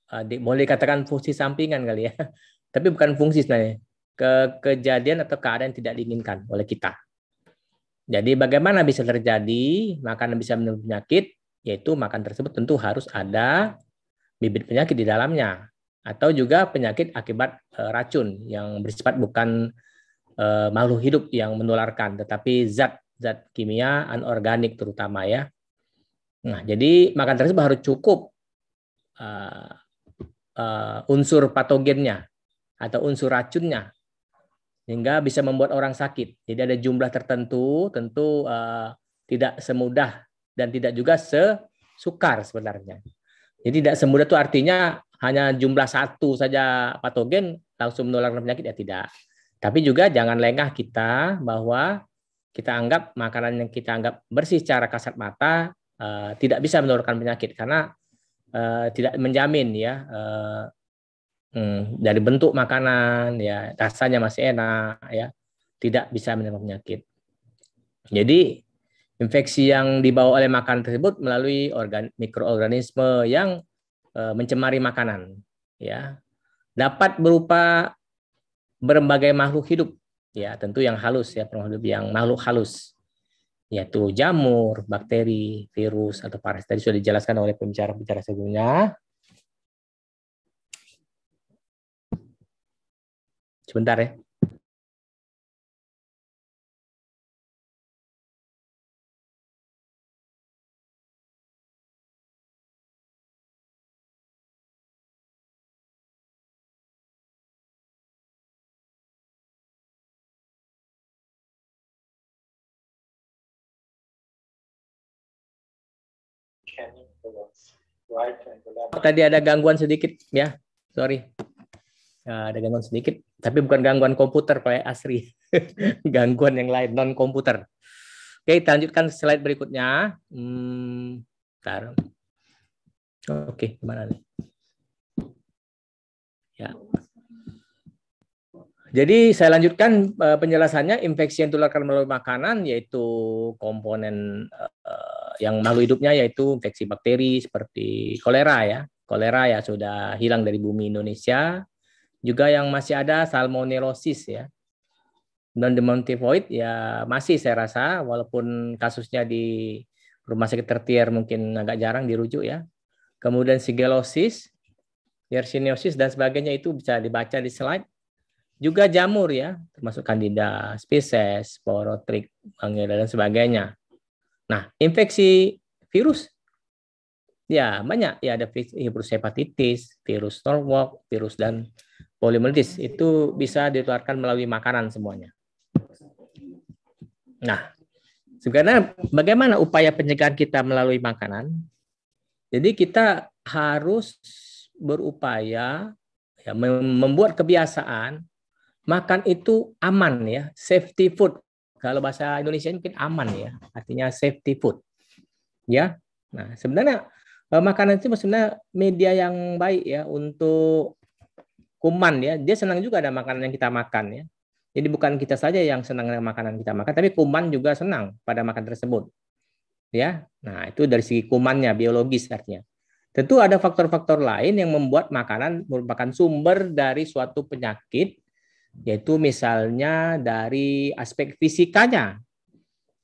eh, boleh katakan fungsi sampingan kali ya, tapi bukan fungsi sebenarnya. Ke kejadian atau keadaan yang tidak diinginkan oleh kita jadi bagaimana bisa terjadi makanan bisa menimbulkan penyakit? Yaitu makan tersebut tentu harus ada bibit penyakit di dalamnya atau juga penyakit akibat e, racun yang bersifat bukan e, makhluk hidup yang menularkan tetapi zat zat kimia anorganik terutama ya. Nah, jadi makan tersebut harus cukup e, e unsur patogennya atau unsur racunnya sehingga bisa membuat orang sakit. Jadi ada jumlah tertentu, tentu uh, tidak semudah dan tidak juga sesukar sebenarnya. Jadi tidak semudah itu artinya hanya jumlah satu saja patogen langsung menularkan penyakit ya tidak. Tapi juga jangan lengah kita bahwa kita anggap makanan yang kita anggap bersih secara kasat mata uh, tidak bisa menularkan penyakit karena uh, tidak menjamin ya uh, hmm, dari bentuk makanan ya rasanya masih enak ya tidak bisa menyebabkan penyakit jadi infeksi yang dibawa oleh makanan tersebut melalui organ mikroorganisme yang e, mencemari makanan ya dapat berupa berbagai makhluk hidup ya tentu yang halus ya makhluk yang makhluk halus yaitu jamur, bakteri, virus atau parasit tadi sudah dijelaskan oleh pembicara-pembicara sebelumnya Sebentar ya. Tadi ada gangguan sedikit ya, sorry. Eh, ada gangguan sedikit. Tapi bukan gangguan komputer Pak ya, Asri. gangguan yang lain non komputer. Oke, kita lanjutkan slide berikutnya. Hmm, bentar. Oke, gimana nih? Ya. Jadi saya lanjutkan eh, penjelasannya infeksi yang ditularkan melalui makanan yaitu komponen eh, yang makhluk hidupnya yaitu infeksi bakteri seperti kolera ya. Kolera ya sudah hilang dari bumi Indonesia juga yang masih ada salmonellosis ya. non demam tifoid ya masih saya rasa walaupun kasusnya di rumah sakit tertier mungkin agak jarang dirujuk ya. Kemudian sigelosis, yersiniosis dan sebagainya itu bisa dibaca di slide. Juga jamur ya, termasuk kandida, spesies, porotrik, manggil dan sebagainya. Nah, infeksi virus ya banyak ya ada virus hepatitis, virus norwalk, virus dan polimeritis itu bisa ditularkan melalui makanan semuanya. Nah, sebenarnya bagaimana upaya pencegahan kita melalui makanan? Jadi kita harus berupaya ya, membuat kebiasaan makan itu aman ya, safety food. Kalau bahasa Indonesia mungkin aman ya, artinya safety food. Ya. Nah, sebenarnya eh, makanan itu sebenarnya media yang baik ya untuk kuman ya, dia senang juga ada makanan yang kita makan ya. Jadi bukan kita saja yang senang dengan makanan kita makan, tapi kuman juga senang pada makan tersebut. Ya. Nah, itu dari segi kumannya biologis artinya. Tentu ada faktor-faktor lain yang membuat makanan merupakan sumber dari suatu penyakit yaitu misalnya dari aspek fisikanya.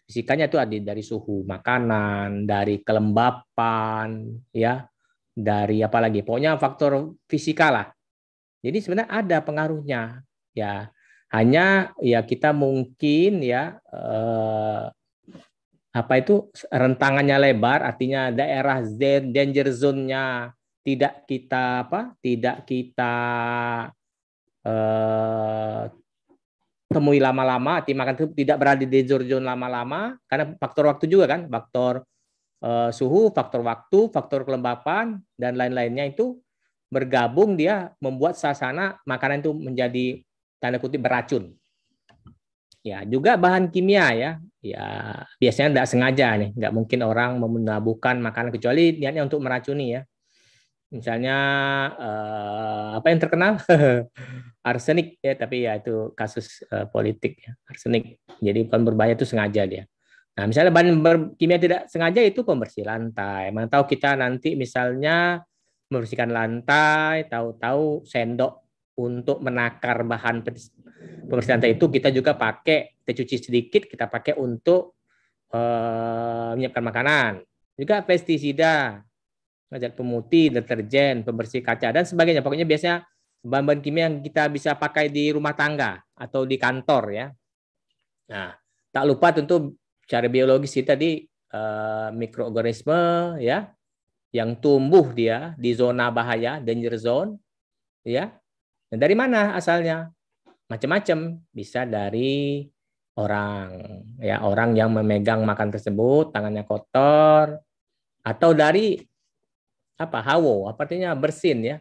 Fisikanya itu ada dari suhu makanan, dari kelembapan, ya, dari apalagi pokoknya faktor fisika jadi sebenarnya ada pengaruhnya ya. Hanya ya kita mungkin ya eh, apa itu rentangannya lebar artinya daerah danger zone-nya tidak kita apa? tidak kita eh, temui lama-lama, artinya makan tidak berada di zone lama-lama karena faktor waktu juga kan, faktor uh, suhu, faktor waktu, faktor kelembapan dan lain-lainnya itu bergabung dia membuat suasana makanan itu menjadi tanda kutip beracun. Ya, juga bahan kimia ya. Ya, biasanya tidak sengaja nih, nggak mungkin orang menabuhkan makanan kecuali niatnya untuk meracuni ya. Misalnya eh, apa yang terkenal? arsenik ya, tapi ya itu kasus eh, politik ya, arsenik. Jadi bukan berbahaya itu sengaja dia. Nah, misalnya bahan kimia tidak sengaja itu pembersih lantai. Mana tahu kita nanti misalnya membersihkan lantai, tahu-tahu sendok untuk menakar bahan pembersih lantai itu kita juga pakai, kita cuci sedikit, kita pakai untuk uh, menyiapkan makanan. Juga pestisida, zat pemutih, deterjen, pembersih kaca dan sebagainya. Pokoknya biasanya bahan-bahan kimia yang kita bisa pakai di rumah tangga atau di kantor ya. Nah, tak lupa tentu cara biologis itu tadi uh, mikroorganisme ya, yang tumbuh dia di zona bahaya danger zone ya dan dari mana asalnya macam-macam bisa dari orang ya orang yang memegang makan tersebut tangannya kotor atau dari apa hawo artinya bersin ya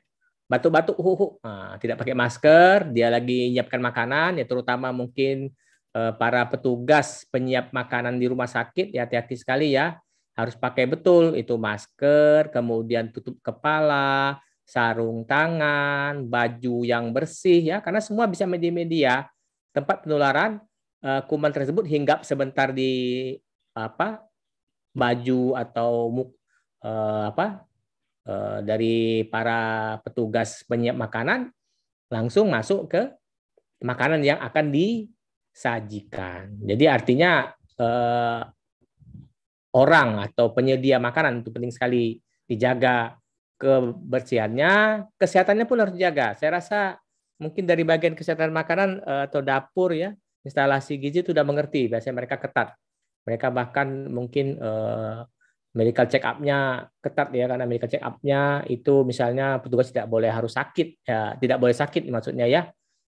batuk-batuk uh, uh, nah, tidak pakai masker dia lagi menyiapkan makanan ya terutama mungkin eh, para petugas penyiap makanan di rumah sakit ya hati-hati sekali ya harus pakai betul itu masker, kemudian tutup kepala, sarung tangan, baju yang bersih ya karena semua bisa menjadi media tempat penularan eh, kuman tersebut hinggap sebentar di apa baju atau muk eh, apa eh, dari para petugas penyiap makanan langsung masuk ke makanan yang akan disajikan. Jadi artinya uh, orang atau penyedia makanan itu penting sekali dijaga kebersihannya, kesehatannya pun harus dijaga. Saya rasa mungkin dari bagian kesehatan makanan eh, atau dapur ya, instalasi gizi sudah mengerti, biasanya mereka ketat. Mereka bahkan mungkin eh, medical check up-nya ketat ya karena medical check up-nya itu misalnya petugas tidak boleh harus sakit ya, tidak boleh sakit maksudnya ya.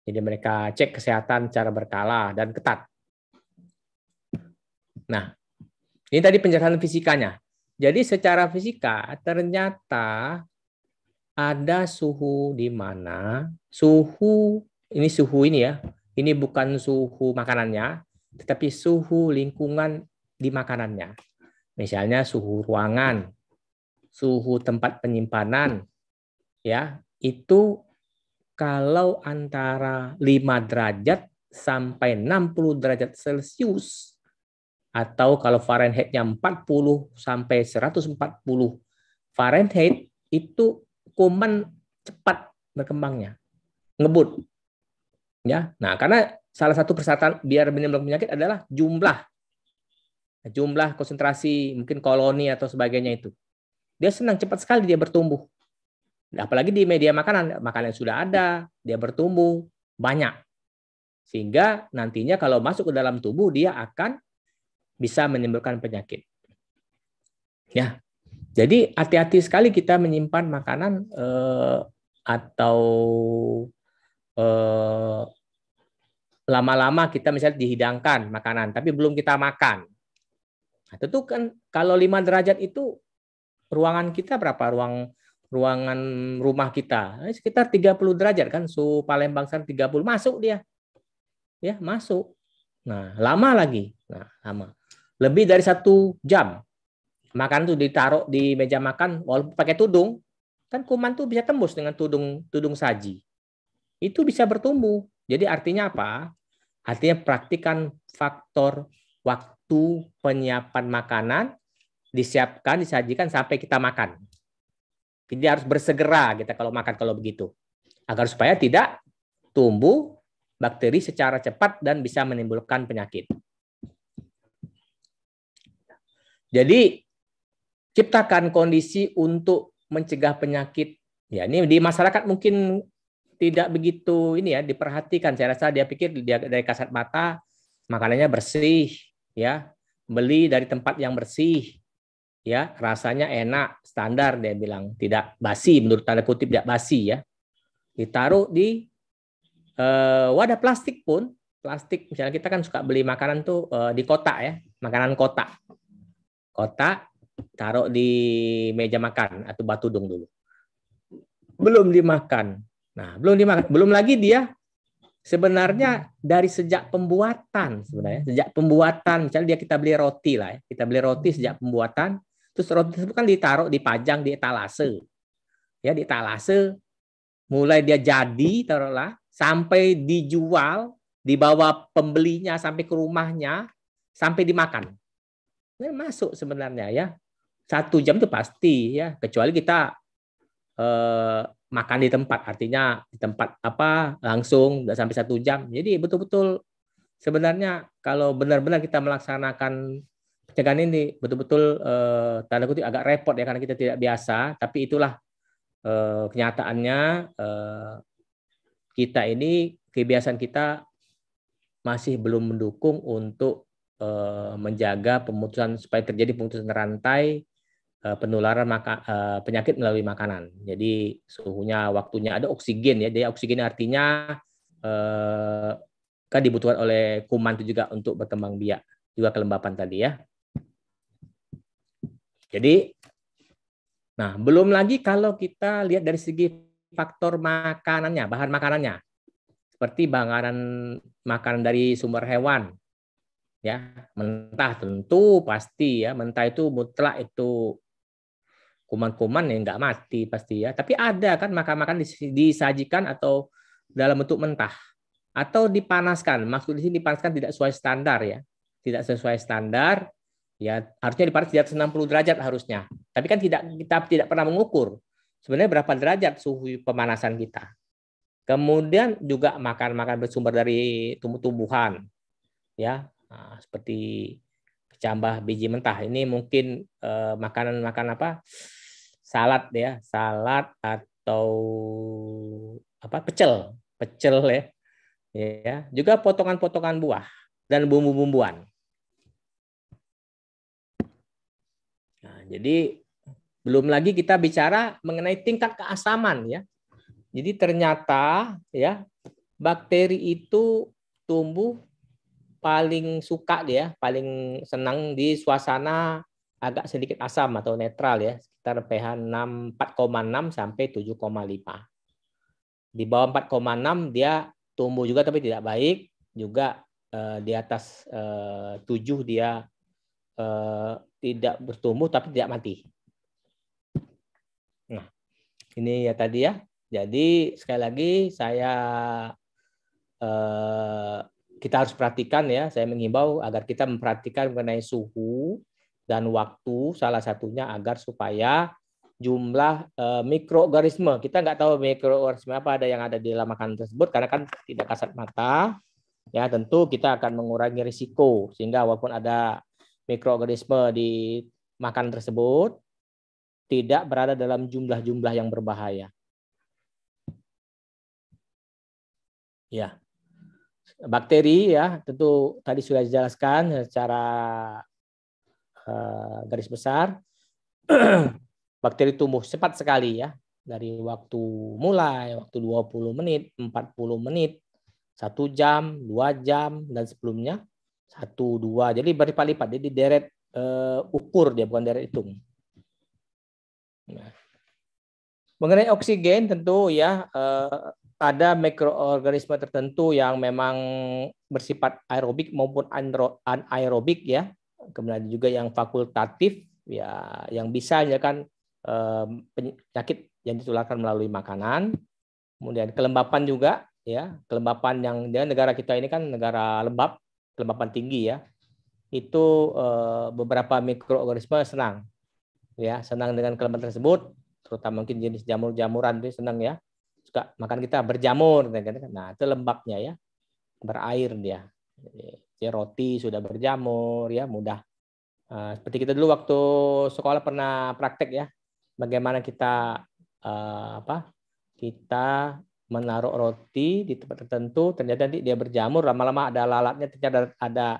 Jadi mereka cek kesehatan secara berkala dan ketat. Nah, ini tadi penjelasan fisikanya. Jadi secara fisika ternyata ada suhu di mana suhu ini suhu ini ya. Ini bukan suhu makanannya, tetapi suhu lingkungan di makanannya. Misalnya suhu ruangan, suhu tempat penyimpanan ya, itu kalau antara 5 derajat sampai 60 derajat Celcius atau kalau Fahrenheitnya 40 sampai 140 Fahrenheit itu kuman cepat berkembangnya ngebut ya nah karena salah satu persyaratan biar menimbulkan penyakit adalah jumlah jumlah konsentrasi mungkin koloni atau sebagainya itu dia senang cepat sekali dia bertumbuh apalagi di media makanan makanan yang sudah ada dia bertumbuh banyak sehingga nantinya kalau masuk ke dalam tubuh dia akan bisa menimbulkan penyakit. Ya, jadi hati-hati sekali kita menyimpan makanan eh, atau lama eh, lama-lama kita misalnya dihidangkan makanan, tapi belum kita makan. Nah, tentu kan kalau lima derajat itu ruangan kita berapa ruang ruangan rumah kita eh, sekitar 30 derajat kan suhu Palembang sana 30 masuk dia ya masuk nah lama lagi nah lama lebih dari satu jam makan tuh ditaruh di meja makan walaupun pakai tudung kan kuman tuh bisa tembus dengan tudung tudung saji itu bisa bertumbuh jadi artinya apa artinya praktikan faktor waktu penyiapan makanan disiapkan disajikan sampai kita makan jadi harus bersegera kita kalau makan kalau begitu agar supaya tidak tumbuh bakteri secara cepat dan bisa menimbulkan penyakit. Jadi ciptakan kondisi untuk mencegah penyakit. Ya, ini di masyarakat mungkin tidak begitu ini ya diperhatikan. Saya rasa dia pikir dia dari kasat mata makanannya bersih, ya beli dari tempat yang bersih, ya rasanya enak, standar dia bilang tidak basi menurut tanda kutip tidak basi ya. Ditaruh di eh, wadah plastik pun plastik misalnya kita kan suka beli makanan tuh eh, di kotak ya, makanan kotak kotak taruh di meja makan atau batu dung dulu. Belum dimakan. Nah, belum dimakan. Belum lagi dia sebenarnya dari sejak pembuatan sebenarnya, sejak pembuatan misalnya dia kita beli roti lah ya. Kita beli roti sejak pembuatan, terus roti itu kan ditaruh, dipajang di etalase. Ya, di etalase mulai dia jadi taruhlah sampai dijual dibawa pembelinya sampai ke rumahnya sampai dimakan ini masuk sebenarnya ya. Satu jam itu pasti ya, kecuali kita eh, makan di tempat, artinya di tempat apa langsung nggak sampai satu jam. Jadi betul-betul sebenarnya kalau benar-benar kita melaksanakan pencegahan ini betul-betul eh, tanda kutip agak repot ya karena kita tidak biasa, tapi itulah eh, kenyataannya eh, kita ini kebiasaan kita masih belum mendukung untuk Eh, menjaga pemutusan supaya terjadi pemutusan rantai eh, penularan maka, eh, penyakit melalui makanan. Jadi suhunya, waktunya ada oksigen ya. Jadi oksigen artinya kan dibutuhkan oleh kuman itu juga untuk berkembang biak juga kelembapan tadi ya. Jadi, nah belum lagi kalau kita lihat dari segi faktor makanannya, bahan makanannya, seperti bahan makanan dari sumber hewan, ya mentah tentu pasti ya mentah itu mutlak itu kuman-kuman yang nggak mati pasti ya tapi ada kan makan-makan disajikan atau dalam bentuk mentah atau dipanaskan maksud di sini dipanaskan tidak sesuai standar ya tidak sesuai standar ya harusnya dipanas di atas 60 derajat harusnya tapi kan tidak kita tidak pernah mengukur sebenarnya berapa derajat suhu pemanasan kita kemudian juga makan-makan bersumber dari tumbuh-tumbuhan ya Ah, seperti kecambah biji mentah. Ini mungkin eh, makanan makan apa? Salad ya, salad atau apa? Pecel, pecel ya. Ya, juga potongan-potongan buah dan bumbu-bumbuan. Nah, jadi belum lagi kita bicara mengenai tingkat keasaman ya. Jadi ternyata ya bakteri itu tumbuh paling suka dia, paling senang di suasana agak sedikit asam atau netral ya, sekitar pH 6,46 4,6 sampai 7,5. Di bawah 4,6 dia tumbuh juga tapi tidak baik, juga eh, di atas eh, 7 dia eh, tidak bertumbuh tapi tidak mati. Nah, ini ya tadi ya. Jadi sekali lagi saya eh, kita harus perhatikan ya, saya mengimbau agar kita memperhatikan mengenai suhu dan waktu salah satunya agar supaya jumlah e, mikroorganisme kita nggak tahu mikroorganisme apa ada yang ada di dalam makanan tersebut karena kan tidak kasat mata ya tentu kita akan mengurangi risiko sehingga walaupun ada mikroorganisme di makanan tersebut tidak berada dalam jumlah-jumlah yang berbahaya. Ya bakteri ya tentu tadi sudah dijelaskan secara uh, garis besar bakteri tumbuh cepat sekali ya dari waktu mulai waktu 20 menit, 40 menit, satu jam, dua jam dan sebelumnya satu dua jadi berlipat-lipat jadi deret uh, ukur dia bukan deret hitung. Nah. Mengenai oksigen tentu ya uh, ada mikroorganisme tertentu yang memang bersifat aerobik maupun anaerobik ya kemudian juga yang fakultatif ya yang bisa ya kan eh, penyakit yang ditularkan melalui makanan kemudian kelembapan juga ya kelembapan yang ya, negara kita ini kan negara lembab kelembapan tinggi ya itu eh, beberapa mikroorganisme senang ya senang dengan kelembapan tersebut terutama mungkin jenis jamur-jamuran itu senang ya suka makan kita berjamur nah itu lembabnya ya berair dia jadi roti sudah berjamur ya mudah eh, seperti kita dulu waktu sekolah pernah praktek ya bagaimana kita eh, apa kita menaruh roti di tempat tertentu ternyata nanti dia berjamur lama-lama ada lalatnya ternyata ada,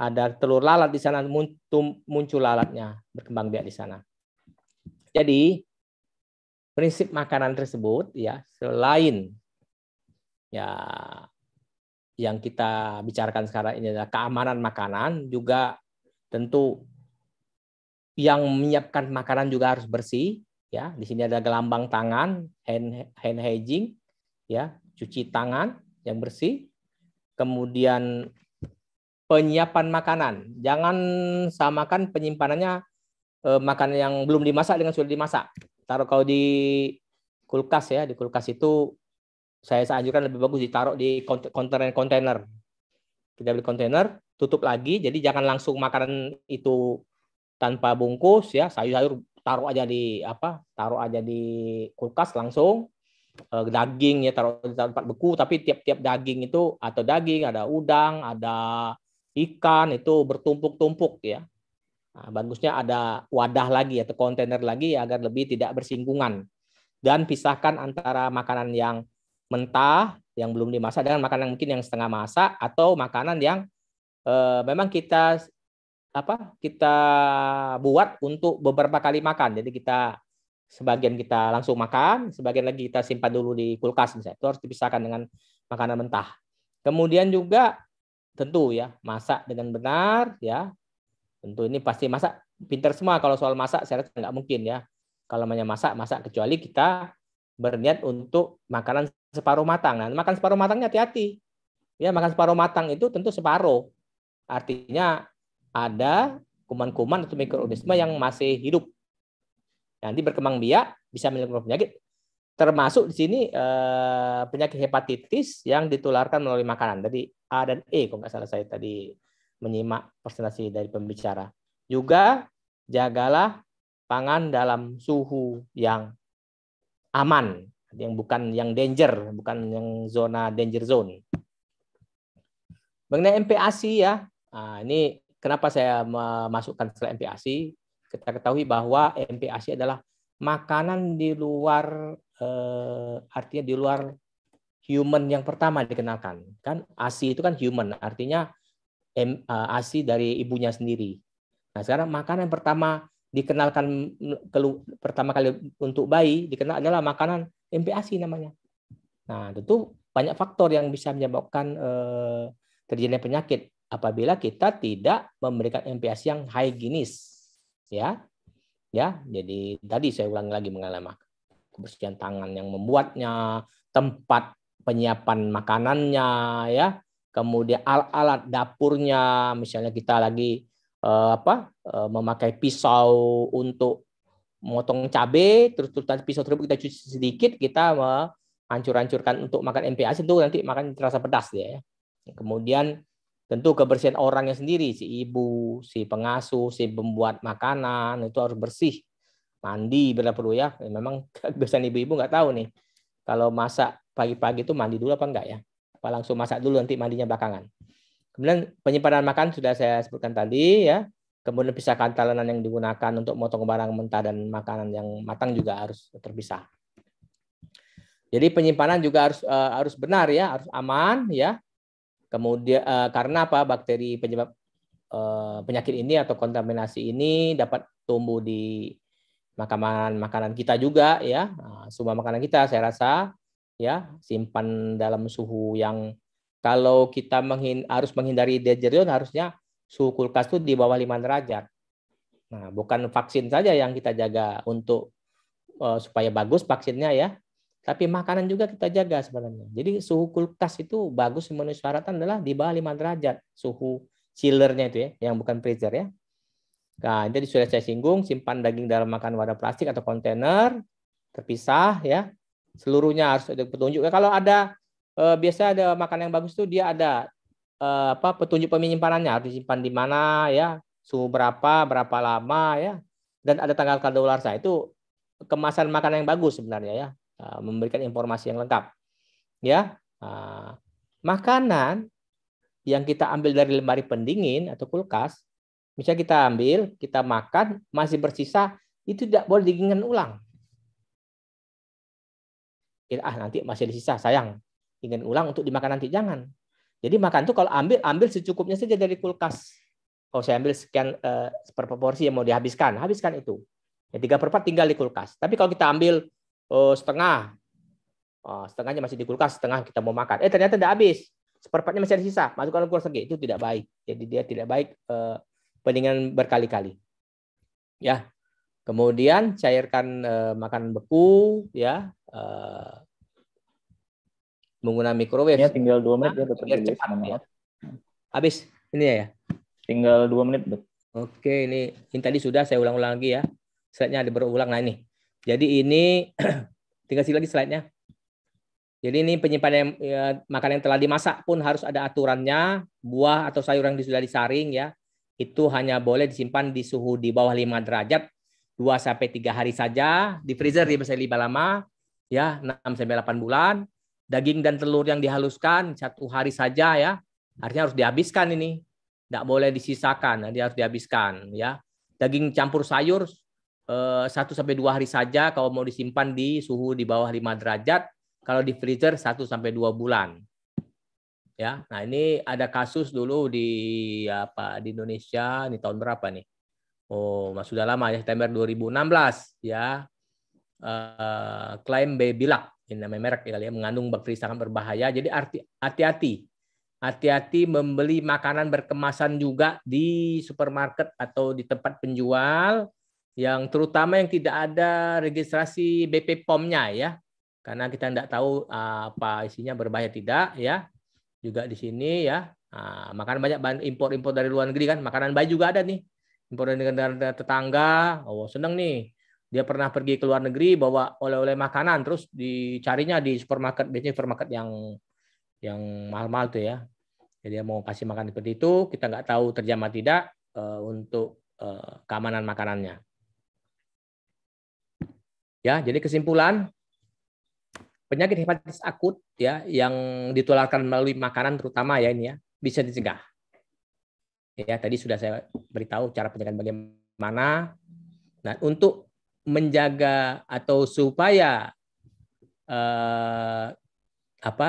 ada telur lalat di sana muncul, muncul lalatnya berkembang biak di sana jadi prinsip makanan tersebut ya selain ya yang kita bicarakan sekarang ini adalah keamanan makanan juga tentu yang menyiapkan makanan juga harus bersih ya di sini ada gelambang tangan hand hand hygiene ya cuci tangan yang bersih kemudian penyiapan makanan jangan samakan penyimpanannya eh, makanan yang belum dimasak dengan sudah dimasak taruh kalau di kulkas ya di kulkas itu saya anjurkan lebih bagus ditaruh di kontainer kontainer kita beli kontainer tutup lagi jadi jangan langsung makanan itu tanpa bungkus ya sayur-sayur taruh aja di apa taruh aja di kulkas langsung eh, daging ya taruh di tempat beku tapi tiap-tiap daging itu atau daging ada udang ada ikan itu bertumpuk-tumpuk ya Nah, bagusnya ada wadah lagi atau kontainer lagi agar lebih tidak bersinggungan. Dan pisahkan antara makanan yang mentah yang belum dimasak dengan makanan mungkin yang setengah masak atau makanan yang eh, memang kita apa kita buat untuk beberapa kali makan. Jadi kita sebagian kita langsung makan, sebagian lagi kita simpan dulu di kulkas misalnya. Itu harus dipisahkan dengan makanan mentah. Kemudian juga tentu ya masak dengan benar ya Tentu ini pasti masak pinter semua kalau soal masak saya rasa nggak mungkin ya. Kalau namanya masak, masak kecuali kita berniat untuk makanan separuh matang. Nah, makan separuh matangnya hati-hati. Ya, makan separuh matang itu tentu separuh. Artinya ada kuman-kuman atau mikroorganisme yang masih hidup. Nanti berkembang biak bisa menyebabkan penyakit termasuk di sini eh, penyakit hepatitis yang ditularkan melalui makanan. Jadi A dan E kalau nggak salah saya tadi menyimak presentasi dari pembicara. Juga jagalah pangan dalam suhu yang aman, yang bukan yang danger, bukan yang zona danger zone. Mengenai MPASI ya, ah, ini kenapa saya memasukkan istilah MPASI? Kita ketahui bahwa MPASI adalah makanan di luar eh, artinya di luar human yang pertama dikenalkan. Kan ASI itu kan human, artinya ASI dari ibunya sendiri. Nah, sekarang makanan pertama dikenalkan pertama kali untuk bayi dikenal adalah makanan MPASI namanya. Nah, tentu banyak faktor yang bisa menyebabkan eh, terjadinya penyakit apabila kita tidak memberikan MPASI yang higienis, ya. Ya, jadi tadi saya ulangi lagi mengalami kebersihan tangan yang membuatnya, tempat penyiapan makanannya, ya, kemudian alat-alat dapurnya, misalnya kita lagi uh, apa uh, memakai pisau untuk motong cabe terus tutupan pisau terus kita cuci sedikit, kita hancur-hancurkan untuk makan MPAS itu nanti makan terasa pedas ya. Kemudian tentu kebersihan orangnya sendiri, si ibu, si pengasuh, si pembuat makanan itu harus bersih, mandi bila perlu ya. Memang kebiasaan ibu-ibu nggak tahu nih kalau masak pagi-pagi itu mandi dulu apa enggak ya apa langsung masak dulu nanti mandinya belakangan. Kemudian penyimpanan makan sudah saya sebutkan tadi ya. Kemudian pisahkan talenan yang digunakan untuk motong barang mentah dan makanan yang matang juga harus terpisah. Jadi penyimpanan juga harus uh, harus benar ya, harus aman ya. Kemudian uh, karena apa? Bakteri penyebab uh, penyakit ini atau kontaminasi ini dapat tumbuh di makanan makanan kita juga ya. Nah, semua makanan kita saya rasa ya simpan dalam suhu yang kalau kita menghin, harus menghindari deterioran harusnya suhu kulkas itu di bawah 5 derajat. Nah, bukan vaksin saja yang kita jaga untuk uh, supaya bagus vaksinnya ya, tapi makanan juga kita jaga sebenarnya. Jadi suhu kulkas itu bagus memenuhi syaratan adalah di bawah 5 derajat suhu chillernya itu ya, yang bukan freezer ya. Nah, jadi sudah saya singgung, simpan daging dalam makan wadah plastik atau kontainer terpisah ya seluruhnya harus ada petunjuk. kalau ada eh, biasa ada makanan yang bagus tuh dia ada eh, apa petunjuk penyimpanannya harus disimpan di mana ya, suhu berapa, berapa lama ya, dan ada tanggal kadaluarsa. Itu kemasan makanan yang bagus sebenarnya ya, eh, memberikan informasi yang lengkap. Ya. Eh, makanan yang kita ambil dari lemari pendingin atau kulkas, misalnya kita ambil, kita makan, masih bersisa, itu tidak boleh digingin ulang kira ah nanti masih ada sisa sayang ingin ulang untuk dimakan nanti jangan jadi makan tuh kalau ambil ambil secukupnya saja dari kulkas kalau saya ambil sekian eh, per porsi yang mau dihabiskan habiskan itu ya tiga per empat tinggal di kulkas tapi kalau kita ambil oh, setengah oh, setengahnya masih di kulkas setengah kita mau makan eh ternyata tidak habis seperempatnya masih ada sisa masukkan kulkas lagi itu tidak baik jadi dia tidak baik eh, pendingan berkali-kali ya Kemudian cairkan uh, eh, makanan beku ya uh, menggunakan microwave. Ya, tinggal dua menit nah, ya dokter. Biar cepat ya. Habis ini ya. Tinggal dua menit dok. Oke ini ini tadi sudah saya ulang-ulang lagi ya. Slide-nya ada berulang nah ini. Jadi ini tinggal sih lagi slide-nya. Jadi ini penyimpanan ya, makanan yang telah dimasak pun harus ada aturannya. Buah atau sayur yang sudah disaring ya, itu hanya boleh disimpan di suhu di bawah 5 derajat 2 sampai 3 hari saja di freezer di bisa lebih lama ya 6 sampai 8 bulan. Daging dan telur yang dihaluskan satu hari saja ya. Artinya harus dihabiskan ini. Tidak boleh disisakan, dia harus dihabiskan ya. Daging campur sayur eh, satu sampai dua hari saja kalau mau disimpan di suhu di bawah 5 derajat, kalau di freezer 1 sampai 2 bulan. Ya. Nah, ini ada kasus dulu di apa di Indonesia, di tahun berapa nih? Oh, sudah lama ya, September 2016 ya. Uh, klaim B bilak ini namanya merek ya, mengandung bakteri sangat berbahaya. Jadi arti hati-hati. Hati-hati membeli makanan berkemasan juga di supermarket atau di tempat penjual yang terutama yang tidak ada registrasi BP POM-nya ya. Karena kita tidak tahu apa isinya berbahaya tidak ya. Juga di sini ya. Uh, makanan banyak impor-impor dari luar negeri kan, makanan bayi juga ada nih impor dari tetangga oh seneng nih dia pernah pergi ke luar negeri bawa oleh-oleh makanan terus dicarinya di supermarket biasanya supermarket yang yang mahal-mahal tuh ya jadi dia mau kasih makan seperti itu kita nggak tahu terjamah tidak uh, untuk uh, keamanan makanannya ya jadi kesimpulan penyakit hepatitis akut ya yang ditularkan melalui makanan terutama ya ini ya bisa dicegah Ya, tadi sudah saya beritahu cara pencegahan bagaimana. Nah, untuk menjaga atau supaya eh, apa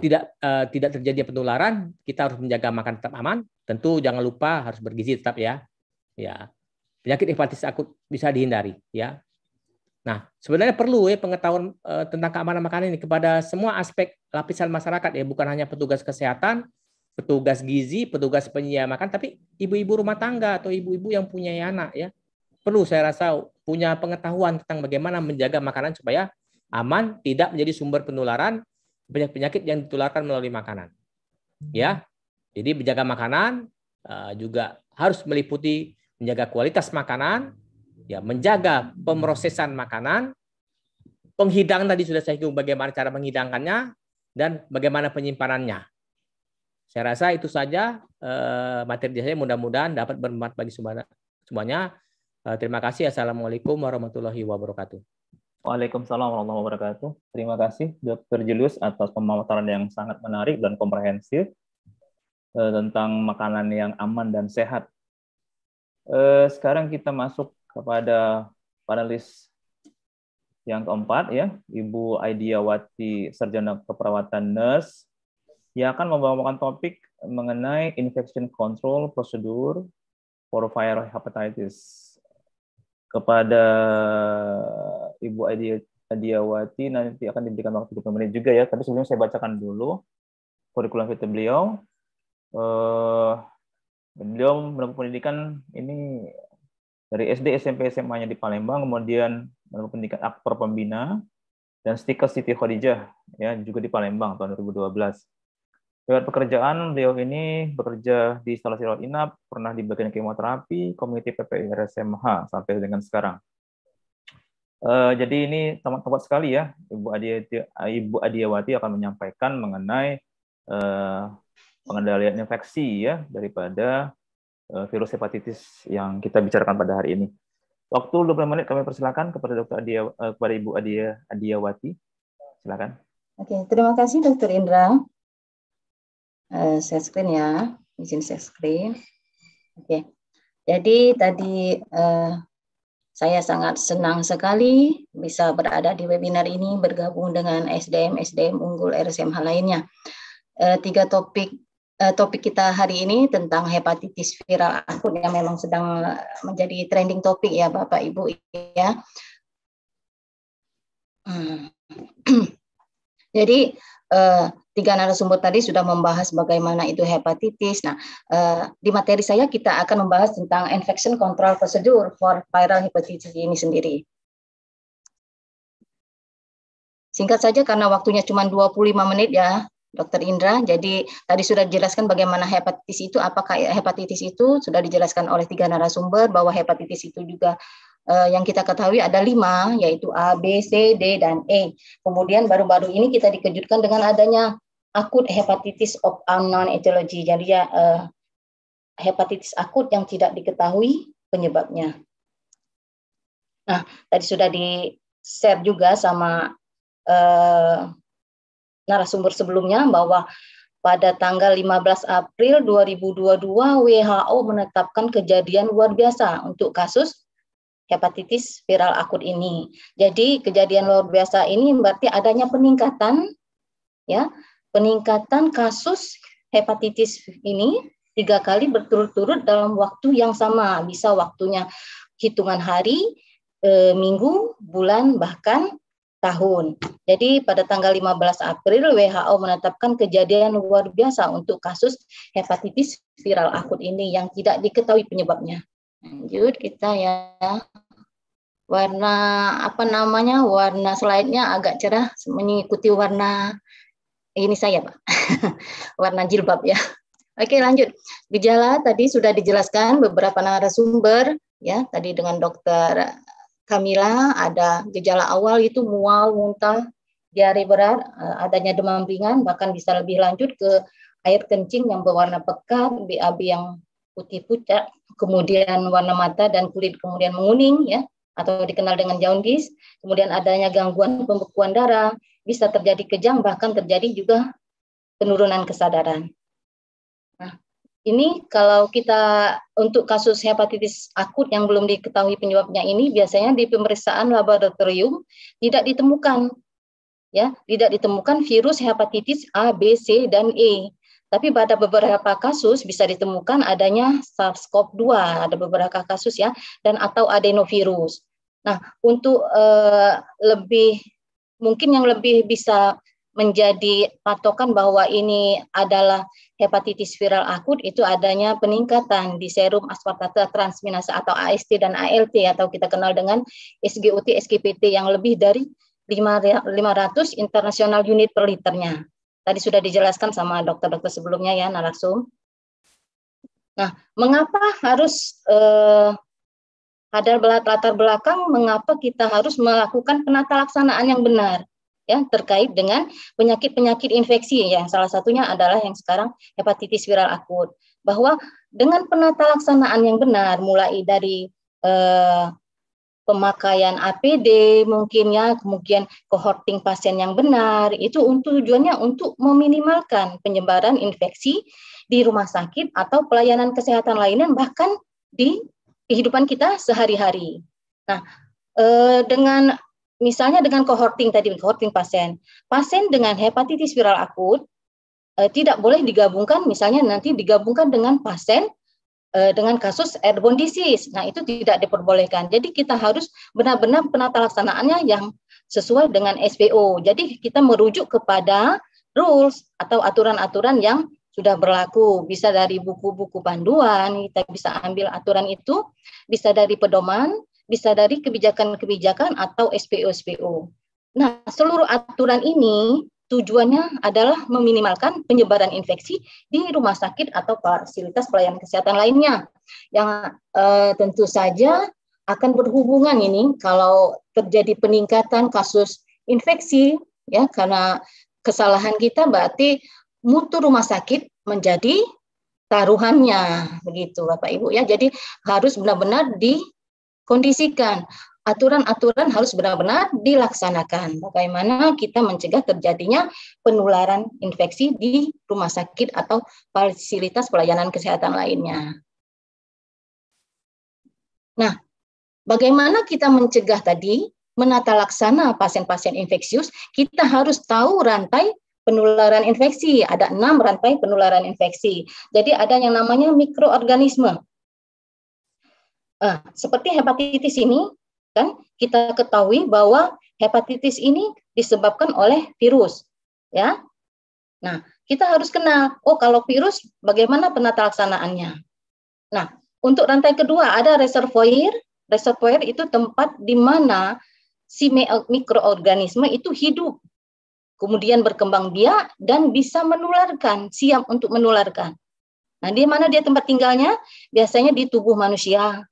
tidak eh, tidak terjadi penularan, kita harus menjaga makan tetap aman. Tentu jangan lupa harus bergizi tetap ya. Ya. Penyakit hepatitis akut bisa dihindari ya. Nah, sebenarnya perlu ya pengetahuan eh, tentang keamanan makanan ini kepada semua aspek lapisan masyarakat ya, bukan hanya petugas kesehatan, petugas gizi, petugas penyedia makan, tapi ibu-ibu rumah tangga atau ibu-ibu yang punya anak ya perlu saya rasa punya pengetahuan tentang bagaimana menjaga makanan supaya aman, tidak menjadi sumber penularan banyak penyakit yang ditularkan melalui makanan. Ya, jadi menjaga makanan eh, juga harus meliputi menjaga kualitas makanan, ya menjaga pemrosesan makanan, penghidangan tadi sudah saya hitung bagaimana cara menghidangkannya dan bagaimana penyimpanannya. Saya rasa itu saja eh, materi saya mudah-mudahan dapat bermanfaat bagi semuanya. Eh, terima kasih. Assalamualaikum warahmatullahi wabarakatuh. Waalaikumsalam warahmatullahi wabarakatuh. Terima kasih Dr. Julius atas pemaparan yang sangat menarik dan komprehensif eh, tentang makanan yang aman dan sehat. Eh, sekarang kita masuk kepada panelis yang keempat ya, Ibu Aidiawati Sarjana Keperawatan Nurse yang akan membawakan topik mengenai infection control prosedur for viral hepatitis. Kepada Ibu Adiawati nanti akan diberikan waktu 20 menit juga ya, tapi sebelumnya saya bacakan dulu kurikulum vitae beliau. Uh, beliau menempuh pendidikan ini dari SD, SMP, SMA-nya di Palembang, kemudian menempuh pendidikan aktor pembina dan stiker Siti Khadijah ya juga di Palembang tahun 2012. Lewat pekerjaan, beliau ini bekerja di instalasi rawat inap, pernah di bagian kemoterapi, komite RSMH sampai dengan sekarang. Uh, jadi ini tempat tepat sekali ya, Ibu Adia, Ibu Adiawati akan menyampaikan mengenai uh, pengendalian infeksi ya daripada uh, virus hepatitis yang kita bicarakan pada hari ini. Waktu 20 menit kami persilakan kepada Dokter Adia, uh, kepada Ibu Adia Adiawati. Silakan. Oke, terima kasih Dokter Indra saya eh, share screen ya, izin share screen. Oke, jadi tadi uh, saya sangat senang sekali bisa berada di webinar ini bergabung dengan SDM SDM unggul RSMH lainnya. Uh, tiga topik uh, topik kita hari ini tentang hepatitis viral akut yang memang sedang menjadi trending topik ya Bapak Ibu ya. Hmm. Jadi eh, tiga narasumber tadi sudah membahas bagaimana itu hepatitis. Nah, eh, di materi saya kita akan membahas tentang infection control procedure for viral hepatitis ini sendiri. Singkat saja karena waktunya cuma 25 menit ya. Dokter Indra. Jadi tadi sudah dijelaskan bagaimana hepatitis itu, apakah ya hepatitis itu sudah dijelaskan oleh tiga narasumber bahwa hepatitis itu juga eh, yang kita ketahui ada lima, yaitu A, B, C, D, dan E. Kemudian baru-baru ini kita dikejutkan dengan adanya akut hepatitis of unknown etiology. Jadi ya eh, hepatitis akut yang tidak diketahui penyebabnya. Nah, tadi sudah di share juga sama eh, narasumber sebelumnya bahwa pada tanggal 15 April 2022 WHO menetapkan kejadian luar biasa untuk kasus hepatitis viral akut ini. Jadi kejadian luar biasa ini berarti adanya peningkatan ya, peningkatan kasus hepatitis ini tiga kali berturut-turut dalam waktu yang sama, bisa waktunya hitungan hari, e, minggu, bulan bahkan tahun. Jadi pada tanggal 15 April WHO menetapkan kejadian luar biasa untuk kasus hepatitis viral akut ini yang tidak diketahui penyebabnya. Lanjut kita ya. Warna apa namanya? Warna slide-nya agak cerah mengikuti warna ini saya, Pak. warna jilbab ya. Oke, lanjut. Gejala tadi sudah dijelaskan beberapa narasumber ya, tadi dengan dokter Kamila ada gejala awal itu mual, muntah, diare berat, eh, adanya demam ringan, bahkan bisa lebih lanjut ke air kencing yang berwarna pekat, BAB yang putih pucat, kemudian warna mata dan kulit kemudian menguning ya atau dikenal dengan jaundis, kemudian adanya gangguan pembekuan darah, bisa terjadi kejang bahkan terjadi juga penurunan kesadaran ini kalau kita untuk kasus hepatitis akut yang belum diketahui penyebabnya ini biasanya di pemeriksaan laboratorium tidak ditemukan ya tidak ditemukan virus hepatitis A, B, C dan E. Tapi pada beberapa kasus bisa ditemukan adanya SARS-CoV-2, ada beberapa kasus ya dan atau adenovirus. Nah, untuk uh, lebih mungkin yang lebih bisa menjadi patokan bahwa ini adalah hepatitis viral akut itu adanya peningkatan di serum aspartate transaminase atau AST dan ALT atau kita kenal dengan SGOT, SGPT yang lebih dari 500 internasional unit per liternya. Tadi sudah dijelaskan sama dokter-dokter sebelumnya ya narasum. Nah, mengapa harus eh, ada latar belakang mengapa kita harus melakukan penata laksanaan yang benar? ya terkait dengan penyakit-penyakit infeksi ya salah satunya adalah yang sekarang hepatitis viral akut bahwa dengan penata laksanaan yang benar mulai dari eh, pemakaian APD mungkin ya kemudian cohorting pasien yang benar itu untuk tujuannya untuk meminimalkan penyebaran infeksi di rumah sakit atau pelayanan kesehatan lainnya bahkan di kehidupan kita sehari-hari. Nah, eh, dengan misalnya dengan cohorting tadi, cohorting pasien. Pasien dengan hepatitis viral akut eh, tidak boleh digabungkan, misalnya nanti digabungkan dengan pasien eh, dengan kasus airborne disease. Nah, itu tidak diperbolehkan. Jadi kita harus benar-benar penata laksanaannya yang sesuai dengan SPO. Jadi kita merujuk kepada rules atau aturan-aturan yang sudah berlaku bisa dari buku-buku panduan kita bisa ambil aturan itu bisa dari pedoman bisa dari kebijakan-kebijakan atau SPO-SPO. Nah, seluruh aturan ini tujuannya adalah meminimalkan penyebaran infeksi di rumah sakit atau fasilitas pelayanan kesehatan lainnya yang eh, tentu saja akan berhubungan ini kalau terjadi peningkatan kasus infeksi ya karena kesalahan kita berarti mutu rumah sakit menjadi taruhannya begitu Bapak Ibu ya jadi harus benar-benar di kondisikan aturan-aturan harus benar-benar dilaksanakan. Bagaimana kita mencegah terjadinya penularan infeksi di rumah sakit atau fasilitas pelayanan kesehatan lainnya. Nah, bagaimana kita mencegah tadi menata laksana pasien-pasien infeksius? Kita harus tahu rantai penularan infeksi. Ada enam rantai penularan infeksi. Jadi ada yang namanya mikroorganisme. Nah, seperti hepatitis ini, kan kita ketahui bahwa hepatitis ini disebabkan oleh virus, ya. Nah, kita harus kenal, oh kalau virus bagaimana penata laksanaannya. Nah, untuk rantai kedua ada reservoir. Reservoir itu tempat di mana si eh, mikroorganisme itu hidup, kemudian berkembang biak dan bisa menularkan, siap untuk menularkan. Nah, di mana dia tempat tinggalnya? Biasanya di tubuh manusia,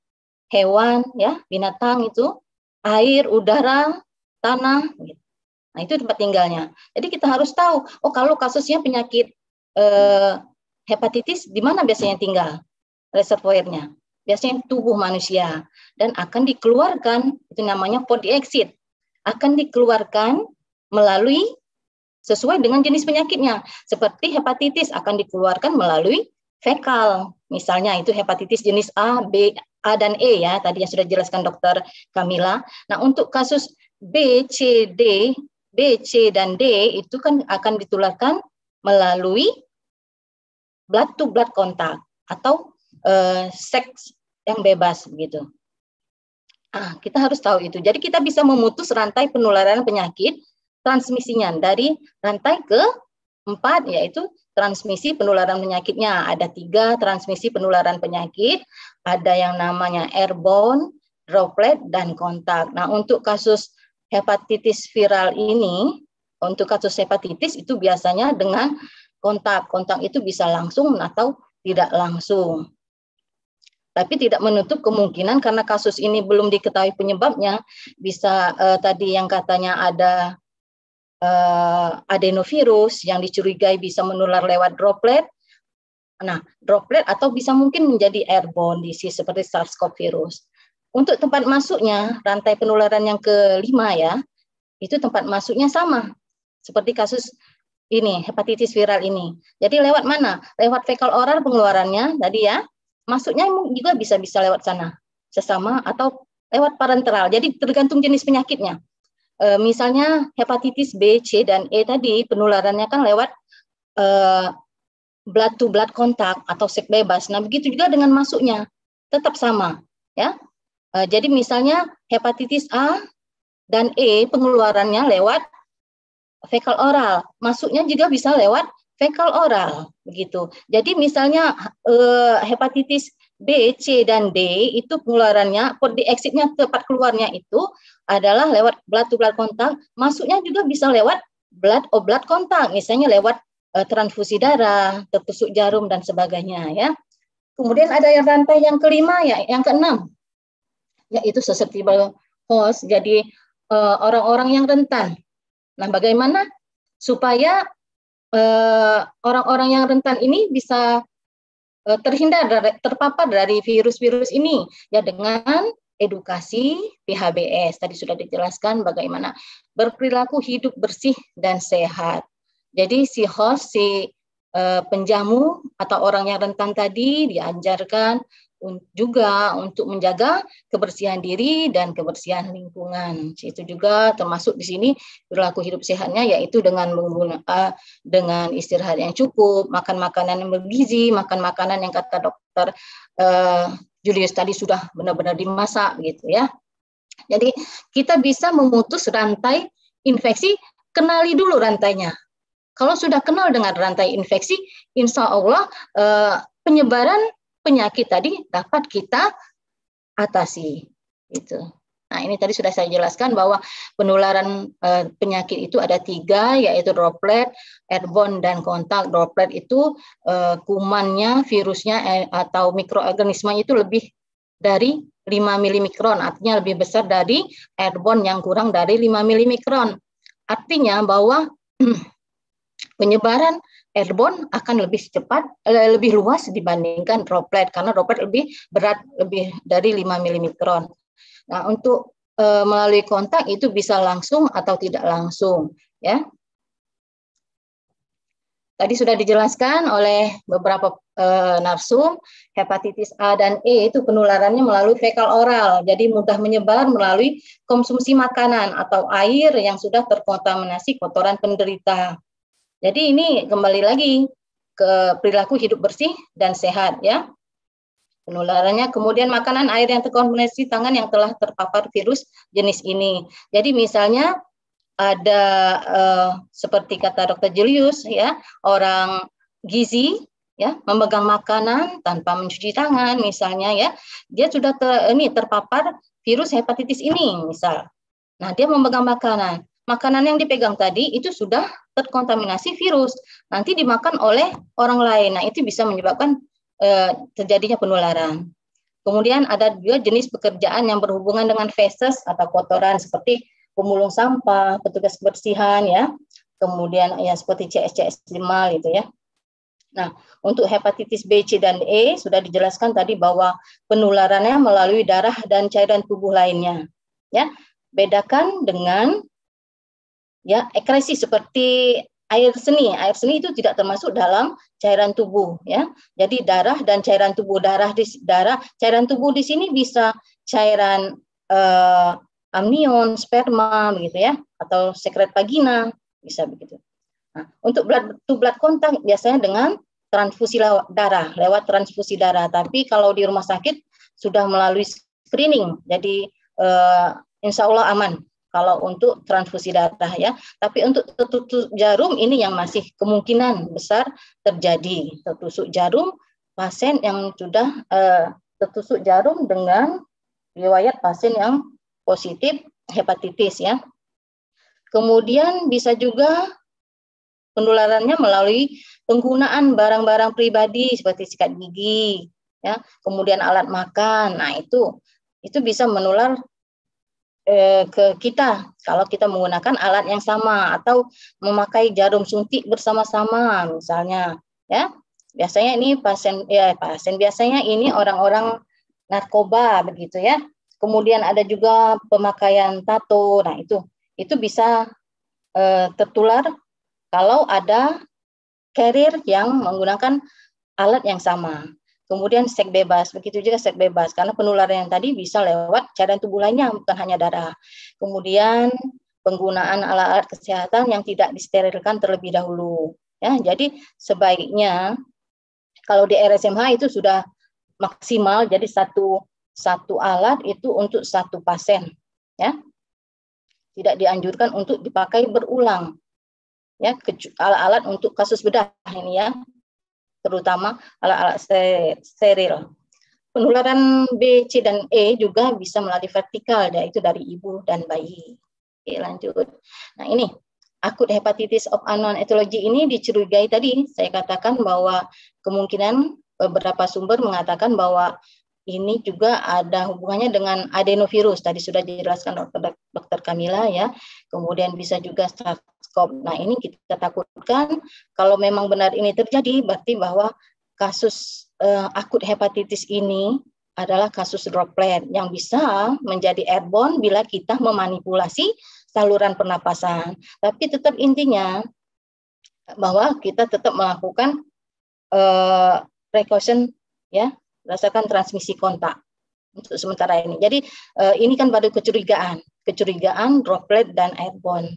hewan, ya, binatang itu, air, udara, tanah. Gitu. Nah, itu tempat tinggalnya. Jadi kita harus tahu, oh kalau kasusnya penyakit eh, hepatitis, di mana biasanya tinggal reservoirnya? Biasanya tubuh manusia dan akan dikeluarkan, itu namanya port exit, akan dikeluarkan melalui sesuai dengan jenis penyakitnya. Seperti hepatitis akan dikeluarkan melalui fekal. Misalnya itu hepatitis jenis A, B, A dan E ya, tadi yang sudah jelaskan dokter Kamila. Nah, untuk kasus B, C, D, B, C, dan D itu kan akan ditularkan melalui blood to blood kontak atau uh, seks yang bebas begitu. Ah, kita harus tahu itu. Jadi kita bisa memutus rantai penularan penyakit transmisinya dari rantai ke Empat, yaitu transmisi penularan penyakitnya. Ada tiga transmisi penularan penyakit, ada yang namanya airborne, droplet, dan kontak. Nah, untuk kasus hepatitis viral ini, untuk kasus hepatitis itu biasanya dengan kontak. Kontak itu bisa langsung atau tidak langsung. Tapi tidak menutup kemungkinan karena kasus ini belum diketahui penyebabnya, bisa eh, tadi yang katanya ada uh, adenovirus yang dicurigai bisa menular lewat droplet. Nah, droplet atau bisa mungkin menjadi airborne disease seperti SARS-CoV virus. Untuk tempat masuknya, rantai penularan yang kelima ya, itu tempat masuknya sama seperti kasus ini hepatitis viral ini. Jadi lewat mana? Lewat fekal oral pengeluarannya tadi ya. Masuknya juga bisa bisa lewat sana sesama atau lewat parenteral. Jadi tergantung jenis penyakitnya. E, misalnya hepatitis B, C, dan E tadi penularannya kan lewat e, blood to blood kontak atau seks bebas. Nah begitu juga dengan masuknya tetap sama ya. E, jadi misalnya hepatitis A dan E pengeluarannya lewat fecal oral, masuknya juga bisa lewat fecal oral begitu. Jadi misalnya e, hepatitis B, C, dan D itu pengeluarannya, di exitnya tempat keluarnya itu adalah lewat blood to blood kontak, masuknya juga bisa lewat blood or blood kontak, misalnya lewat uh, transfusi darah, tertusuk jarum dan sebagainya ya. Kemudian ada yang rantai yang kelima ya, yang keenam yaitu susceptible host, jadi eh, orang-orang uh, yang rentan. Nah, bagaimana supaya eh, orang-orang uh, yang rentan ini bisa Eh, terhindar dari, terpapar dari virus-virus ini ya dengan edukasi PHBS tadi sudah dijelaskan bagaimana berperilaku hidup bersih dan sehat. Jadi si host si eh, penjamu atau orang yang rentan tadi diajarkan juga untuk menjaga kebersihan diri dan kebersihan lingkungan. Itu juga termasuk di sini perilaku hidup sehatnya yaitu dengan menggunakan eh, dengan istirahat yang cukup, makan makanan yang bergizi, makan makanan yang kata dokter eh, Julius tadi sudah benar-benar dimasak gitu ya. Jadi kita bisa memutus rantai infeksi, kenali dulu rantainya. Kalau sudah kenal dengan rantai infeksi, insya Allah eh, penyebaran penyakit tadi dapat kita atasi. itu. Nah ini tadi sudah saya jelaskan bahwa penularan e, penyakit itu ada tiga, yaitu droplet, airborne dan kontak. Droplet itu e, kumannya, virusnya e, atau mikroorganisme itu lebih dari 5 milimikron, artinya lebih besar dari airborne yang kurang dari 5 milimikron. Artinya bahwa penyebaran airborne akan lebih cepat eh, lebih luas dibandingkan droplet karena droplet lebih berat lebih dari 5 mm. Nah, untuk e, melalui kontak itu bisa langsung atau tidak langsung, ya. Tadi sudah dijelaskan oleh beberapa e, narsum, hepatitis A dan E itu penularannya melalui fekal oral. Jadi mudah menyebar melalui konsumsi makanan atau air yang sudah terkontaminasi kotoran penderita. Jadi ini kembali lagi ke perilaku hidup bersih dan sehat ya. Penularannya kemudian makanan, air yang terkontaminasi tangan yang telah terpapar virus jenis ini. Jadi misalnya ada eh, seperti kata dokter Julius ya, orang gizi ya memegang makanan tanpa mencuci tangan misalnya ya, dia sudah ter, ini terpapar virus hepatitis ini misal. Nah, dia memegang makanan makanan yang dipegang tadi itu sudah terkontaminasi virus. Nanti dimakan oleh orang lain. Nah, itu bisa menyebabkan eh, terjadinya penularan. Kemudian ada juga jenis pekerjaan yang berhubungan dengan feses atau kotoran seperti pemulung sampah, petugas kebersihan ya. Kemudian ya seperti CS, CS limal itu ya. Nah, untuk hepatitis B, C, dan E sudah dijelaskan tadi bahwa penularannya melalui darah dan cairan tubuh lainnya. Ya, bedakan dengan ya ekresi seperti air seni. Air seni itu tidak termasuk dalam cairan tubuh ya. Jadi darah dan cairan tubuh darah di darah cairan tubuh di sini bisa cairan eh, amnion, sperma begitu ya atau sekret vagina bisa begitu. Nah, untuk blood to blood kontak biasanya dengan transfusi darah lewat transfusi darah. Tapi kalau di rumah sakit sudah melalui screening, jadi eh, insya Allah aman kalau untuk transfusi darah ya. Tapi untuk tertusuk jarum ini yang masih kemungkinan besar terjadi tertusuk jarum pasien yang sudah eh, tertusuk jarum dengan riwayat pasien yang positif hepatitis ya. Kemudian bisa juga penularannya melalui penggunaan barang-barang pribadi seperti sikat gigi, ya, kemudian alat makan. Nah, itu itu bisa menular Eh, ke kita kalau kita menggunakan alat yang sama atau memakai jarum suntik bersama-sama misalnya ya biasanya ini pasien ya pasien biasanya ini orang-orang narkoba begitu ya kemudian ada juga pemakaian tato nah itu itu bisa eh, tertular kalau ada carrier yang menggunakan alat yang sama Kemudian seks bebas, begitu juga seks bebas karena penularan yang tadi bisa lewat cairan tubuh lainnya bukan hanya darah. Kemudian penggunaan alat-alat kesehatan yang tidak disterilkan terlebih dahulu. Ya, jadi sebaiknya kalau di RSMH itu sudah maksimal jadi satu satu alat itu untuk satu pasien ya tidak dianjurkan untuk dipakai berulang ya alat-alat untuk kasus bedah ini ya terutama alat-alat steril. Penularan B, C, dan E juga bisa melalui vertikal, yaitu dari ibu dan bayi. Oke, lanjut. Nah, ini akut hepatitis of unknown etiology ini dicurigai tadi. Saya katakan bahwa kemungkinan beberapa sumber mengatakan bahwa ini juga ada hubungannya dengan adenovirus. Tadi sudah dijelaskan dokter, dokter Kamila ya. Kemudian bisa juga bioskop. Nah, ini kita takutkan kalau memang benar ini terjadi berarti bahwa kasus uh, akut hepatitis ini adalah kasus droplet yang bisa menjadi airborne bila kita memanipulasi saluran pernapasan. Tapi tetap intinya bahwa kita tetap melakukan uh, precaution ya berdasarkan transmisi kontak untuk sementara ini. Jadi uh, ini kan baru kecurigaan, kecurigaan droplet dan airborne.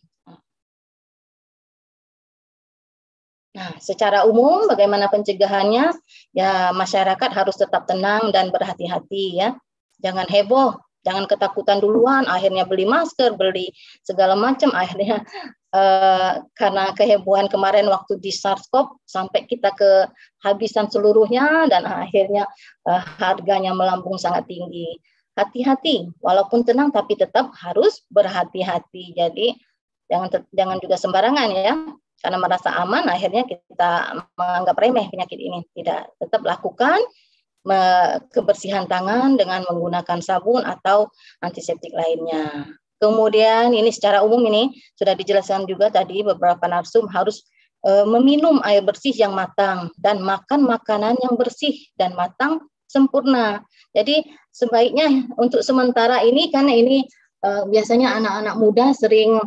Nah, secara umum bagaimana pencegahannya? Ya, masyarakat harus tetap tenang dan berhati-hati ya. Jangan heboh, jangan ketakutan duluan, akhirnya beli masker, beli segala macam, akhirnya Uh, karena kehebohan kemarin waktu di SARS-CoV sampai kita kehabisan seluruhnya dan akhirnya uh, harganya melambung sangat tinggi. Hati-hati, walaupun tenang tapi tetap harus berhati-hati. Jadi jangan jangan juga sembarangan ya karena merasa aman akhirnya kita menganggap remeh penyakit ini tidak tetap lakukan kebersihan tangan dengan menggunakan sabun atau antiseptik lainnya. Kemudian ini secara umum ini sudah dijelaskan juga tadi beberapa narsum harus e, meminum air bersih yang matang dan makan makanan yang bersih dan matang sempurna. Jadi sebaiknya untuk sementara ini karena ini e, biasanya anak-anak muda sering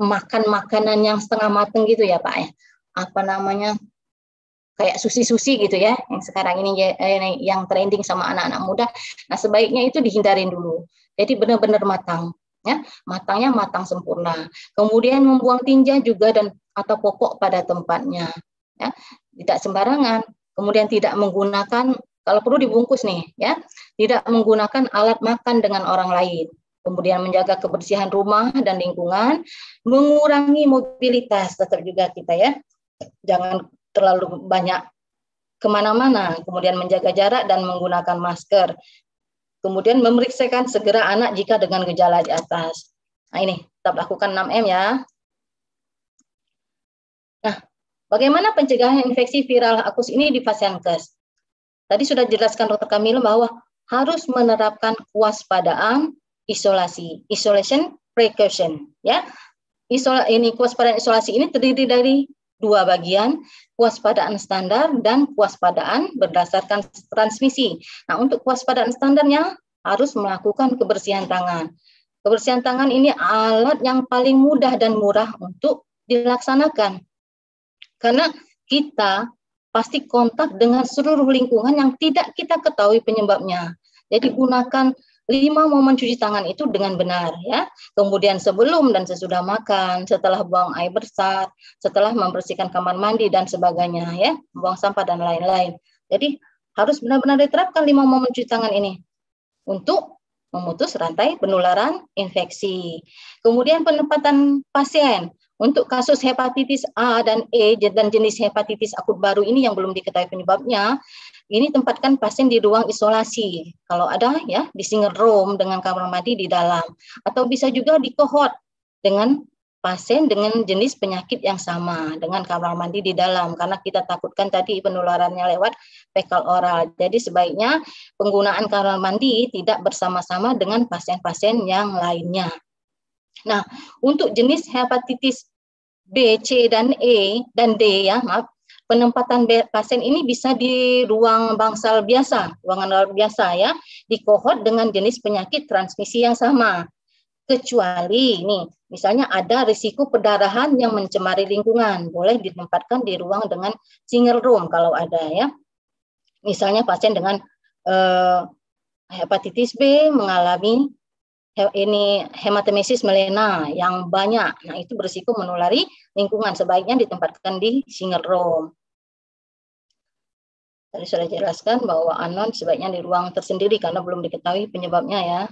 makan makanan yang setengah mateng gitu ya Pak ya. Apa namanya? kayak susi-susi gitu ya yang sekarang ini ya, eh, yang trending sama anak-anak muda. Nah, sebaiknya itu dihindarin dulu. Jadi benar-benar matang ya. Matangnya matang sempurna. Kemudian membuang tinja juga dan atau pokok pada tempatnya ya. Tidak sembarangan. Kemudian tidak menggunakan kalau perlu dibungkus nih ya. Tidak menggunakan alat makan dengan orang lain kemudian menjaga kebersihan rumah dan lingkungan, mengurangi mobilitas tetap juga kita ya, jangan terlalu banyak kemana-mana, kemudian menjaga jarak dan menggunakan masker, kemudian memeriksakan segera anak jika dengan gejala di atas. Nah ini, tetap lakukan 6M ya. Nah, bagaimana pencegahan infeksi viral akus ini di pasien kes? Tadi sudah dijelaskan dokter Kamil bahwa harus menerapkan kewaspadaan, isolasi. Isolation precaution ya. Isola, ini kewaspadaan isolasi ini terdiri dari dua bagian, kewaspadaan standar dan kewaspadaan berdasarkan transmisi. Nah, untuk kewaspadaan standarnya harus melakukan kebersihan tangan. Kebersihan tangan ini alat yang paling mudah dan murah untuk dilaksanakan. Karena kita pasti kontak dengan seluruh lingkungan yang tidak kita ketahui penyebabnya. Jadi gunakan lima momen cuci tangan itu dengan benar ya. Kemudian sebelum dan sesudah makan, setelah buang air besar, setelah membersihkan kamar mandi dan sebagainya ya, buang sampah dan lain-lain. Jadi harus benar-benar diterapkan lima momen cuci tangan ini untuk memutus rantai penularan infeksi. Kemudian penempatan pasien untuk kasus hepatitis A dan E dan jenis hepatitis akut baru ini yang belum diketahui penyebabnya, ini tempatkan pasien di ruang isolasi. Kalau ada ya di single room dengan kamar mandi di dalam atau bisa juga di cohort dengan pasien dengan jenis penyakit yang sama dengan kamar mandi di dalam karena kita takutkan tadi penularannya lewat fekal oral. Jadi sebaiknya penggunaan kamar mandi tidak bersama-sama dengan pasien-pasien yang lainnya. Nah, untuk jenis hepatitis B, C dan E dan D ya, maaf, penempatan pasien ini bisa di ruang bangsal biasa, ruangan luar biasa ya, di kohort dengan jenis penyakit transmisi yang sama. Kecuali ini, misalnya ada risiko perdarahan yang mencemari lingkungan, boleh ditempatkan di ruang dengan single room kalau ada ya. Misalnya pasien dengan eh, hepatitis B mengalami he, ini hematemesis melena yang banyak. Nah, itu berisiko menulari lingkungan. Sebaiknya ditempatkan di single room. Tadi sudah jelaskan bahwa anon sebaiknya di ruang tersendiri karena belum diketahui penyebabnya ya.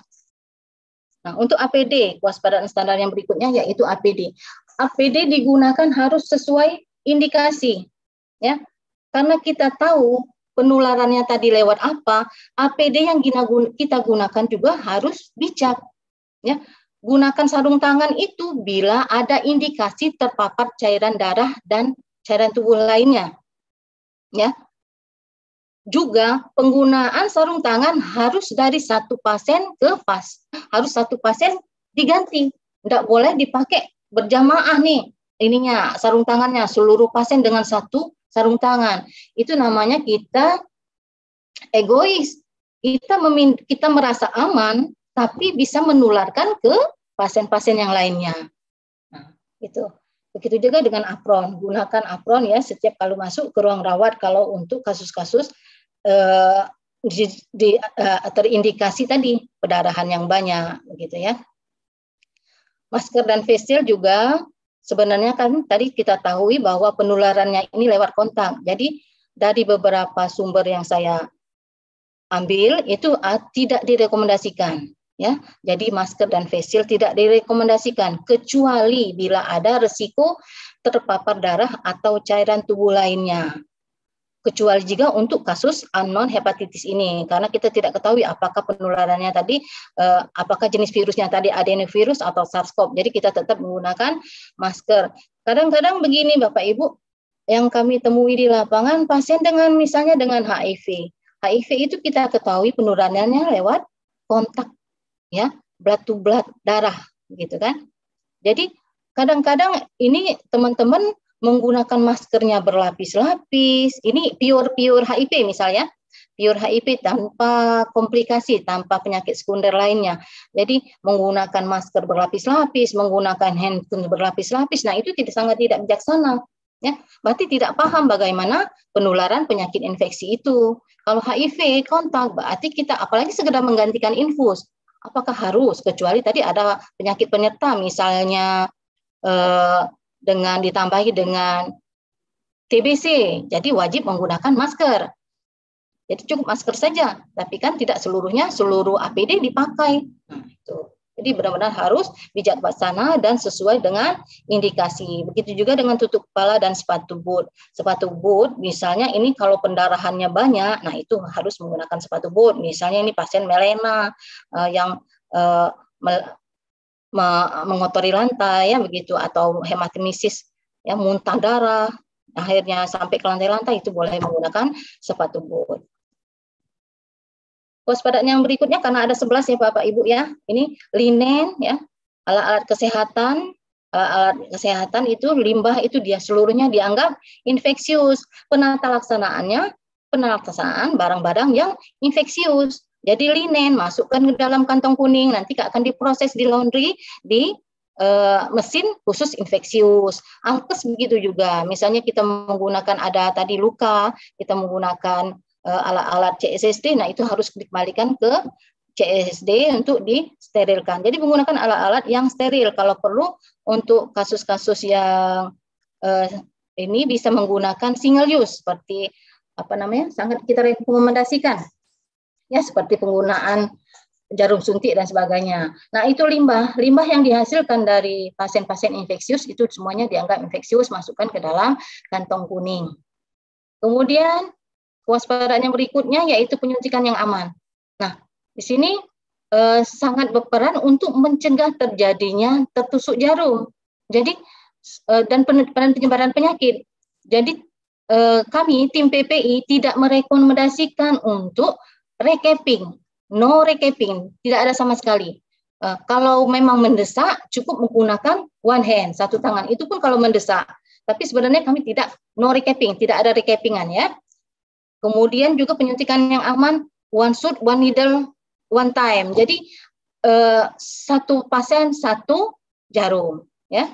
Nah, untuk APD, kewaspadaan standar yang berikutnya yaitu APD. APD digunakan harus sesuai indikasi. Ya. Karena kita tahu penularannya tadi lewat apa, APD yang kita gunakan juga harus bijak. Ya. Gunakan sarung tangan itu bila ada indikasi terpapar cairan darah dan cairan tubuh lainnya. Ya, juga penggunaan sarung tangan harus dari satu pasien ke pas harus satu pasien diganti tidak boleh dipakai berjamaah nih ininya sarung tangannya seluruh pasien dengan satu sarung tangan itu namanya kita egois kita memin kita merasa aman tapi bisa menularkan ke pasien-pasien yang lainnya nah, itu begitu juga dengan apron gunakan apron ya setiap kalau masuk ke ruang rawat kalau untuk kasus-kasus uh, di, di, uh, terindikasi tadi pendarahan yang banyak begitu ya. Masker dan face shield juga sebenarnya kan tadi kita tahu bahwa penularannya ini lewat kontak. Jadi dari beberapa sumber yang saya ambil itu uh, tidak direkomendasikan ya. Jadi masker dan face shield tidak direkomendasikan kecuali bila ada resiko terpapar darah atau cairan tubuh lainnya kecuali juga untuk kasus unknown hepatitis ini karena kita tidak ketahui apakah penularannya tadi eh, apakah jenis virusnya tadi adenovirus atau SARS-CoV. Jadi kita tetap menggunakan masker. Kadang-kadang begini Bapak Ibu yang kami temui di lapangan pasien dengan misalnya dengan HIV. HIV itu kita ketahui penularannya lewat kontak ya, blood to blood darah gitu kan. Jadi kadang-kadang ini teman-teman menggunakan maskernya berlapis-lapis, ini pure-pure HIV misalnya, pure HIV tanpa komplikasi, tanpa penyakit sekunder lainnya. Jadi menggunakan masker berlapis-lapis, menggunakan handphone berlapis-lapis, nah itu tidak sangat tidak bijaksana. Ya, berarti tidak paham bagaimana penularan penyakit infeksi itu. Kalau HIV kontak berarti kita apalagi segera menggantikan infus. Apakah harus kecuali tadi ada penyakit penyerta misalnya eh, dengan ditambahi dengan TBC. Jadi wajib menggunakan masker. Jadi cukup masker saja, tapi kan tidak seluruhnya seluruh APD dipakai. Nah, Jadi benar-benar harus bijak bijaksana dan sesuai dengan indikasi. Begitu juga dengan tutup kepala dan sepatu boot. Sepatu boot misalnya ini kalau pendarahannya banyak, nah itu harus menggunakan sepatu boot. Misalnya ini pasien melena eh, yang eh, mengotori lantai ya begitu atau hematemesis ya muntah darah akhirnya sampai ke lantai-lantai itu boleh menggunakan sepatu boot. Kewaspadaan yang berikutnya karena ada 11 ya Bapak Ibu ya. Ini linen ya, alat-alat kesehatan, alat kesehatan itu limbah itu dia seluruhnya dianggap infeksius. Penata laksanaannya penata laksanaan barang-barang yang infeksius jadi linen masukkan ke dalam kantong kuning nanti akan diproses di laundry di e, mesin khusus infeksius. Alkes begitu juga. Misalnya kita menggunakan ada tadi luka, kita menggunakan eh, alat-alat CSSD, nah itu harus dikembalikan ke CSSD untuk disterilkan. Jadi menggunakan alat-alat yang steril kalau perlu untuk kasus-kasus yang e, ini bisa menggunakan single use seperti apa namanya sangat kita rekomendasikan ya seperti penggunaan jarum suntik dan sebagainya. Nah, itu limbah. Limbah yang dihasilkan dari pasien-pasien infeksius itu semuanya dianggap infeksius, masukkan ke dalam kantong kuning. Kemudian, kewaspadaan yang berikutnya yaitu penyuntikan yang aman. Nah, di sini eh, sangat berperan untuk mencegah terjadinya tertusuk jarum. Jadi, eh, dan penyebaran penyakit. Jadi, eh, kami, tim PPI, tidak merekomendasikan untuk recapping, no recapping, tidak ada sama sekali. Uh, kalau memang mendesak, cukup menggunakan one hand, satu tangan. Itu pun kalau mendesak. Tapi sebenarnya kami tidak no recapping, tidak ada recappingan ya. Kemudian juga penyuntikan yang aman, one shot, one needle, one time. Jadi uh, satu pasien satu jarum ya.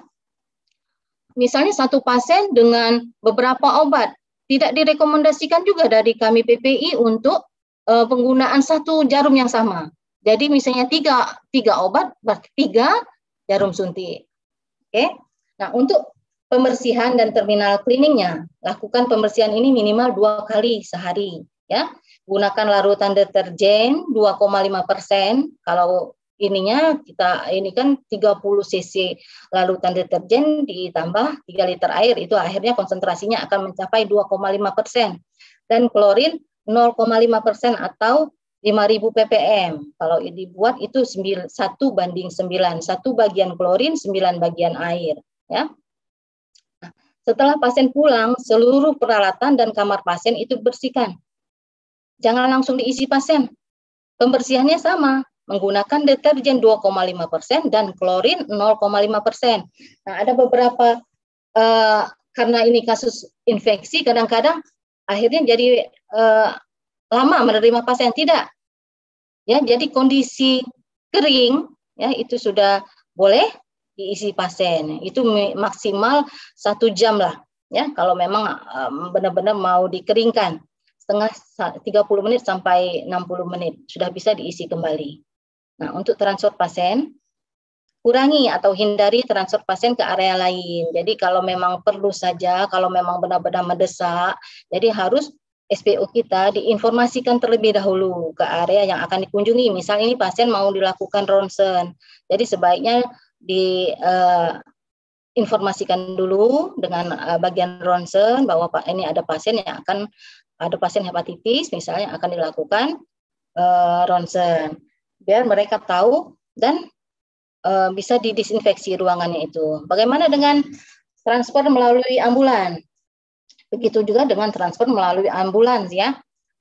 Misalnya satu pasien dengan beberapa obat, tidak direkomendasikan juga dari kami PPI untuk uh, penggunaan satu jarum yang sama. Jadi misalnya tiga, tiga obat berarti tiga jarum suntik. Oke. Okay? Nah untuk pembersihan dan terminal cleaningnya, lakukan pembersihan ini minimal dua kali sehari. Ya, gunakan larutan deterjen 2,5 persen. Kalau ininya kita ini kan 30 cc larutan deterjen ditambah 3 liter air itu akhirnya konsentrasinya akan mencapai 2,5 persen dan klorin 0,5% atau 5000 ppm. Kalau dibuat itu 1 banding 9, satu bagian klorin, 9 bagian air, ya. Setelah pasien pulang, seluruh peralatan dan kamar pasien itu bersihkan. Jangan langsung diisi pasien. Pembersihannya sama, menggunakan deterjen 2,5% dan klorin 0,5%. Nah, ada beberapa uh, karena ini kasus infeksi, kadang-kadang akhirnya jadi eh, lama menerima pasien tidak ya jadi kondisi kering ya itu sudah boleh diisi pasien itu maksimal satu jam lah ya kalau memang benar-benar mau dikeringkan setengah 30 menit sampai 60 menit sudah bisa diisi kembali. Nah, untuk transfer pasien kurangi atau hindari transfer pasien ke area lain. Jadi kalau memang perlu saja, kalau memang benar-benar mendesak, jadi harus SPO kita diinformasikan terlebih dahulu ke area yang akan dikunjungi. Misalnya ini pasien mau dilakukan ronsen, jadi sebaiknya di uh, informasikan dulu dengan eh, bagian ronsen bahwa pak ini ada pasien yang akan ada pasien hepatitis misalnya akan dilakukan uh, ronsen biar mereka tahu dan uh, bisa didisinfeksi ruangannya itu. Bagaimana dengan transfer melalui ambulan? Begitu juga dengan transfer melalui ambulans ya.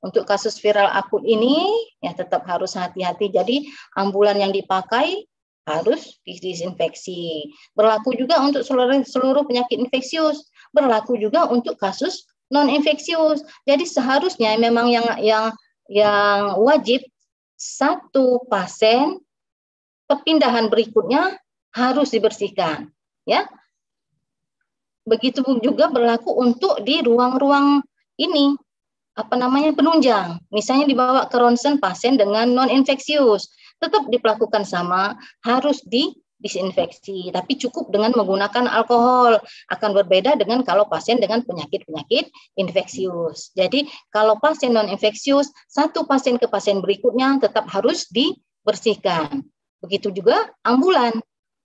Untuk kasus viral akut ini ya tetap harus hati-hati. Jadi ambulan yang dipakai harus disinfeksi. Berlaku juga untuk seluruh, seluruh penyakit infeksius. Berlaku juga untuk kasus non infeksius. Jadi seharusnya memang yang yang yang wajib satu pasien kepindahan berikutnya harus dibersihkan, ya. Begitu juga berlaku untuk di ruang-ruang ini apa namanya penunjang. Misalnya dibawa ke ronsen pasien dengan non infeksius, tetap diperlakukan sama, harus di disinfeksi, tapi cukup dengan menggunakan alkohol. Akan berbeda dengan kalau pasien dengan penyakit-penyakit infeksius. Jadi kalau pasien non-infeksius, satu pasien ke pasien berikutnya tetap harus dibersihkan. Begitu juga ambulan.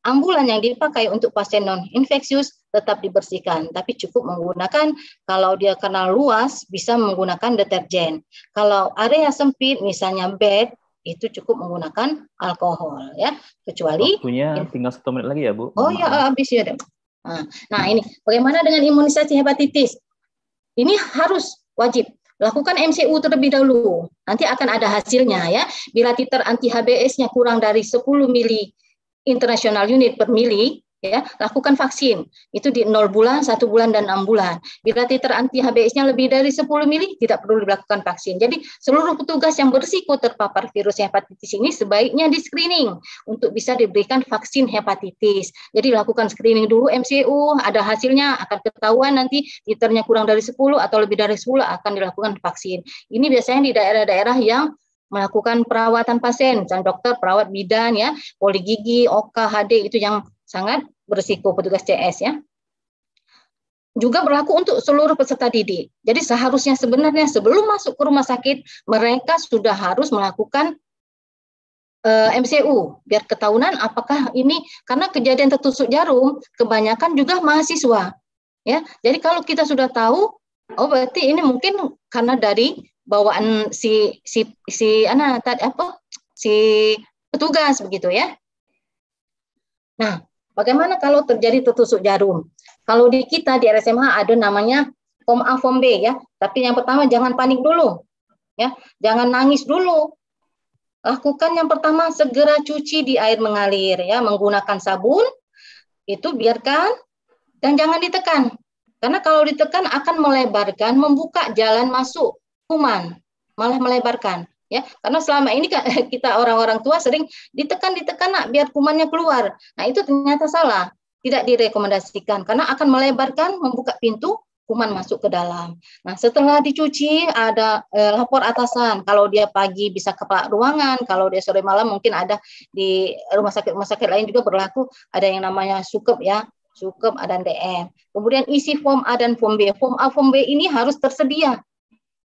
Ambulan yang dipakai untuk pasien non-infeksius tetap dibersihkan, tapi cukup menggunakan kalau dia kenal luas bisa menggunakan deterjen. Kalau area sempit misalnya bed itu cukup menggunakan alkohol ya, kecuali punya tinggal satu menit lagi ya Bu. Oh ya habis ya. Nah ini bagaimana dengan imunisasi hepatitis? Ini harus wajib Lakukan MCU terlebih dahulu. Nanti akan ada hasilnya ya. Bila titer anti HBS-nya kurang dari 10 mili international unit per mili, ya lakukan vaksin itu di 0 bulan, 1 bulan dan 6 bulan. Bila titer anti HBs-nya lebih dari 10 mili tidak perlu dilakukan vaksin. Jadi seluruh petugas yang berisiko terpapar virus hepatitis ini sebaiknya di screening untuk bisa diberikan vaksin hepatitis. Jadi lakukan screening dulu MCU, ada hasilnya akan ketahuan nanti titernya kurang dari 10 atau lebih dari 10 akan dilakukan vaksin. Ini biasanya di daerah-daerah yang melakukan perawatan pasien, dan dokter, perawat bidan ya, poligigi, OKHD itu yang sangat berisiko petugas CS ya. Juga berlaku untuk seluruh peserta didik. Jadi seharusnya sebenarnya sebelum masuk ke rumah sakit mereka sudah harus melakukan uh, eh, MCU biar ketahuan apakah ini karena kejadian tertusuk jarum kebanyakan juga mahasiswa ya. Jadi kalau kita sudah tahu oh berarti ini mungkin karena dari bawaan si si si anak apa si petugas begitu ya. Nah, Bagaimana kalau terjadi tertusuk jarum? Kalau di kita di RSMH ada namanya form A, form B ya. Tapi yang pertama jangan panik dulu. Ya, jangan nangis dulu. Lakukan yang pertama segera cuci di air mengalir ya, menggunakan sabun. Itu biarkan dan jangan ditekan. Karena kalau ditekan akan melebarkan, membuka jalan masuk kuman, malah melebarkan ya karena selama ini kan kita orang-orang tua sering ditekan ditekan nak biar kumannya keluar nah itu ternyata salah tidak direkomendasikan karena akan melebarkan membuka pintu kuman masuk ke dalam. Nah, setelah dicuci ada eh, lapor atasan. Kalau dia pagi bisa ke ruangan, kalau dia sore malam mungkin ada di rumah sakit rumah sakit lain juga berlaku ada yang namanya sukep ya, sukep A dan DM. Kemudian isi form A dan form B. Form A form B ini harus tersedia.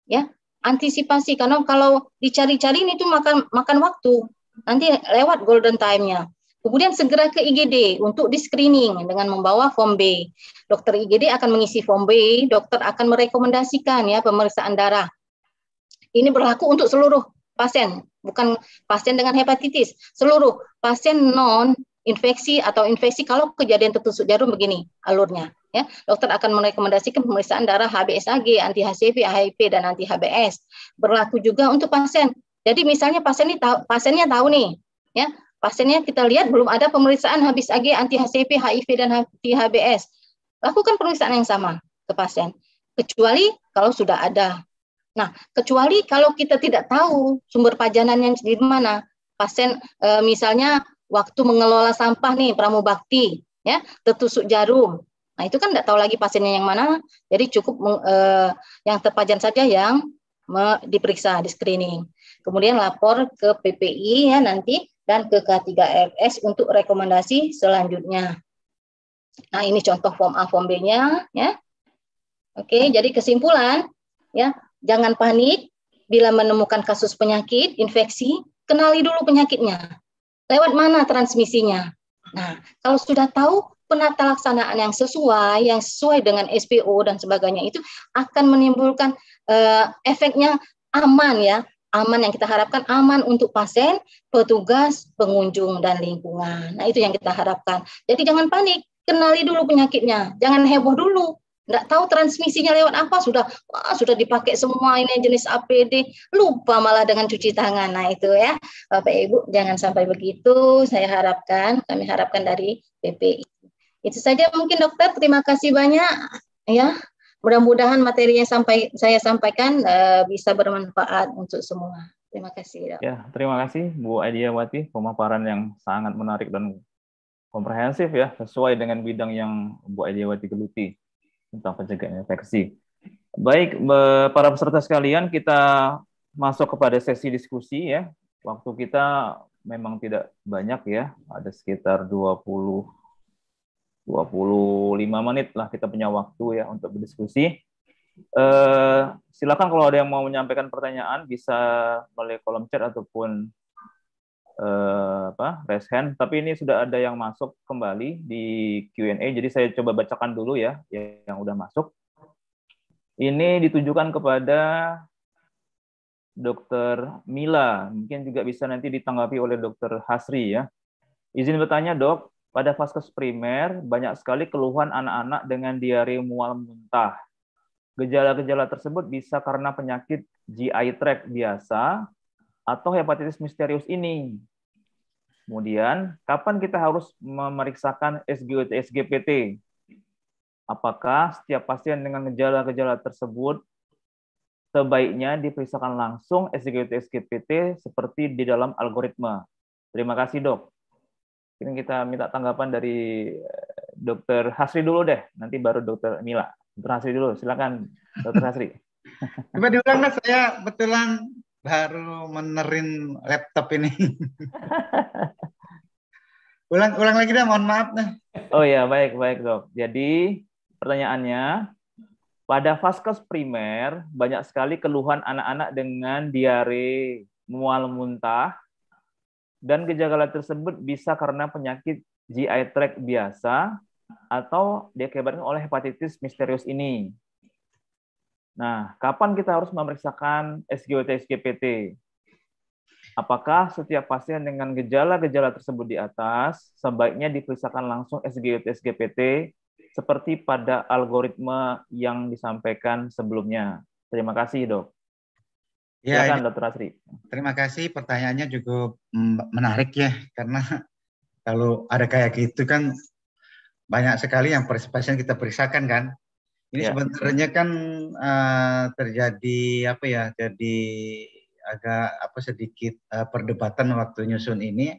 Ya, antisipasi karena kalau dicari-cari ini tuh makan makan waktu nanti lewat golden time-nya kemudian segera ke IGD untuk di screening dengan membawa form B dokter IGD akan mengisi form B dokter akan merekomendasikan ya pemeriksaan darah ini berlaku untuk seluruh pasien bukan pasien dengan hepatitis seluruh pasien non infeksi atau infeksi kalau kejadian tertusuk jarum begini alurnya ya dokter akan merekomendasikan pemeriksaan darah HBsAg anti HCV HIV dan anti HBs berlaku juga untuk pasien jadi misalnya pasien ini tahu pasiennya tahu nih ya pasiennya kita lihat belum ada pemeriksaan AG anti HCV HIV dan anti HBs lakukan pemeriksaan yang sama ke pasien kecuali kalau sudah ada nah kecuali kalau kita tidak tahu sumber pajanan yang di mana pasien eh, misalnya waktu mengelola sampah nih pramubakti ya tertusuk jarum nah itu kan tidak tahu lagi pasiennya yang mana jadi cukup meng, eh, yang terpajan saja yang me, diperiksa di screening kemudian lapor ke PPI ya nanti dan ke K3RS untuk rekomendasi selanjutnya nah ini contoh form A form B-nya ya oke jadi kesimpulan ya jangan panik bila menemukan kasus penyakit infeksi kenali dulu penyakitnya lewat mana transmisinya. Nah, kalau sudah tahu penata laksanaan yang sesuai, yang sesuai dengan SPO dan sebagainya itu akan menimbulkan uh, efeknya aman ya, aman yang kita harapkan aman untuk pasien, petugas, pengunjung dan lingkungan. Nah, itu yang kita harapkan. Jadi jangan panik, kenali dulu penyakitnya, jangan heboh dulu. Nggak tahu transmisinya lewat apa, sudah wah, sudah dipakai semua ini jenis APD, lupa malah dengan cuci tangan. Nah itu ya, Bapak Ibu jangan sampai begitu. Saya harapkan, kami harapkan dari PPI. Itu saja mungkin dokter, terima kasih banyak. Ya, mudah-mudahan materinya sampai saya sampaikan uh, bisa bermanfaat untuk semua. Terima kasih. Dok. Ya, terima kasih Bu Adiawati pemaparan yang sangat menarik dan komprehensif ya, sesuai dengan bidang yang Bu Adiawati geluti tentang pencegahan infeksi. Baik, para peserta sekalian, kita masuk kepada sesi diskusi ya. Waktu kita memang tidak banyak ya, ada sekitar 20 25 menit lah kita punya waktu ya untuk berdiskusi. Eh, silakan kalau ada yang mau menyampaikan pertanyaan bisa melalui kolom chat ataupun eh, apa raise hand tapi ini sudah ada yang masuk kembali di Q&A jadi saya coba bacakan dulu ya yang udah masuk ini ditujukan kepada Dr. Mila mungkin juga bisa nanti ditanggapi oleh Dr. Hasri ya izin bertanya dok pada vaskes primer banyak sekali keluhan anak-anak dengan diare mual muntah Gejala-gejala tersebut bisa karena penyakit GI tract biasa, atau hepatitis misterius ini. Kemudian, kapan kita harus memeriksakan SGOT, SGPT? Apakah setiap pasien dengan gejala-gejala tersebut sebaiknya diperiksakan langsung SGOT, SGPT seperti di dalam algoritma. Terima kasih dok. Ini kita minta tanggapan dari eh, Dokter Hasri dulu deh, nanti baru Dokter Mila. Dokter Hasri dulu, silakan Dokter Hasri. Coba diulang mas, saya betulan baru menerin laptop ini. ulang ulang lagi deh, mohon maaf nih Oh ya, baik baik dok. Jadi pertanyaannya, pada vaskes primer banyak sekali keluhan anak-anak dengan diare, mual muntah, dan gejala tersebut bisa karena penyakit GI tract biasa atau diakibatkan oleh hepatitis misterius ini. Nah, kapan kita harus memeriksakan SGOT SGPT? Apakah setiap pasien dengan gejala-gejala tersebut di atas sebaiknya diperiksakan langsung SGOT SGPT seperti pada algoritma yang disampaikan sebelumnya? Terima kasih, Dok. Ya, Silakan, ini, Dr. Asri. Terima kasih. Pertanyaannya cukup mm, menarik ya, karena kalau ada kayak gitu kan banyak sekali yang pasien kita periksakan kan ini ya. sebenarnya kan uh, terjadi apa ya? Jadi agak apa sedikit uh, perdebatan waktu nyusun ini.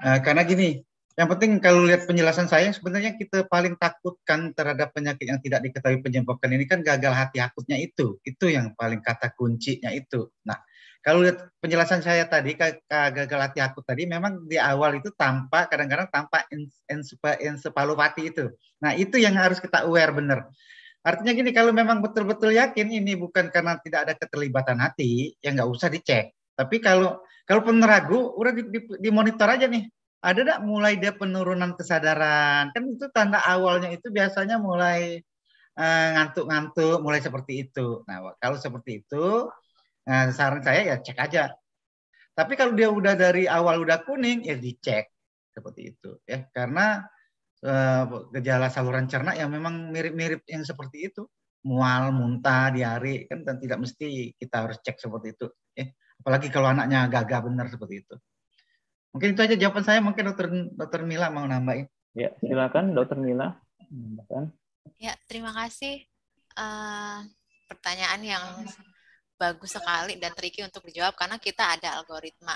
Uh, karena gini, yang penting kalau lihat penjelasan saya sebenarnya kita paling takutkan terhadap penyakit yang tidak diketahui penyebabkan ini kan gagal hati akutnya itu. Itu yang paling kata kuncinya itu. Nah, kalau lihat penjelasan saya tadi gagal hati aku tadi memang di awal itu tampak kadang-kadang tanpa ensepalopati itu. Nah, itu yang harus kita aware benar. Artinya gini, kalau memang betul-betul yakin ini bukan karena tidak ada keterlibatan hati, ya nggak usah dicek. Tapi kalau kalau pun ragu, udah di, monitor aja nih. Ada nggak mulai dia penurunan kesadaran? Kan itu tanda awalnya itu biasanya mulai eh, ngantuk -ngantuk, mulai seperti itu. Nah, kalau seperti itu, Nah, saran saya ya cek aja. Tapi kalau dia udah dari awal udah kuning ya dicek seperti itu ya karena eh, gejala saluran cerna yang memang mirip-mirip yang seperti itu mual, muntah, diare kan dan tidak mesti kita harus cek seperti itu ya. Apalagi kalau anaknya gagah benar seperti itu. Mungkin itu aja jawaban saya mungkin dokter dokter Mila mau nambahin. Ya, silakan dokter Mila tambahkan Ya, terima kasih. Uh, pertanyaan yang bagus sekali dan tricky untuk dijawab karena kita ada algoritma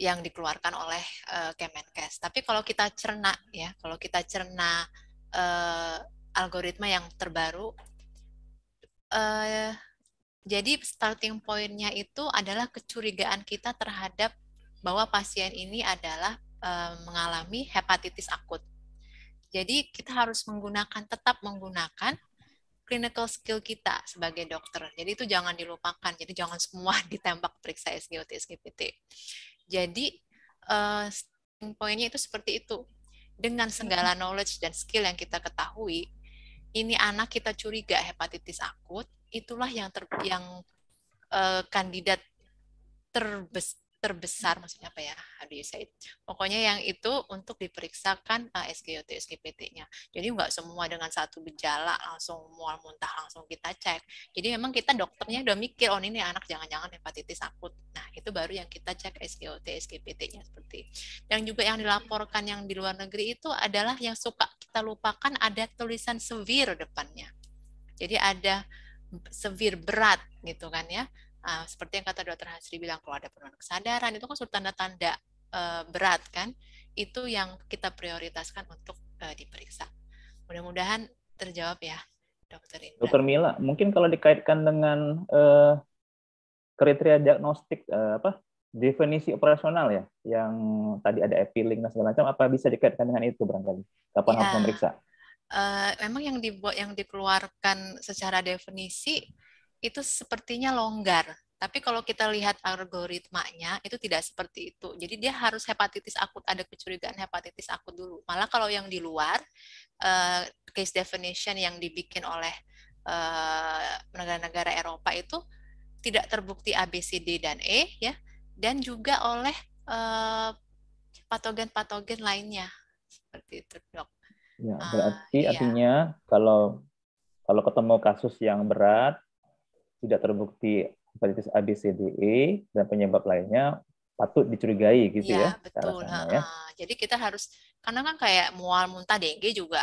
yang dikeluarkan oleh uh, Kemenkes. Tapi kalau kita cerna ya, kalau kita cerna uh, algoritma yang terbaru, uh, jadi starting pointnya itu adalah kecurigaan kita terhadap bahwa pasien ini adalah uh, mengalami hepatitis akut. Jadi kita harus menggunakan tetap menggunakan clinical skill kita sebagai dokter. Jadi itu jangan dilupakan. Jadi jangan semua ditembak periksa SGOT, SGPT. Jadi uh, eh, poinnya itu seperti itu. Dengan segala knowledge dan skill yang kita ketahui, ini anak kita curiga hepatitis akut, itulah yang ter, yang uh, kandidat terbes, terbesar maksudnya apa ya how do you say it? pokoknya yang itu untuk diperiksakan uh, eh, SGOT SGPT-nya jadi nggak semua dengan satu gejala langsung mual muntah langsung kita cek jadi memang kita dokternya udah mikir oh ini anak jangan-jangan hepatitis akut nah itu baru yang kita cek SGOT SGPT-nya seperti yang juga yang dilaporkan yang di luar negeri itu adalah yang suka kita lupakan ada tulisan severe depannya jadi ada severe berat gitu kan ya Nah, seperti yang kata dokter Hasri bilang, kalau ada penurunan kesadaran, itu kan sudah tanda-tanda uh, berat kan, itu yang kita prioritaskan untuk uh, diperiksa. Mudah-mudahan terjawab ya, dokter Indra. Dokter Mila, mungkin kalau dikaitkan dengan uh, kriteria diagnostik, uh, apa definisi operasional ya, yang tadi ada e dan segala macam, apa bisa dikaitkan dengan itu barangkali? Kapan ya. harus memeriksa? Uh, memang yang dibuat yang dikeluarkan secara definisi itu sepertinya longgar. Tapi kalau kita lihat algoritmanya itu tidak seperti itu. Jadi dia harus hepatitis akut ada kecurigaan hepatitis akut dulu. Malah kalau yang di luar uh, case definition yang dibikin oleh eh, negara-negara uh, Eropa itu tidak terbukti A, B, C, D dan E ya dan juga oleh patogen eh, patogen-patogen lainnya seperti itu dok. Ya, ah, berarti uh, artinya iya. kalau kalau ketemu kasus yang berat tidak terbukti hepatitis A, B, C, D, E dan penyebab lainnya patut dicurigai gitu iya, ya. ya betul. Sana, ya. Jadi kita harus karena kan kayak mual muntah dengue juga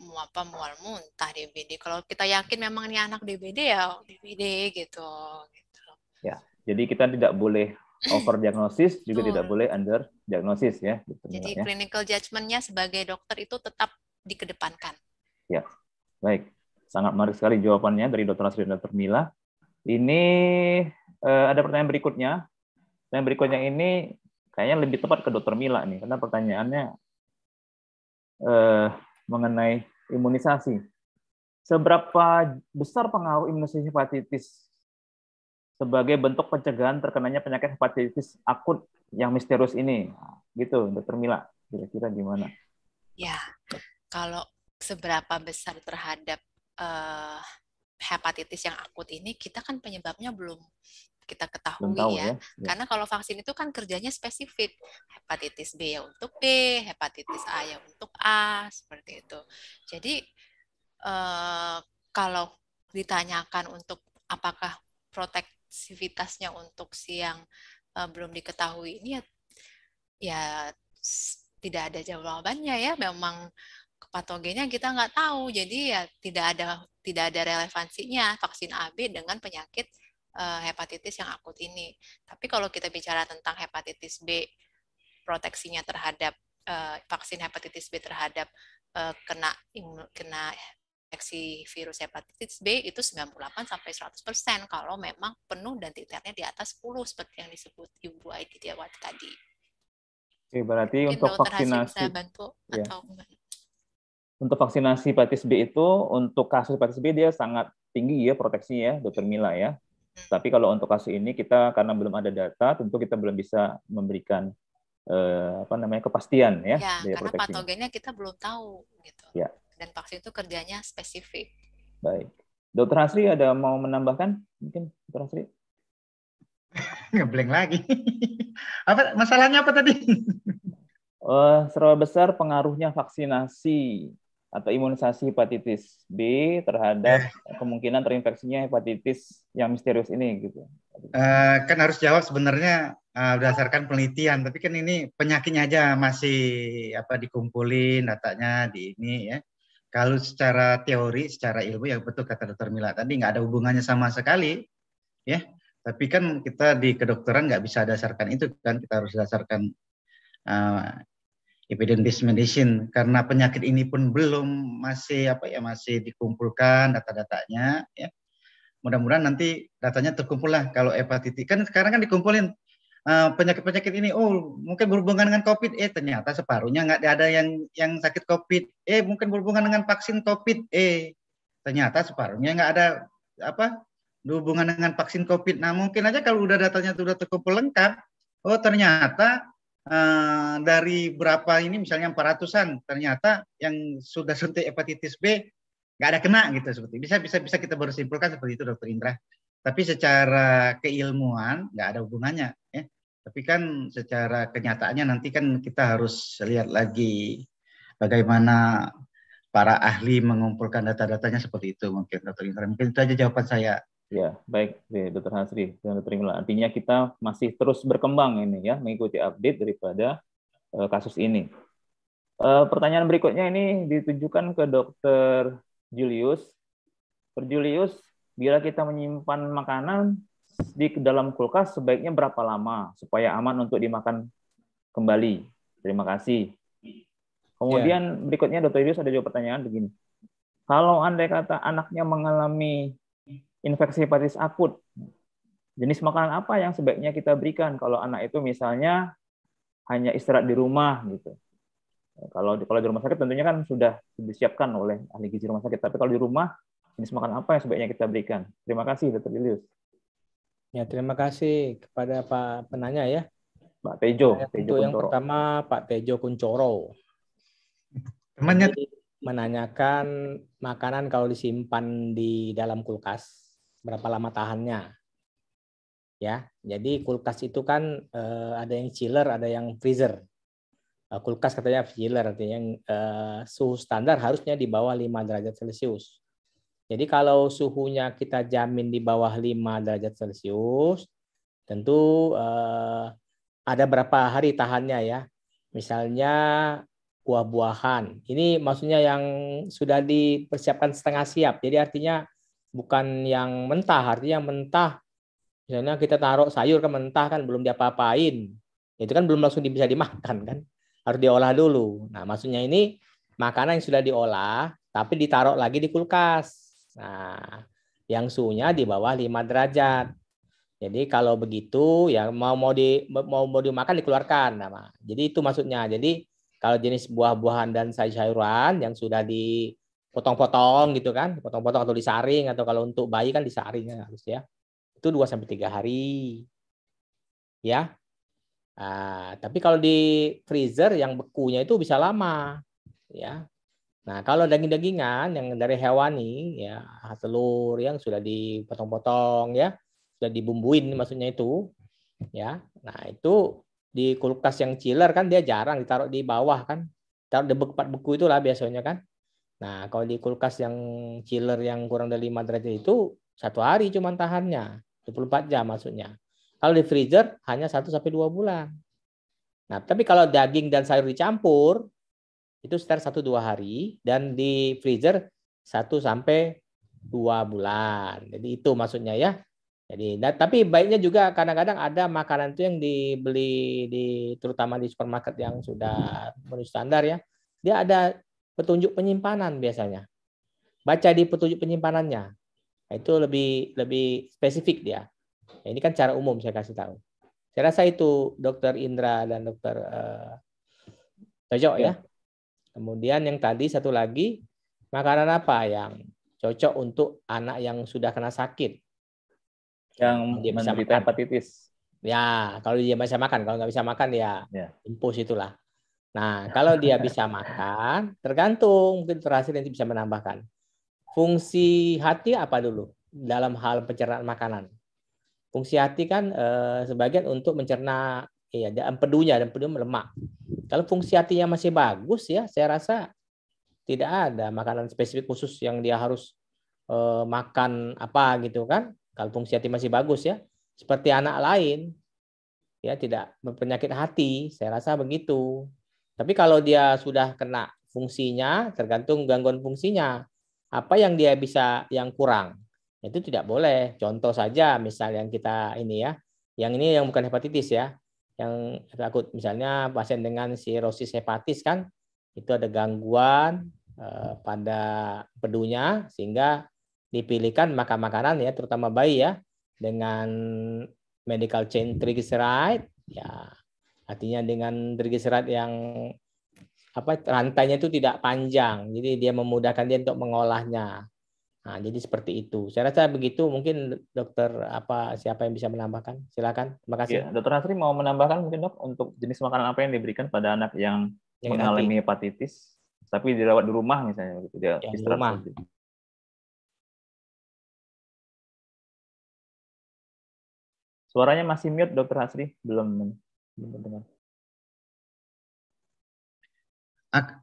mu apa mual muntah DBD. Kalau kita yakin memang ini anak DBD ya DBD gitu. gitu. Ya. Jadi kita tidak boleh over diagnosis juga tidak boleh under diagnosis ya. Gitu, Jadi ya. clinical judgment sebagai dokter itu tetap dikedepankan. Ya. Baik. Sangat menarik sekali jawabannya dari Dokter Asri dan Dr. Mila. Ini uh, ada pertanyaan berikutnya. Pertanyaan berikutnya ini kayaknya lebih tepat ke Dokter Mila nih, karena pertanyaannya uh, mengenai imunisasi. Seberapa besar pengaruh imunisasi hepatitis sebagai bentuk pencegahan terkenanya penyakit hepatitis akut yang misterius ini? Gitu, Dokter Mila, kira-kira gimana? Ya, kalau seberapa besar terhadap uh, hepatitis yang akut ini kita kan penyebabnya belum kita ketahui ya. ya. ya. Karena kalau vaksin itu kan kerjanya spesifik. Hepatitis B ya untuk B, hepatitis A ya untuk A, seperti itu. Jadi eh, kalau ditanyakan untuk apakah protektivitasnya untuk si yang eh, belum diketahui ini ya, ya tidak ada jawabannya ya. Memang patogennya kita nggak tahu. Jadi ya tidak ada tidak ada relevansinya vaksin AB dengan penyakit uh, hepatitis yang akut ini. Tapi kalau kita bicara tentang hepatitis B, proteksinya terhadap uh, vaksin hepatitis B terhadap uh, kena kena infeksi virus hepatitis B itu 98 sampai 100% kalau memang penuh dan titernya di atas 10 seperti yang disebut Ibu Aidi tadi. Oke, berarti Mungkin untuk vaksinasi bisa bantu ya. atau enggak? untuk vaksinasi hepatitis B itu untuk kasus hepatitis B dia sangat tinggi ya proteksi ya, Dokter hmm. Mila ya. Hmm. Tapi kalau untuk kasus ini kita karena belum ada data, tentu kita belum bisa memberikan eh, apa namanya kepastian ya. Ya, karena proteksi. patogennya kita belum tahu gitu. Ya. Dan vaksin itu kerjanya spesifik. Baik, Dokter Hasri ada mau menambahkan mungkin Dokter Hasri? Ngebleng lagi. apa masalahnya apa tadi? Uh, eh, serba besar pengaruhnya vaksinasi atau imunisasi hepatitis B terhadap eh. kemungkinan terinfeksinya hepatitis yang misterius ini gitu. Eh, kan harus jawab sebenarnya eh, berdasarkan penelitian, tapi kan ini penyakitnya aja masih apa dikumpulin datanya di ini ya. Kalau secara teori, secara ilmu yang betul kata Dokter Mila tadi nggak ada hubungannya sama sekali, ya. Tapi kan kita di kedokteran nggak bisa dasarkan itu kan, kita harus dasarkan eh, evidence-based medicine karena penyakit ini pun belum masih apa ya masih dikumpulkan data-datanya ya. Mudah-mudahan nanti datanya terkumpul lah kalau hepatitis kan sekarang kan dikumpulin eh, penyakit-penyakit uh, ini oh mungkin berhubungan dengan covid eh ternyata separuhnya nggak ada yang yang sakit covid eh mungkin berhubungan dengan vaksin covid eh ternyata separuhnya nggak ada apa berhubungan dengan vaksin covid nah mungkin aja kalau udah datanya sudah terkumpul lengkap oh ternyata Uh, dari berapa ini misalnya 400-an ternyata yang sudah suntik hepatitis B nggak ada kena gitu seperti bisa bisa bisa kita bersimpulkan seperti itu dokter Indra tapi secara keilmuan nggak ada hubungannya ya tapi kan secara kenyataannya nanti kan kita harus lihat lagi bagaimana para ahli mengumpulkan data-datanya seperti itu mungkin dokter Indra mungkin itu aja jawaban saya Ya, baik Dr. Hasri dan Dr. Imla. Artinya kita masih terus berkembang ini ya, mengikuti update daripada uh, kasus ini. Uh, pertanyaan berikutnya ini ditujukan ke Dr. Julius. Per Julius, bila kita menyimpan makanan di dalam kulkas sebaiknya berapa lama supaya aman untuk dimakan kembali? Terima kasih. Kemudian yeah. berikutnya Dr. Julius ada juga pertanyaan begini. Kalau andai kata anaknya mengalami infeksi hepatitis akut. Jenis makanan apa yang sebaiknya kita berikan kalau anak itu misalnya hanya istirahat di rumah gitu. Kalau kalau di rumah sakit tentunya kan sudah disiapkan oleh ahli gizi rumah sakit. Tapi kalau di rumah jenis makanan apa yang sebaiknya kita berikan? Terima kasih Dr. Julius. Ya, terima kasih kepada Pak penanya ya. Pak Tejo. Nah, Tejo yang pertama Pak Tejo Kuncoro. Temannya menanyakan makanan kalau disimpan di dalam kulkas berapa lama tahannya. Ya, jadi kulkas itu kan eh, ada yang chiller, ada yang freezer. Eh, kulkas katanya chiller artinya eh, suhu standar harusnya di bawah 5 derajat Celcius. Jadi kalau suhunya kita jamin di bawah 5 derajat Celcius, tentu eh, ada berapa hari tahannya ya. Misalnya buah-buahan. Ini maksudnya yang sudah dipersiapkan setengah siap. Jadi artinya bukan yang mentah artinya yang mentah misalnya kita taruh sayur ke kan mentah kan belum diapa-apain itu kan belum langsung bisa dimakan kan harus diolah dulu nah maksudnya ini makanan yang sudah diolah tapi ditaruh lagi di kulkas nah yang suhunya di bawah 5 derajat jadi kalau begitu ya mau mau di mau mau dimakan dikeluarkan nah, jadi itu maksudnya jadi kalau jenis buah-buahan dan sayur-sayuran yang sudah di potong-potong gitu kan, potong-potong atau disaring atau kalau untuk bayi kan disaring kan harus ya. Itu 2 sampai 3 hari. Ya. Nah, tapi kalau di freezer yang bekunya itu bisa lama, ya. Nah, kalau daging-dagingan yang dari hewani ya, ah, telur yang sudah dipotong-potong ya, sudah dibumbuin maksudnya itu, ya. Nah, itu di kulkas yang chiller kan dia jarang ditaruh di bawah kan. Taruh di beku beku itulah biasanya kan Nah, kalau di kulkas yang chiller yang kurang dari 5 derajat itu satu hari cuma tahannya, 24 jam maksudnya. Kalau di freezer hanya 1 sampai 2 bulan. Nah, tapi kalau daging dan sayur dicampur itu sekitar 1 2 hari dan di freezer 1 sampai 2 bulan. Jadi itu maksudnya ya. Jadi nah, tapi baiknya juga kadang-kadang ada makanan itu yang dibeli di terutama di supermarket yang sudah menu standar ya. Dia ada petunjuk penyimpanan biasanya. Baca di petunjuk penyimpanannya. Nah, itu lebih lebih spesifik dia. Ya, ini kan cara umum saya kasih tahu. Saya rasa itu Dokter Indra dan Dokter uh, ya. ya. Kemudian yang tadi satu lagi makanan apa yang cocok untuk anak yang sudah kena sakit? Yang dia bisa makan hepatitis. Ya, kalau dia bisa makan, kalau nggak bisa makan ya, ya. impus itulah. Nah, kalau dia bisa makan, tergantung mungkin terhasil nanti bisa menambahkan. Fungsi hati apa dulu dalam hal pencernaan makanan? Fungsi hati kan eh, sebagian untuk mencerna ya, dan pedunya dan pedu lemak. Kalau fungsi hatinya masih bagus ya, saya rasa tidak ada makanan spesifik khusus yang dia harus eh, makan apa gitu kan. Kalau fungsi hati masih bagus ya, seperti anak lain ya tidak berpenyakit hati, saya rasa begitu tapi kalau dia sudah kena fungsinya, tergantung gangguan fungsinya, apa yang dia bisa yang kurang itu tidak boleh. Contoh saja misal yang kita ini ya, yang ini yang bukan hepatitis ya, yang takut misalnya pasien dengan sirosis hepatis kan itu ada gangguan eh, pada pedunya sehingga dipilihkan makan makanan ya terutama bayi ya dengan medical chain triglyceride ya Artinya dengan trigliserat yang apa rantainya itu tidak panjang, jadi dia memudahkan dia untuk mengolahnya. Nah, jadi seperti itu. Saya rasa begitu. Mungkin dokter apa siapa yang bisa menambahkan? Silakan. Terima kasih. Ya, dokter Hasri mau menambahkan mungkin dok untuk jenis makanan apa yang diberikan pada anak yang, yang mengalami nanti. hepatitis tapi dirawat di rumah misalnya gitu dia ya, Di rumah. Gitu. Suaranya masih mute dokter Hasri belum teman-teman.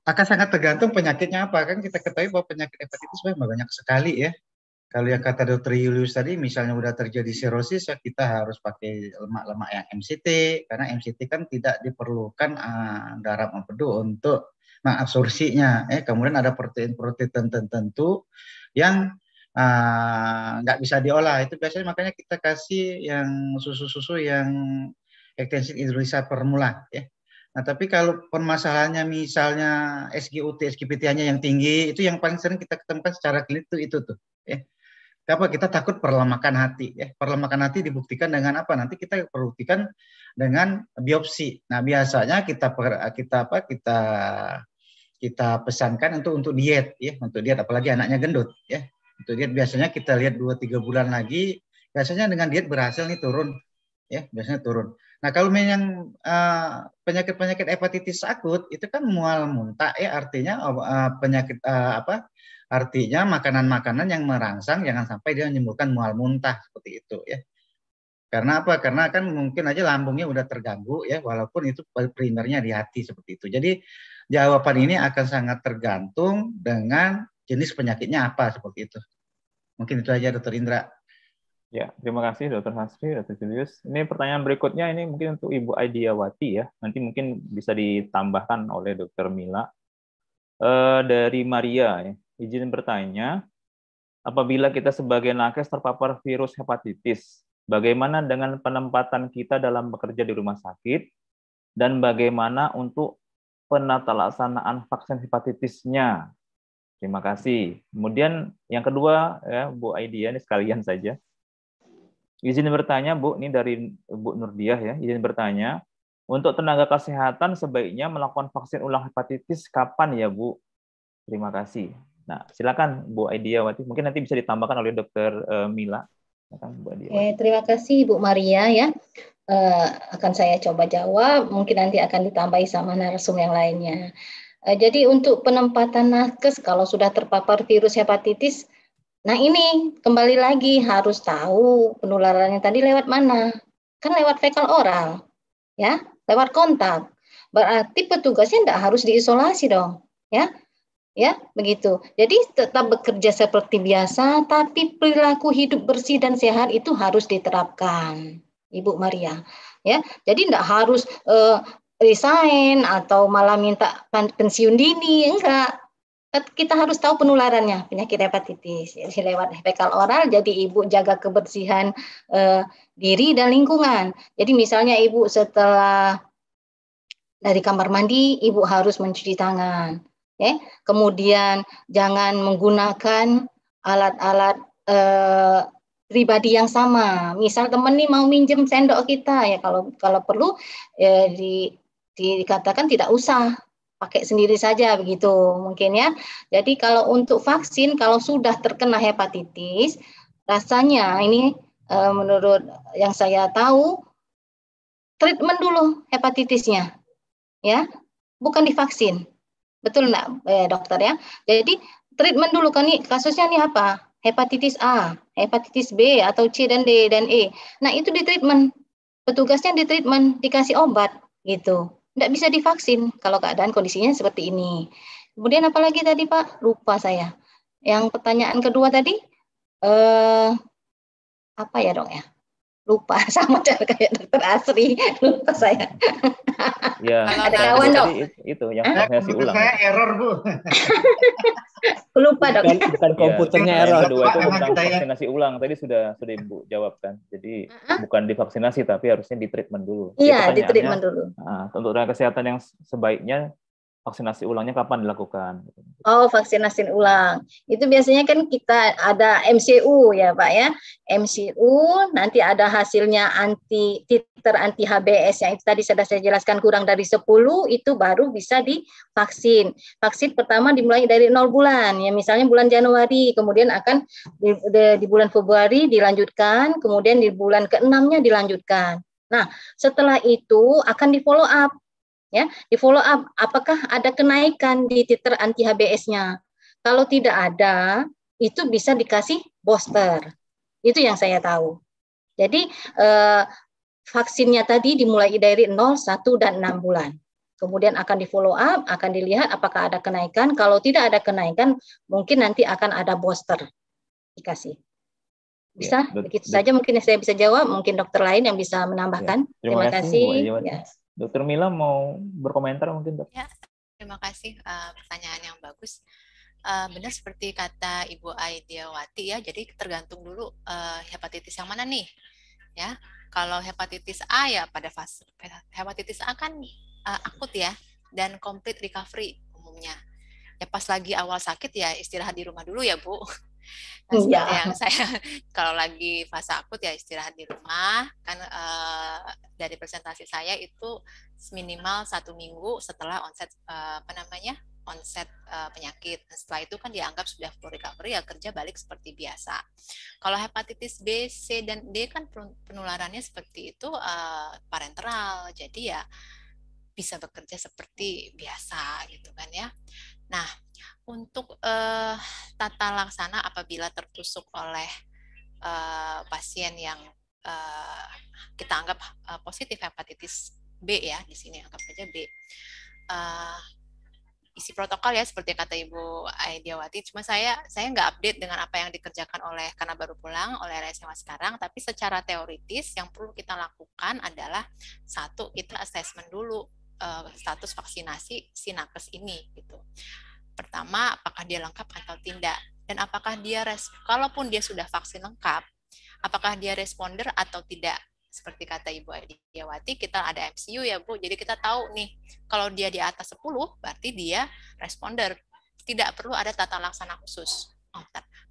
Akan sangat tergantung penyakitnya apa kan kita ketahui bahwa penyakit hepatitis memang banyak sekali ya. Kalau yang kata dokter Julius tadi misalnya sudah terjadi sirosis ya kita harus pakai lemak-lemak yang MCT karena MCT kan tidak diperlukan uh, ah, darah empedu untuk mengabsorpsinya. Eh kemudian ada protein-protein tertentu yang ah, nggak uh, bisa diolah itu biasanya makanya kita kasih yang susu-susu yang Extension Indonesia permula ya. Nah, tapi kalau permasalahannya misalnya SGUT, SGPT-nya yang tinggi, itu yang paling sering kita ketemukan secara klinik itu itu tuh, ya. Kenapa? kita takut perlemakan hati ya. Perlemakan hati dibuktikan dengan apa? Nanti kita perbuktikan dengan biopsi. Nah, biasanya kita kita apa? Kita kita pesankan untuk untuk diet ya, untuk diet apalagi anaknya gendut ya. Untuk diet biasanya kita lihat 2 3 bulan lagi biasanya dengan diet berhasil nih turun ya, biasanya turun. Nah, kalau yang penyakit eh, penyakit-penyakit hepatitis akut itu kan mual muntah ya artinya uh, penyakit uh, apa? Artinya makanan-makanan yang merangsang jangan sampai dia menyembuhkan mual muntah seperti itu ya. Karena apa? Karena kan mungkin aja lambungnya udah terganggu ya walaupun itu primernya di hati seperti itu. Jadi jawaban ini akan sangat tergantung dengan jenis penyakitnya apa seperti itu. Mungkin itu aja Dokter Indra. Ya, terima kasih Dr. Hasri, Dr. Julius. Ini pertanyaan berikutnya ini mungkin untuk Ibu Aidiawati ya. Nanti mungkin bisa ditambahkan oleh Dr. Mila. E, dari Maria, ya. izin bertanya, apabila kita sebagai nakes terpapar virus hepatitis, bagaimana dengan penempatan kita dalam bekerja di rumah sakit dan bagaimana untuk penatalaksanaan vaksin hepatitisnya? Terima kasih. Kemudian yang kedua ya Bu Aidia ini sekalian saja Izin bertanya, Bu, ini dari Bu Nurdiah ya. Izin bertanya, untuk tenaga kesehatan sebaiknya melakukan vaksin ulang hepatitis kapan ya, Bu? Terima kasih. Nah, silakan Bu Aidiawati. Mungkin nanti bisa ditambahkan oleh Dokter eh, Mila. Silakan Bu Eh, terima kasih Bu Maria ya. Eh, akan saya coba jawab. Mungkin nanti akan ditambahi sama narasum yang lainnya. Eh, jadi untuk penempatan nakes kalau sudah terpapar virus hepatitis Nah ini kembali lagi harus tahu penularannya tadi lewat mana. Kan lewat fekal oral, ya, lewat kontak. Berarti petugasnya tidak harus diisolasi dong, ya, ya begitu. Jadi tetap bekerja seperti biasa, tapi perilaku hidup bersih dan sehat itu harus diterapkan, Ibu Maria. Ya, jadi tidak harus uh, resign atau malah minta pensiun dini, enggak Eh, kita harus tahu penularannya penyakit hepatitis jadi lewat fekal oral jadi ibu jaga kebersihan eh, diri dan lingkungan jadi misalnya ibu setelah dari kamar mandi ibu harus mencuci tangan ya kemudian jangan menggunakan alat-alat eh, pribadi yang sama misal temen nih mau minjem sendok kita ya kalau kalau perlu eh, di dikatakan tidak usah pakai sendiri saja begitu mungkin ya. Jadi kalau untuk vaksin kalau sudah terkena hepatitis rasanya ini e, menurut yang saya tahu treatment dulu hepatitisnya ya, bukan divaksin. Betul enggak eh, dokter ya? Jadi treatment dulu kan nih kasusnya nih apa? Hepatitis A, hepatitis B atau C dan D dan E. Nah, itu di treatment. Petugasnya di treatment, dikasih obat gitu tidak bisa divaksin kalau keadaan kondisinya seperti ini. Kemudian apalagi tadi Pak? Lupa saya. Yang pertanyaan kedua tadi, eh, apa ya dong ya? lupa sama kayak dokter Asri lupa saya ya ada kawan dong itu, yang ah? saya ulang saya error bu lupa dok bukan, bukan ya, komputernya ya, error ya, dua itu bukan ya. vaksinasi ulang tadi sudah sudah ibu jawabkan jadi uh-huh. bukan divaksinasi tapi harusnya di treatment dulu iya di treatment dulu nah, untuk tenaga kesehatan yang sebaiknya vaksinasi ulangnya kapan dilakukan? Oh, vaksinasi ulang. Itu biasanya kan kita ada MCU ya, Pak ya. MCU nanti ada hasilnya anti titer anti HBS yang itu tadi sudah saya jelaskan kurang dari 10 itu baru bisa divaksin. Vaksin pertama dimulai dari 0 bulan ya, misalnya bulan Januari, kemudian akan di, di, di bulan Februari dilanjutkan, kemudian di bulan keenamnya dilanjutkan. Nah, setelah itu akan di follow up ya di follow up apakah ada kenaikan di titer anti HBS-nya kalau tidak ada itu bisa dikasih booster itu yang saya tahu jadi eh, vaksinnya tadi dimulai dari 0, 1, dan 6 bulan kemudian akan di follow up akan dilihat apakah ada kenaikan kalau tidak ada kenaikan mungkin nanti akan ada booster dikasih ya, bisa ya, begitu saja mungkin saya bisa jawab mungkin dokter lain yang bisa menambahkan ya, terima, terima kasih, kasih. Ya. Dokter Mila mau berkomentar mungkin dok? Ya, terima kasih uh, pertanyaan yang bagus. Uh, benar seperti kata Ibu Aidiawati ya, jadi tergantung dulu uh, hepatitis yang mana nih, ya. Kalau hepatitis A ya pada fase hepatitis A kan uh, akut ya dan complete recovery umumnya. Ya pas lagi awal sakit ya istirahat di rumah dulu ya Bu. Nah, iya. seperti yang saya kalau lagi fase akut ya istirahat di rumah kan uh, dari presentasi saya itu minimal satu minggu setelah onset uh, apa namanya onset uh, penyakit. Nah, setelah itu kan dianggap sudah full recovery ya kerja balik seperti biasa. Kalau hepatitis B, C dan D kan penularannya seperti itu uh, parenteral. Jadi ya bisa bekerja seperti biasa gitu kan ya. Nah, untuk uh, tata laksana apabila tertusuk oleh uh, pasien yang uh, kita anggap uh, positif hepatitis B ya di sini anggap saja B. Uh, isi protokol ya seperti kata Ibu Aidiawati. Cuma saya saya nggak update dengan apa yang dikerjakan oleh karena baru pulang oleh RSMA sekarang. Tapi secara teoritis yang perlu kita lakukan adalah satu kita assessment dulu Eh, status vaksinasi sinakes ini gitu. Pertama, apakah dia lengkap atau tidak dan apakah dia res kalaupun dia sudah vaksin lengkap, apakah dia responder atau tidak. Seperti kata Ibu Adiawati, kita ada MCU ya Bu, jadi kita tahu nih kalau dia di atas 10 berarti dia responder. Tidak perlu ada tata laksana khusus. Oh,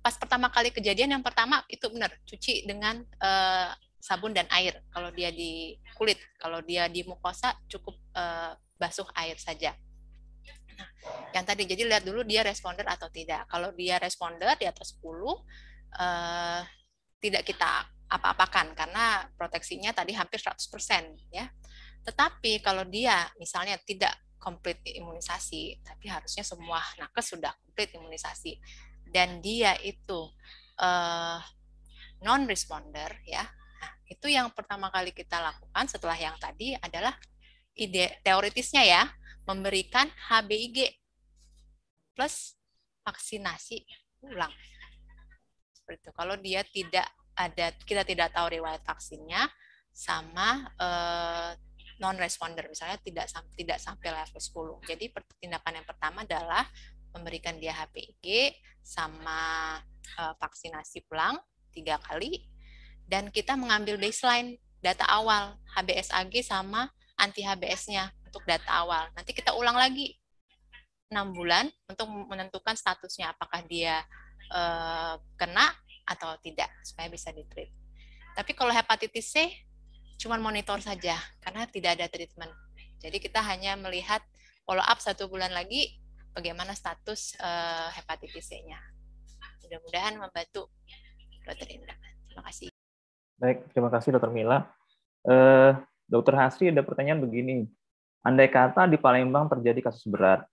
pas pertama kali kejadian yang pertama itu benar cuci dengan uh, sabun dan air. Kalau dia di kulit, kalau dia di mukosa cukup uh, basuh air saja. Nah, yang tadi jadi lihat dulu dia responder atau tidak. Kalau dia responder di atas 10 uh, eh, tidak kita apa-apakan karena proteksinya tadi hampir 100% ya. Tetapi kalau dia misalnya tidak komplit imunisasi, tapi harusnya semua nakes sudah komplit imunisasi dan dia itu uh, eh, non responder ya itu yang pertama kali kita lakukan setelah yang tadi adalah ide teoritisnya ya, memberikan HBIG plus vaksinasi ulang. Seperti itu. Kalau dia tidak ada kita tidak tahu riwayat vaksinnya sama eh, non responder misalnya tidak tidak sampai level 10. Jadi tindakan yang pertama adalah memberikan dia HPG sama eh, vaksinasi pulang tiga kali dan kita mengambil baseline data awal HBsAg sama anti HBs-nya untuk data awal. Nanti kita ulang lagi 6 bulan untuk menentukan statusnya apakah dia eh, kena atau tidak supaya bisa ditreat. Tapi kalau hepatitis C cuman monitor saja karena tidak ada treatment. Jadi kita hanya melihat follow up satu bulan lagi bagaimana status eh, hepatitis C-nya. Mudah-mudahan membantu Dokter Indra. Terima kasih. Baik, terima kasih Dokter Mila. Eh, Dokter Hasri ada pertanyaan begini. Andai kata di Palembang terjadi kasus berat,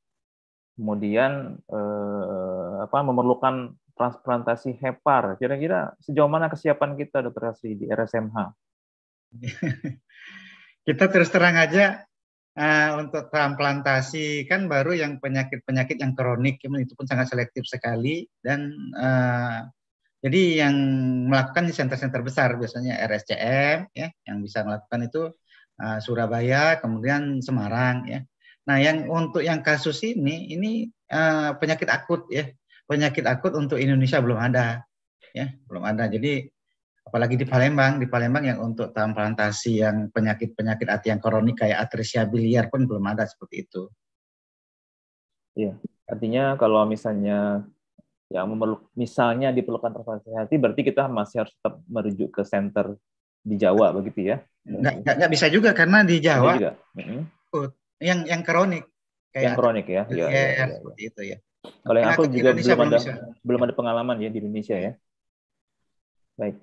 kemudian eh, apa memerlukan transplantasi hepar, kira-kira sejauh mana kesiapan kita Dokter Hasri di RSMH? kita terus terang aja Uh, untuk transplantasi kan baru yang penyakit-penyakit yang kronik, itu pun sangat selektif sekali dan eh, jadi yang melakukan di center-center besar biasanya RSCM ya, yang bisa melakukan itu uh, Surabaya, kemudian Semarang ya. Nah, yang untuk yang kasus ini ini uh, penyakit akut ya. Penyakit akut untuk Indonesia belum ada ya, belum ada. Jadi apalagi di Palembang, di Palembang yang untuk transplantasi yang penyakit-penyakit hati yang kronik kayak atresia biliar pun belum ada seperti itu. Iya, artinya kalau misalnya yang memerlukan misalnya diperlukan hati berarti kita masih harus tetap merujuk ke center di Jawa begitu ya? Nggak, nggak, nggak bisa juga karena di Jawa juga. Mm-hmm. yang yang kronik kayak yang kronik ya, ya, ya, ya, ya. itu ya. Iya. Kalau yang aku juga Indonesia belum ada bisa. belum ada pengalaman ya di Indonesia ya. Baik.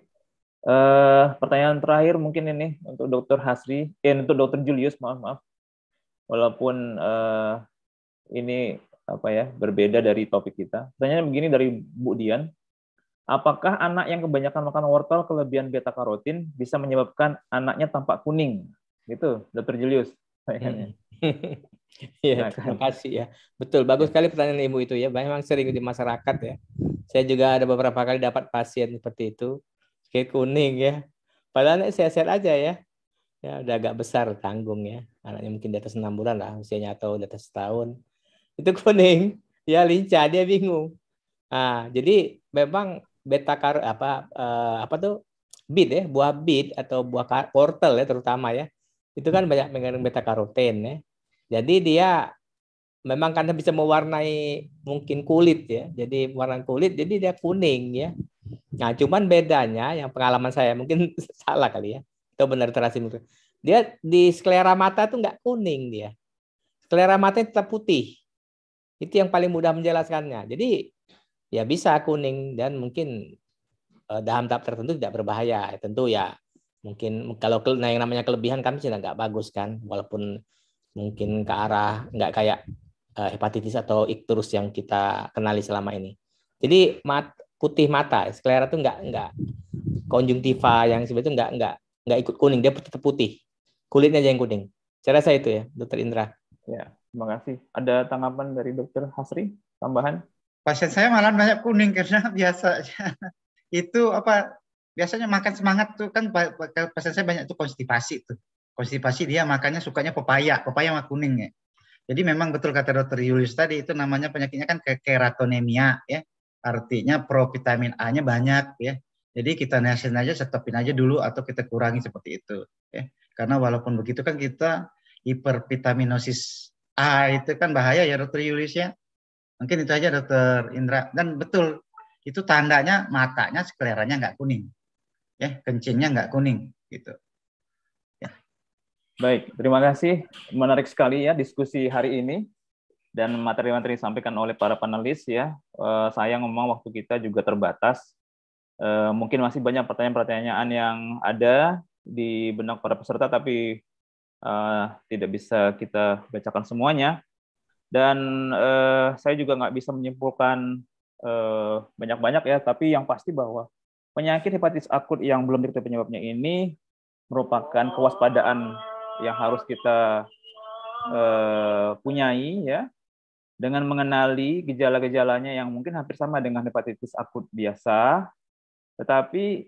Uh, pertanyaan terakhir mungkin ini untuk Dokter Hasri, eh untuk Dokter Julius, maaf maaf. Walaupun uh, ini apa ya berbeda dari topik kita. Pertanyaannya begini dari Bu Dian, apakah anak yang kebanyakan makan wortel kelebihan beta karotin bisa menyebabkan anaknya tampak kuning? Gitu, Dokter Julius. Iya, terima kasih ya. Betul, bagus ya. sekali pertanyaan ibu itu ya. Memang sering di masyarakat ya. Saya juga ada beberapa kali dapat pasien seperti itu, kayak kuning ya. Padahal anak saya sehat aja ya. Ya udah agak besar tanggung ya. Anaknya mungkin di atas enam bulan lah usianya atau di atas setahun itu kuning ya lincah dia bingung ah jadi memang beta kar apa eh, apa tuh bit ya buah bit atau buah wortel ya terutama ya itu kan banyak mengandung beta karoten ya jadi dia memang karena bisa mewarnai mungkin kulit ya jadi warna kulit jadi dia kuning ya nah cuman bedanya yang pengalaman saya mungkin salah kali ya itu benar terasi dia di sklera mata tuh nggak kuning dia sklera matanya tetap putih itu yang paling mudah menjelaskannya. Jadi ya bisa kuning dan mungkin eh, dalam tahap tertentu tidak berbahaya. Tentu ya mungkin kalau nah yang namanya kelebihan kami sudah nggak bagus kan, walaupun mungkin ke arah nggak kayak eh, hepatitis atau ikterus yang kita kenali selama ini. Jadi mat, putih mata, sklera itu nggak nggak konjungtiva yang sebetulnya nggak nggak nggak ikut kuning, dia tetap putih. Kulitnya aja yang kuning. Saya rasa itu ya, Dokter Indra. Ya. Terima kasih. Ada tanggapan dari Dokter Hasri tambahan? Pasien saya malah banyak kuning karena biasa itu apa biasanya makan semangat tuh kan pasien saya banyak tuh konstipasi tuh. Konstipasi dia makannya sukanya pepaya, pepaya sama kuning ya. Jadi memang betul kata dokter Julius tadi itu namanya penyakitnya kan keratonemia ya. Artinya provitamin A-nya banyak ya. Jadi kita nasin aja, stopin aja dulu atau kita kurangi seperti itu ya. Karena walaupun begitu kan kita hipervitaminosis Ah itu kan bahaya ya dokter Yulis ya. Mungkin itu aja dokter Indra. Dan betul, itu tandanya matanya skleranya nggak kuning. Ya, kencingnya nggak kuning gitu. Ya. Baik, terima kasih. Menarik sekali ya diskusi hari ini dan materi-materi disampaikan oleh para panelis ya. sayang eh, saya ngomong waktu kita juga terbatas. Eh, mungkin masih banyak pertanyaan-pertanyaan yang ada di benak para peserta, tapi uh, tidak bisa kita bacakan semuanya. Dan uh, saya juga nggak bisa menyimpulkan banyak eh, banyak-banyak ya, tapi yang pasti bahwa penyakit hepatitis akut yang belum diketahui penyebabnya ini merupakan kewaspadaan yang harus kita uh, punyai ya dengan mengenali gejala-gejalanya yang mungkin hampir sama dengan hepatitis akut biasa, tetapi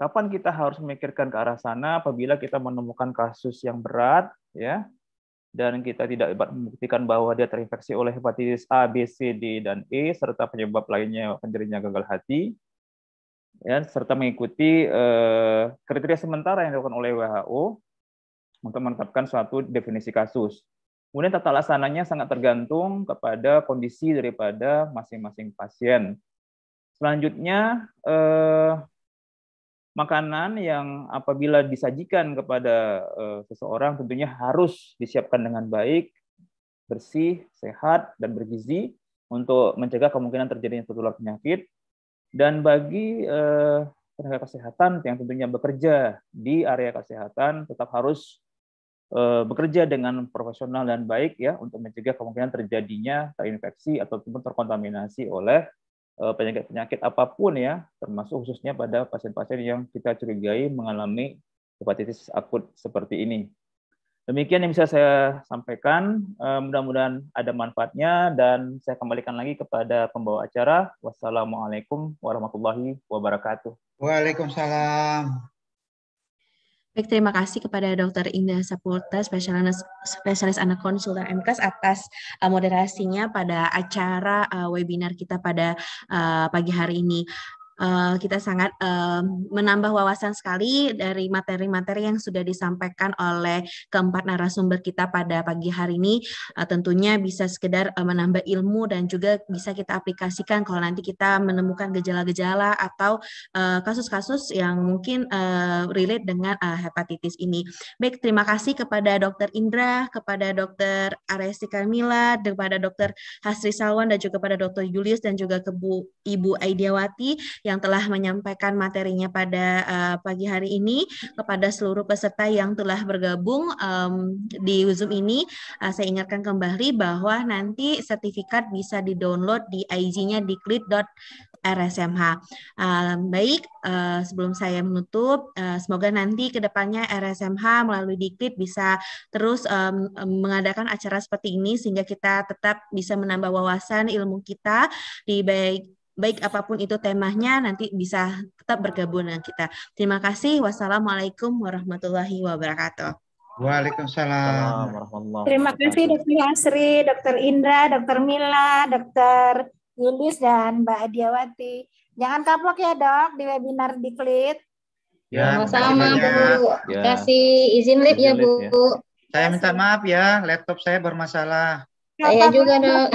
Kapan kita harus memikirkan ke arah sana apabila kita menemukan kasus yang berat, ya, dan kita tidak dapat membuktikan bahwa dia terinfeksi oleh hepatitis A, B, C, D, dan E, serta penyebab lainnya penderita gagal hati, ya, serta mengikuti eh, kriteria sementara yang dilakukan oleh WHO untuk menetapkan suatu definisi kasus. Kemudian tata laksananya sangat tergantung kepada kondisi daripada masing-masing pasien. Selanjutnya, eh, makanan yang apabila disajikan kepada eh, seseorang tentunya harus disiapkan dengan baik, bersih, sehat, dan bergizi untuk mencegah kemungkinan terjadinya tertular penyakit. Dan bagi eh, tenaga kesehatan yang tentunya bekerja di area kesehatan tetap harus eh, bekerja dengan profesional dan baik ya untuk mencegah kemungkinan terjadinya terinfeksi ataupun terkontaminasi oleh Eh, penyakit-penyakit apapun ya, termasuk khususnya pada pasien-pasien yang kita curigai mengalami hepatitis akut seperti ini. Demikian yang bisa saya sampaikan. Eh, mudah-mudahan ada manfaatnya dan saya kembalikan lagi kepada pembawa acara. Wassalamualaikum warahmatullahi wabarakatuh. Waalaikumsalam. Baik, terima kasih kepada Dr. Indah Saputra spesialis, anak konsultan MKS atas eh, moderasinya pada acara eh, webinar kita pada eh, pagi hari ini. Eh, kita sangat um, menambah wawasan sekali dari materi-materi yang sudah disampaikan oleh keempat narasumber kita pada pagi hari ini. Uh, tentunya bisa sekedar uh, menambah ilmu dan juga bisa kita aplikasikan kalau nanti kita menemukan gejala-gejala atau kasus kasus-kasus yang mungkin uh, relate dengan uh, hepatitis ini. Baik, terima kasih kepada Dokter Indra, kepada Dokter Aresti Kamila, kepada Dokter Hasri Salwan dan juga kepada Dokter Julius dan juga ke Bu, Ibu Aidiawati yang telah menyampaikan materinya pada uh, pagi hari ini kepada seluruh peserta yang telah bergabung um, di Zoom ini. Uh, saya ingatkan kembali bahwa nanti sertifikat bisa di-download di IG-nya di klit.com RSMH. Um, baik, uh, sebelum saya menutup, uh, semoga nanti kedepannya depannya RSMH melalui Dikrit bisa terus um, mengadakan acara seperti ini sehingga kita tetap bisa menambah wawasan ilmu kita di baik baik apapun itu temanya nanti bisa tetap bergabung dengan kita. Terima kasih. Wassalamualaikum warahmatullahi wabarakatuh. Waalaikumsalam. Terima kasih Dokter Asri, Dokter Indra, Dokter Mila, Dokter Yulis dan Mbak Adiawati. Jangan kapok ya dok di webinar di Klit. Ya, sama Bu. Ya. Kasih izin lip ya Bu. Ya. Saya minta maaf ya, laptop saya bermasalah. Saya juga dok.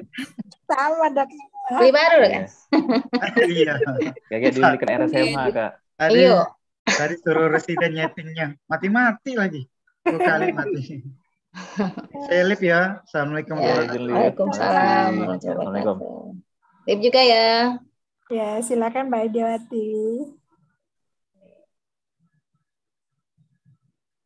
sama dok. Beli baru kan? iya. Kayak dulu era SMA, iya. Kak. Tadi, Iyo. tadi suruh residen nyetingnya. Mati-mati lagi. Dua kali mati. Saya live ya. Assalamualaikum. Ya, Waalaikumsalam. Assalamualaikum. Live juga ya. Ya, silakan Mbak Dewati